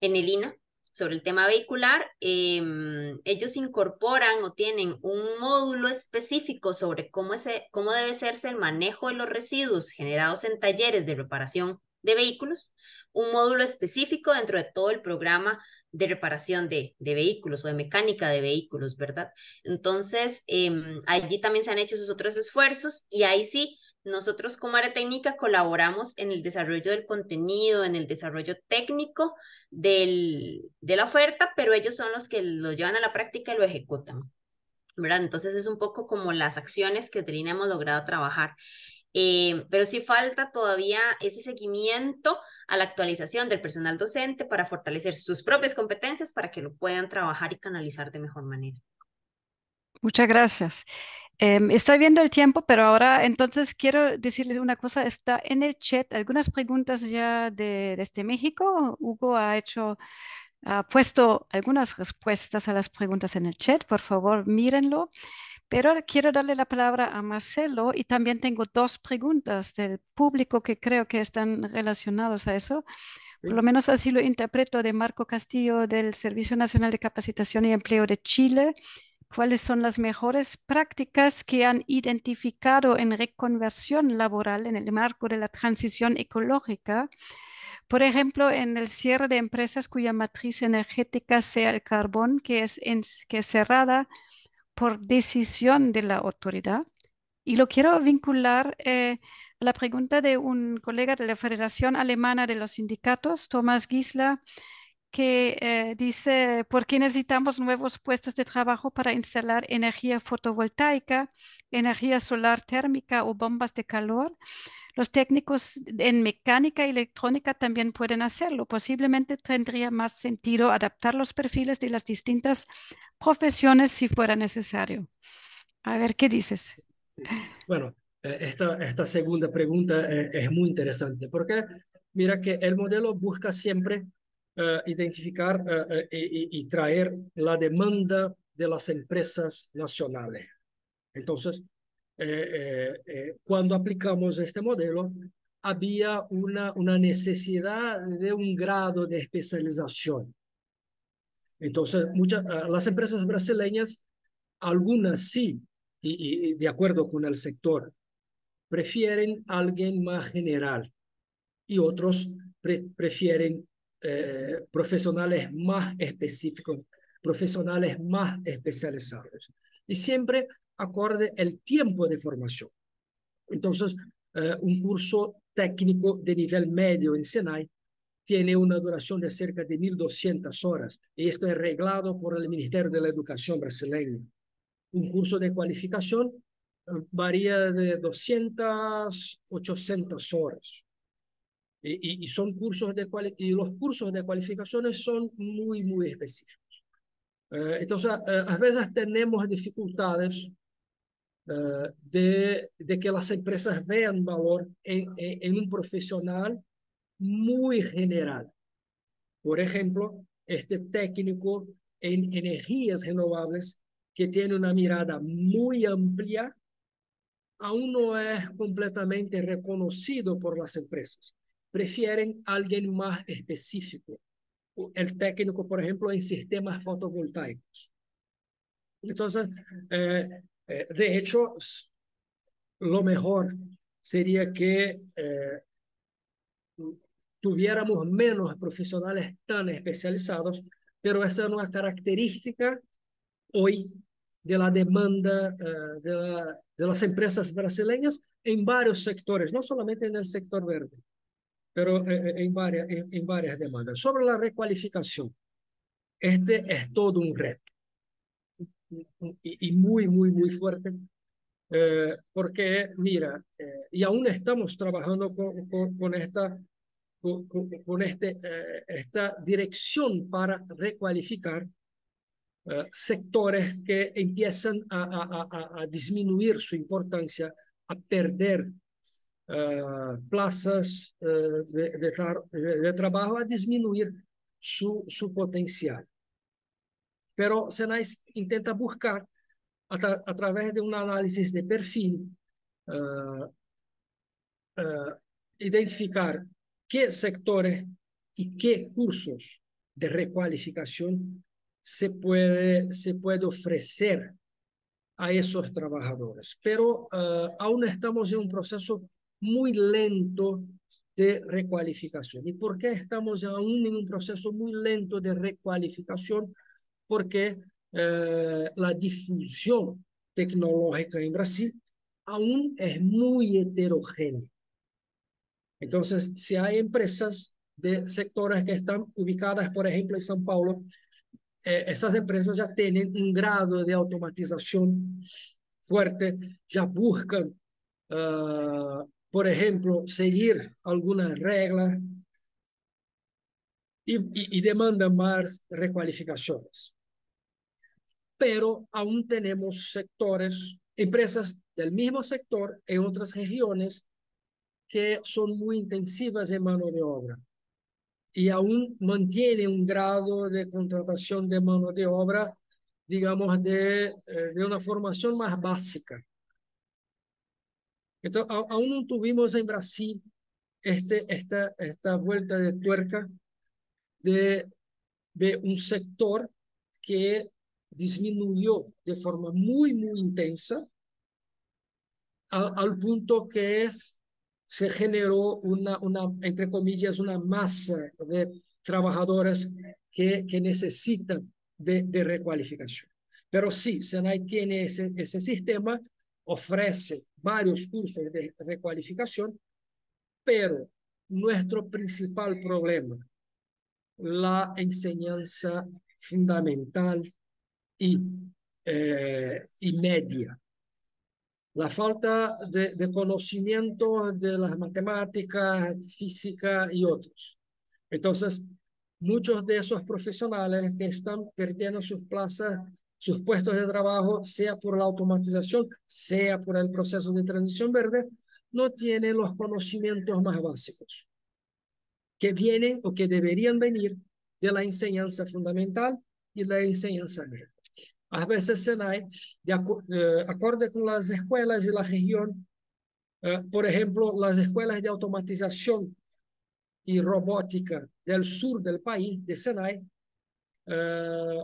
en el INA, sobre el tema vehicular, em, ellos incorporan o tienen un módulo específico sobre cómo, cómo debe hacerse el manejo de los residuos generados en talleres de reparación de vehículos, un módulo específico dentro de todo el programa de reparación de, vehículos o de mecánica de vehículos, ¿verdad? Entonces, em, allí también se han hecho esos otros esfuerzos y ahí sí, nosotros como área técnica colaboramos en el desarrollo del contenido, en el desarrollo técnico de la oferta, pero ellos son los que lo llevan a la práctica y lo ejecutan. ¿verdad? Entonces es un poco como las acciones que Trina hemos logrado trabajar eh, pero sí falta todavía ese seguimiento a la actualización del personal docente para fortalecer sus propias competencias para que lo puedan trabajar y canalizar de mejor manera. Muchas gracias. Em, estoy viendo el tiempo, pero ahora entonces quiero decirles una cosa. Está en el chat algunas preguntas ya de, desde México. Hugo ha hecho, ha puesto algunas respuestas a las preguntas en el chat. Por favor, mírenlo. Pero quiero darle la palabra a Marcelo y también tengo dos preguntas del público que creo que están relacionados a eso. Por lo menos así lo interpreto de Marco Castillo del Servicio Nacional de Capacitación y Empleo de Chile. ¿Cuáles son las mejores prácticas que han identificado en reconversión laboral en el marco de la transición ecológica? Por ejemplo, en el cierre de empresas cuya matriz energética sea el carbón, que es, que es cerrada por decisión de la autoridad. Y lo quiero vincular eh, a la pregunta de un colega de la Federación Alemana de los Sindicatos, Thomas Gisla, que eh, dice, ¿por qué necesitamos nuevos puestos de trabajo para instalar energía fotovoltaica, energía solar térmica o bombas de calor? Los técnicos en mecánica y electrónica también pueden hacerlo. Posiblemente tendría más sentido adaptar los perfiles de las distintas profesiones si fuera necesario. A ver, ¿qué dices? Bueno, eh, esta, segunda pregunta eh, es muy interesante porque mira que el modelo busca siempre eh, identificar y, traer la demanda de las empresas nacionales. Entonces, eh, eh, cuando aplicamos este modelo, había una, una necesidad de un grado de especialización. Entonces, muchas, ah, las empresas brasileñas, algunas sí, y, de acuerdo con el sector, prefieren alguien más general y otros prefieren eh, profesionales más específicos, profesionales más especializados. Y siempre acorde el tiempo de formación. Entonces, eh, un curso técnico de nivel medio en Senai tiene una duración de cerca de 1.200 horas y esto es reglado por el Ministerio de la Educación brasileño. Un curso de cualificación eh, varía de 200, 800 horas. Y, son cursos de y los cursos de cualificaciones son muy, muy específicos. Eh, entonces, a veces tenemos dificultades eh, de, que las empresas vean valor en, un profesional muy general. Por ejemplo, este técnico en energías renovables que tiene una mirada muy amplia, aún no es completamente reconocido por las empresas. Prefieren alguien más específico. El técnico, por ejemplo, en sistemas fotovoltaicos. Entonces, eh, eh, de hecho, lo mejor sería que eh, tuviéramos menos profesionales tan especializados, pero esa es una característica hoy de la demanda eh, de, las empresas brasileñas en varios sectores, no solamente en el sector verde, pero en, varias, en, varias demandas. Sobre la recualificación, este es todo un reto y, muy, muy, muy fuerte. Eh, porque, mira, eh, y aún estamos trabajando con, con, esta, con, este, eh, esta dirección para recualificar sectores que empiezan a, a, a, a, disminuir su importancia, a perder plazas de, de, de, trabajo, a disminuir su, su potencial. Pero SENAIS intenta buscar a, través de un análisis de perfil, eh, eh, identificar qué sectores y qué cursos de recualificación se puede, se puede ofrecer a esos trabajadores. Pero eh, aún estamos en un proceso muy lento de recualificación. ¿Y por qué estamos aún en un proceso muy lento de recualificación? porque eh, la difusión tecnológica en Brasil aún es muy heterogénea. Entonces, si hay empresas de sectores que están ubicadas, por ejemplo, en São Paulo, eh, esas empresas ya tienen un grado de automatización fuerte, ya buscan, ah, por ejemplo, seguir algunas reglas y, y demandan más recualificaciones pero aún tenemos sectores, empresas del mismo sector en otras regiones que son muy intensivas en mano de obra y aún mantiene un grado de contratación de mano de obra, digamos, de, eh, de una formación más básica. Entonces, aún no tuvimos en Brasil este, esta, esta vuelta de tuerca de, de un sector que disminuyó de forma muy, muy intensa al punto que se generó una, una, entre comillas, una masa de trabajadoras que, que necesitan de, de recualificación. Pero sí, Senai tiene ese, ese sistema, ofrece varios cursos de recualificación, pero nuestro principal problema, la enseñanza fundamental y, eh, media. La falta de, de, conocimiento de las matemáticas, física y otros. Entonces, muchos de esos profesionales que están perdiendo sus plazas, sus puestos de trabajo, sea por la automatización, sea por el proceso de transición verde, no tienen los conocimientos más básicos que vienen o que deberían venir de la enseñanza fundamental y la enseñanza verde a veces SENAI, de acuerdo eh, con las escuelas de la región, eh, por ejemplo, las escuelas de automatización y e robótica del sur del país, de SENAI, eh,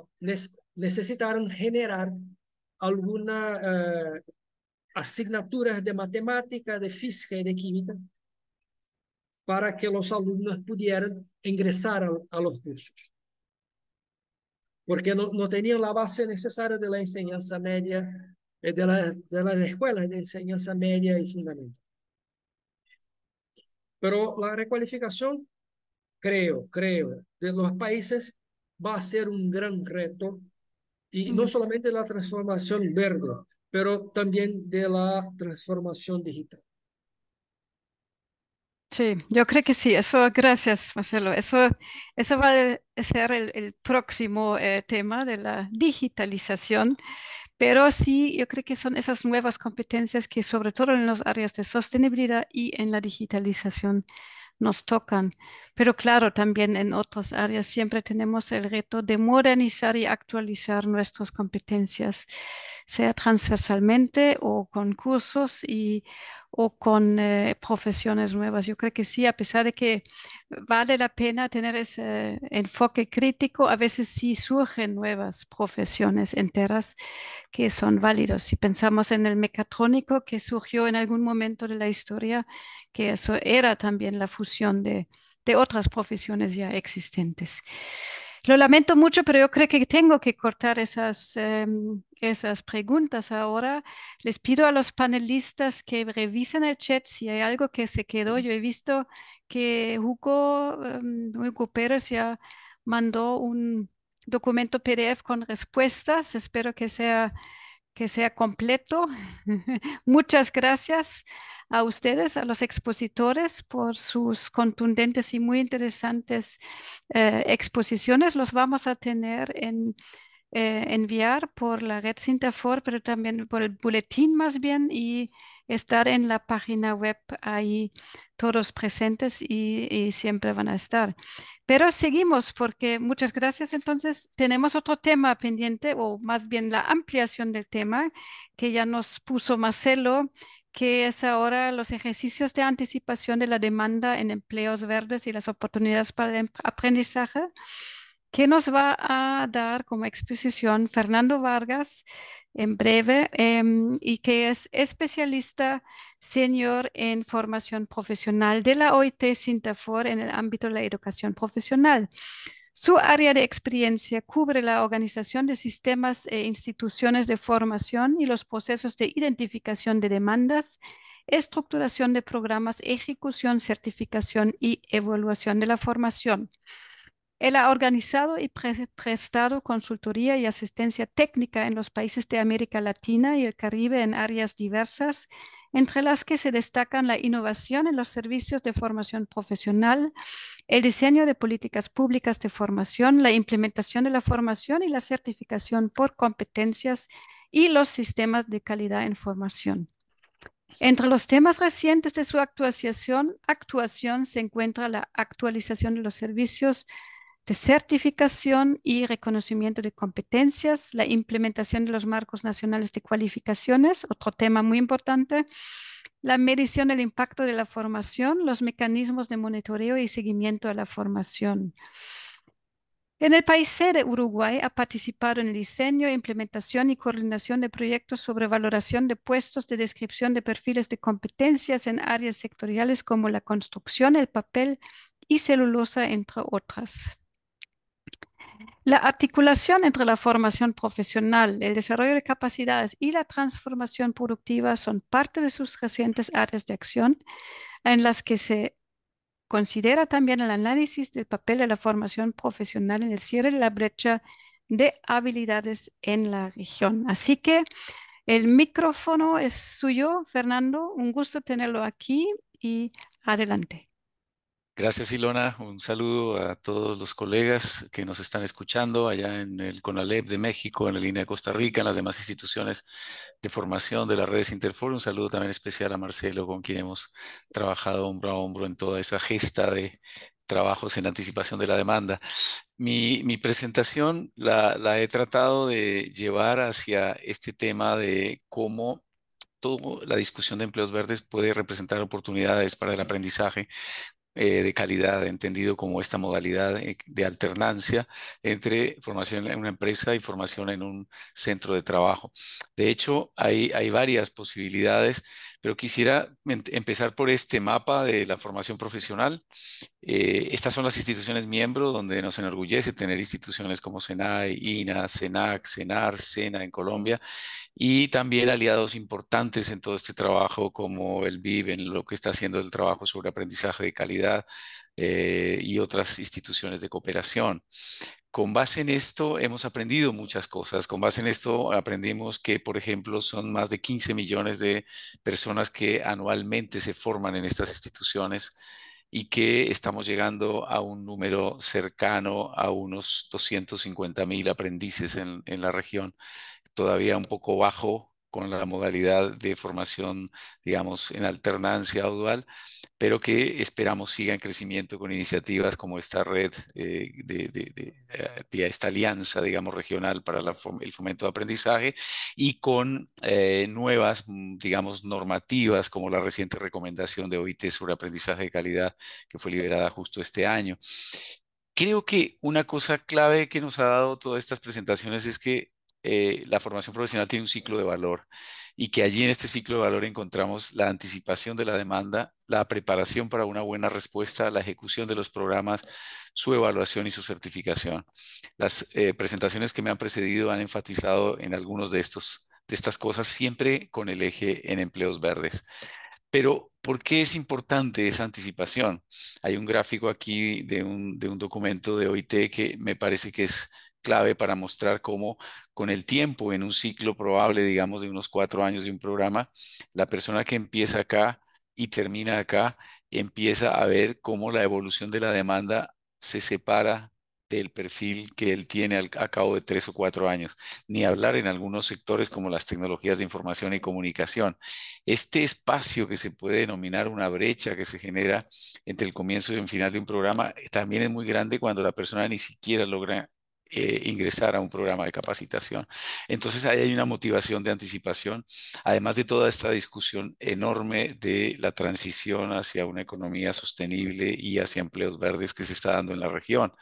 necesitaron generar algunas asignaturas de matemática, de física y e de química para que los alumnos pudieran ingresar a los cursos porque no, no tenían la base necesaria de la enseñanza media, eh, de, de las escuelas de enseñanza media y fundamental. Pero la recualificación, creo, creo, de los países va a ser un gran reto, y no solamente la transformación verde, pero también de la transformación digital. Sí, yo creo que sí. Eso, gracias, Marcelo. Eso, eso va a ser el, próximo eh, tema de la digitalización. Pero sí, yo creo que son esas nuevas competencias que sobre todo en las áreas de sostenibilidad y en la digitalización nos tocan. Pero claro, también en otras áreas siempre tenemos el reto de modernizar y actualizar nuestras competencias, sea transversalmente o con cursos y, o con eh, profesiones nuevas. Yo creo que sí, a pesar de que vale la pena tener ese enfoque crítico, a veces sí surgen nuevas profesiones enteras que son válidos. Si pensamos en el mecatrónico que surgió en algún momento de la historia, que eso era también la fusión de de otras profesiones ya existentes. Lo lamento mucho, pero yo creo que tengo que cortar esas, em, esas preguntas ahora. Les pido a los panelistas que revisen el chat si hay algo que se quedó. Yo he visto que Hugo, em, Hugo Pérez ya mandó un documento PDF con respuestas. Espero que sea que sea completo. Muchas gracias a ustedes, a los expositores, por sus contundentes y muy interesantes eh, exposiciones. Los vamos a tener en eh, enviar por la red Sintafor, pero también por el boletín más bien y estar en la página web ahí todos presentes y, y, siempre van a estar. Pero seguimos porque muchas gracias. Entonces tenemos otro tema pendiente o más bien la ampliación del tema que ya nos puso Marcelo, que es ahora los ejercicios de anticipación de la demanda en empleos verdes y las oportunidades para el aprendizaje que nos va a dar como exposición Fernando Vargas en breve em, y que es especialista senior en formación profesional de la OIT Sintafor en el ámbito de la educación profesional. Su área de experiencia cubre la organización de sistemas e instituciones de formación y los procesos de identificación de demandas, estructuración de programas, ejecución, certificación y evaluación de la formación. Él ha organizado y prestado consultoría y asistencia técnica en los países de América Latina y el Caribe en áreas diversas, entre las que se destacan la innovación en los servicios de formación profesional, el diseño de políticas públicas de formación, la implementación de la formación y la certificación por competencias y los sistemas de calidad en formación. Entre los temas recientes de su actuación se encuentra la actualización de los servicios de certificación y reconocimiento de competencias, la implementación de los marcos nacionales de cualificaciones, otro tema muy importante, la medición del impacto de la formación, los mecanismos de monitoreo y seguimiento de la formación. En el país sede, Uruguay ha participado en el diseño, implementación y coordinación de proyectos sobre valoración de puestos de descripción de perfiles de competencias en áreas sectoriales como la construcción, el papel y celulosa, entre otras. La articulación entre la formación profesional, el desarrollo de capacidades y la transformación productiva son parte de sus recientes áreas de acción en las que se considera también el análisis del papel de la formación profesional en el cierre de la brecha de habilidades en la región. Así que el micrófono es suyo, Fernando. Un gusto tenerlo aquí y adelante. Gracias, Ilona. Un saludo a todos los colegas que nos están escuchando allá en el CONALEP de México, en la línea de Costa Rica, en las demás instituciones de formación de las redes Interfor. Un saludo también especial a Marcelo, con quien hemos trabajado hombro a hombro en toda esa gesta de trabajos en anticipación de la demanda. Mi, presentación la, la he tratado de llevar hacia este tema de cómo la discusión de empleos verdes puede representar oportunidades para el aprendizaje eh, de calidad, entendido como esta modalidad eh, de alternancia entre formación en una empresa y formación en un centro de trabajo. De hecho, hay, hay varias posibilidades, pero quisiera empezar por este mapa de la formación profesional. Eh, estas son las instituciones miembro donde nos enorgullece tener instituciones como SENAI, INA, SENAC, SENAR, SENA en Colombia y también aliados importantes en todo este trabajo como el VIVE en lo que está haciendo el trabajo sobre aprendizaje de calidad eh, y otras instituciones de cooperación. Con base en esto hemos aprendido muchas cosas. Con base en esto aprendimos que, por ejemplo, son más de 15 millones de personas que anualmente se forman en estas instituciones y que estamos llegando a un número cercano a unos 250 mil aprendices en, en la región todavía un poco bajo con la modalidad de formación, digamos, en alternancia dual, pero que esperamos siga en crecimiento con iniciativas como esta red, eh, eh, de, esta alianza, digamos, regional para el fomento de aprendizaje y con eh, nuevas, mm, digamos, normativas como la reciente recomendación de OIT sobre aprendizaje de calidad que fue liberada justo este año. Creo que una cosa clave que nos ha dado todas estas presentaciones es que eh, la formación profesional tiene un ciclo de valor y que allí en este ciclo de valor encontramos la anticipación de la demanda, la preparación para una buena respuesta, la ejecución de los programas, su evaluación y su certificación. Las eh, presentaciones que me han precedido han enfatizado en algunos de estos de estas cosas siempre con el eje en empleos verdes. Pero, ¿por qué es importante esa anticipación? Hay un gráfico aquí de un, de un documento de OIT que me parece que es clave para mostrar cómo con el tiempo, en un ciclo probable, digamos, de unos cuatro años de un programa, la persona que empieza acá y termina acá empieza a ver cómo la evolución de la demanda se separa del perfil que él tiene a cabo de tres o cuatro años, ni hablar en algunos sectores como las tecnologías de información y comunicación. Este espacio que se puede denominar una brecha que se genera entre el comienzo y el final de un programa eh, también es muy grande cuando la persona ni siquiera logra eh, ingresar a un programa de capacitación. Entonces ahí hay una motivación de anticipación, además de toda esta discusión enorme de la transición hacia una economía sostenible y hacia empleos verdes que se está dando en la región.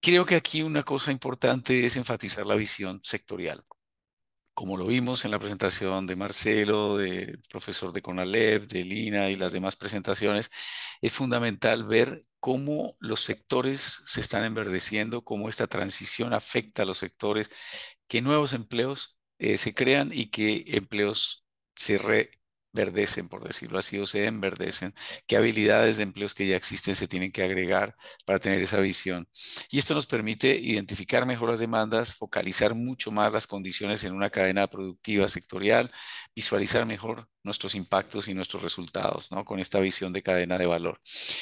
Creo que aquí una cosa importante es enfatizar la visión sectorial como lo vimos en la presentación de Marcelo, del profesor de CONALEP, de Lina y las demás presentaciones, es fundamental ver cómo los sectores se están enverdeciendo, cómo esta transición afecta a los sectores, qué nuevos empleos eh, se crean y qué empleos se re verdecen, por decirlo así, o se enverdecen, qué habilidades de empleos que ya existen se tienen que agregar para tener esa visión. Y esto nos permite identificar mejor las demandas, focalizar mucho más las condiciones en una cadena productiva sectorial, visualizar mejor nuestros impactos y nuestros resultados, ¿no? Con esta visión de cadena de valor.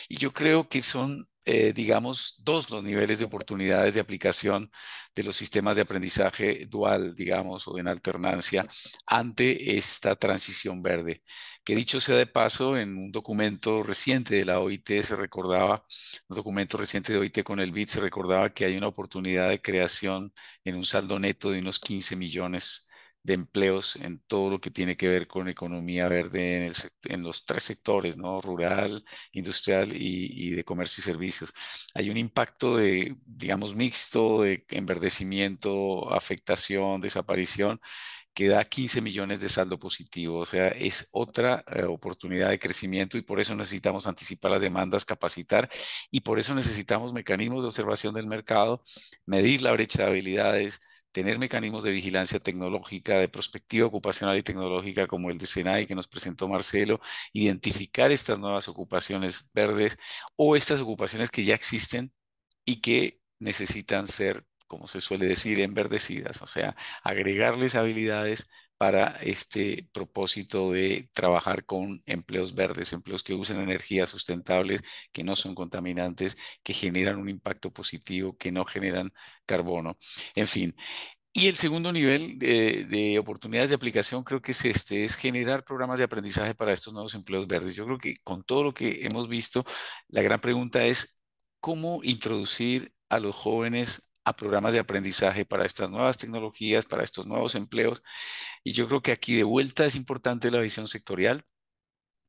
Y yo creo que son eh, digamos, dos los niveles de oportunidades de aplicación de los sistemas de aprendizaje dual, digamos, o en alternancia ante esta transición verde. Que dicho sea de paso, en un documento reciente de la OIT se recordaba, un documento reciente de OIT con el BIT se recordaba que hay una oportunidad de creación en un saldo neto de unos 15 millones de empleos en todo lo que tiene que ver con economía verde en, los tres sectores, ¿no? rural, industrial y, de comercio y servicios. Hay un impacto de, digamos, mixto de enverdecimiento, afectación, desaparición, que da 15 millones de saldo positivo. O sea, es otra eh, oportunidad de crecimiento y por eso necesitamos anticipar las demandas, capacitar y por eso necesitamos mecanismos de observación del mercado, medir la brecha de habilidades, tener mecanismos de vigilancia tecnológica, de prospectiva ocupacional y tecnológica como el de SENAI que nos presentó Marcelo, identificar estas nuevas ocupaciones verdes o estas ocupaciones que ya existen y que necesitan ser, como se suele decir, enverdecidas, o sea, agregarles habilidades para este propósito de trabajar con empleos verdes, empleos que usen energías sustentables, que no son contaminantes, que generan un impacto positivo, que no generan carbono. En fin, y el segundo nivel de, oportunidades de aplicación creo que es este, es generar programas de aprendizaje para estos nuevos empleos verdes. Yo creo que con todo lo que hemos visto, la gran pregunta es cómo introducir a los jóvenes a programas de aprendizaje para estas nuevas tecnologías, para estos nuevos empleos. Y yo creo que aquí de vuelta es importante la visión sectorial,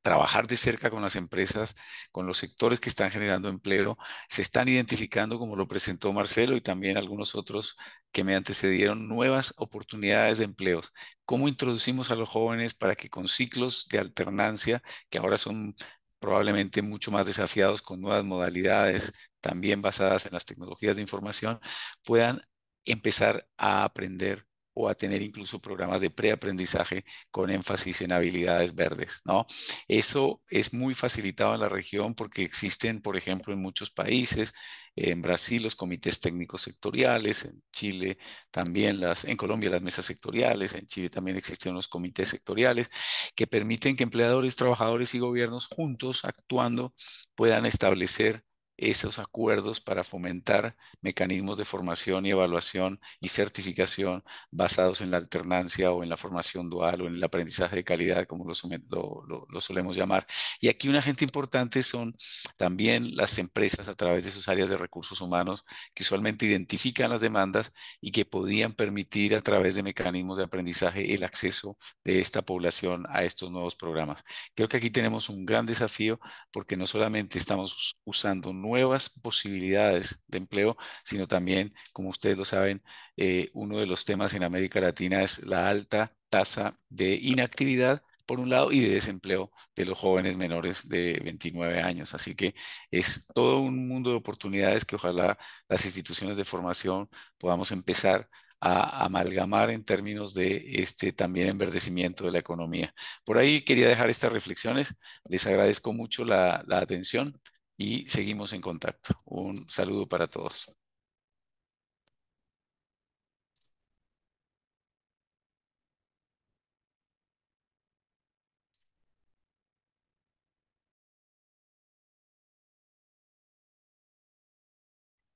trabajar de cerca con las empresas, con los sectores que están generando empleo, se están identificando, como lo presentó Marcelo y también algunos otros que me antecedieron, nuevas oportunidades de empleos. ¿Cómo introducimos a los jóvenes para que con ciclos de alternancia, que ahora son probablemente mucho más desafiados con nuevas modalidades, también basadas en las tecnologías de información, puedan empezar a aprender o a tener incluso programas de preaprendizaje con énfasis en habilidades verdes, ¿no? Eso es muy facilitado en la región porque existen, por ejemplo, en muchos países, en Brasil los comités técnicos sectoriales, en Chile también las, en Colombia las mesas sectoriales, en Chile también existen los comités sectoriales que permiten que empleadores, trabajadores y gobiernos juntos actuando puedan establecer esos acuerdos para fomentar mecanismos de formación y evaluación y certificación basados en la alternancia o en la formación dual o en el aprendizaje de calidad, como lo, solemos llamar. Y aquí un agente importante son también las empresas a través de sus áreas de recursos humanos que usualmente identifican las demandas y que podían permitir a través de mecanismos de aprendizaje el acceso de esta población a estos nuevos programas. Creo que aquí tenemos un gran desafío porque no solamente estamos usando nuevas posibilidades de empleo, sino también, como ustedes lo saben, eh, uno de los temas en América Latina es la alta tasa de inactividad por un lado, y de desempleo de los jóvenes menores de 29 años. Así que es todo un mundo de oportunidades que ojalá las instituciones de formación podamos empezar a amalgamar en términos de este también enverdecimiento de la economía. Por ahí quería dejar estas reflexiones. Les agradezco mucho la atención y seguimos en contacto. Un saludo para todos.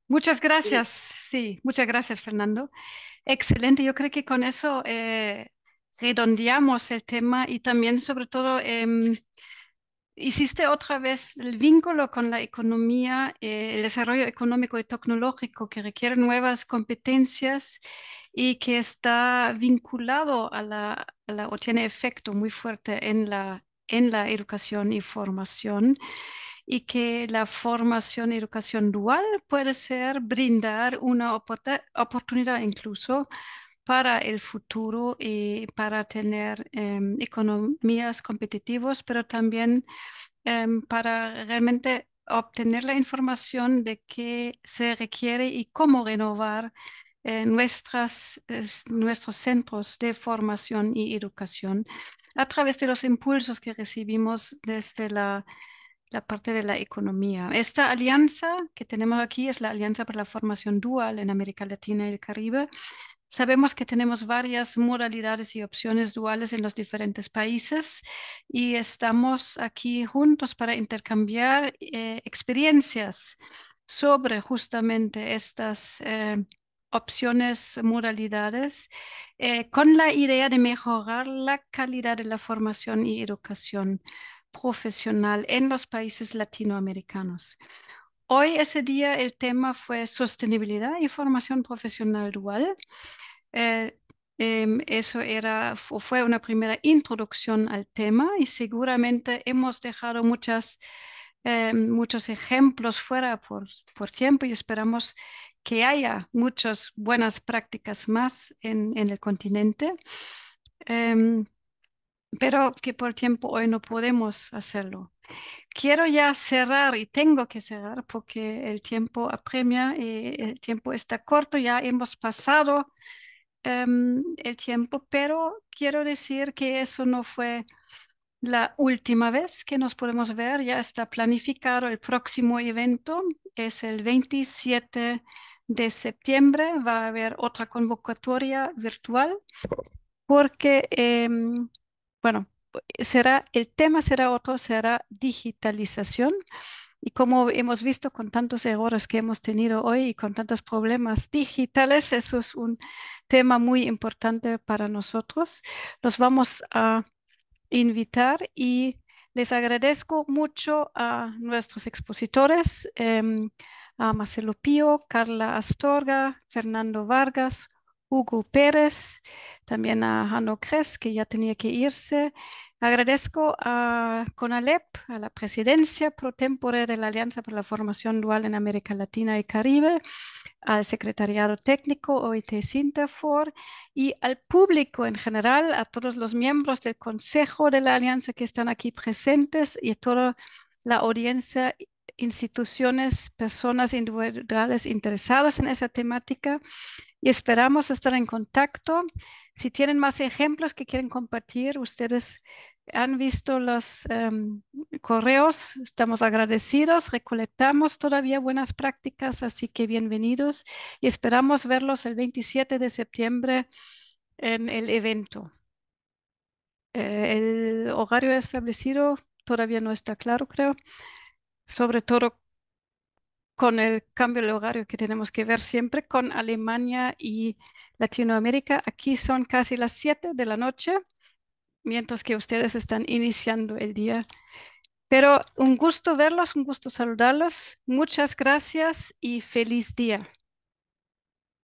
Muchas gracias, sí, muchas gracias Fernando. Excelente, yo creo que con eso eh, redondeamos el tema y también sobre todo... Em, hiciste otra vez el vínculo con la economía, eh, el desarrollo económico y tecnológico que requiere nuevas competencias y que está vinculado a a la, o tiene efecto muy fuerte en la, en la educación y formación y que la formación y educación dual puede ser brindar una oportunidad incluso para el futuro y para tener em, economías competitivas, pero también em, para realmente obtener la información de qué se requiere y cómo renovar eh, nuestras, nuestros centros de formación y educación a través de los impulsos que recibimos desde la, la parte de la economía. Esta alianza que tenemos aquí es la Alianza para la Formación Dual en América Latina y el Caribe Sabemos que tenemos varias modalidades y opciones duales en los diferentes países y estamos aquí juntos para intercambiar eh, experiencias sobre justamente estas eh, opciones, modalidades, eh, con la idea de mejorar la calidad de la formación y educación profesional en los países latinoamericanos. Hoy, ese día, el tema fue sostenibilidad y formación profesional dual. Eh, em, eso era, fue una primera introducción al tema y seguramente hemos dejado muchas, eh, muchos ejemplos fuera por, tiempo y esperamos que haya muchas buenas prácticas más en, el continente, em, pero que por tiempo hoy no podemos hacerlo. Quiero ya cerrar y tengo que cerrar porque el tiempo apremia y eh, el tiempo está corto, ya hemos pasado em, el tiempo, pero quiero decir que eso no fue la última vez que nos podemos ver, ya está planificado el próximo evento, es el 27 de septiembre, va a haber otra convocatoria virtual porque, em, bueno, será, el tema será otro, será digitalización. Y como hemos visto con tantos errores que hemos tenido hoy y con tantos problemas digitales, eso es un tema muy importante para nosotros. Los vamos a invitar y les agradezco mucho a nuestros expositores, em, a Marcelo Pío, Carla Astorga, Fernando Vargas, Hugo Pérez, también a Hanno Kress, que ya tenía que irse. Agradezco a CONALEP, a la presidencia pro tempore de la Alianza para la Formación Dual en América Latina y Caribe, al secretariado técnico OIT Sintafor y al público en general, a todos los miembros del Consejo de la Alianza que están aquí presentes y a toda la audiencia instituciones, personas individuales interesadas en esa temática y esperamos estar en contacto. Si tienen más ejemplos que quieren compartir, ustedes han visto los em, correos, estamos agradecidos, recolectamos todavía buenas prácticas, así que bienvenidos y esperamos verlos el 27 de septiembre en el evento. Eh, el horario establecido todavía no está claro, creo, sobre todo con el cambio de horario que tenemos que ver siempre con Alemania y Latinoamérica. Aquí son casi las 7 de la noche, mientras que ustedes están iniciando el día. Pero un gusto verlos, un gusto saludarlos. Muchas gracias y feliz día.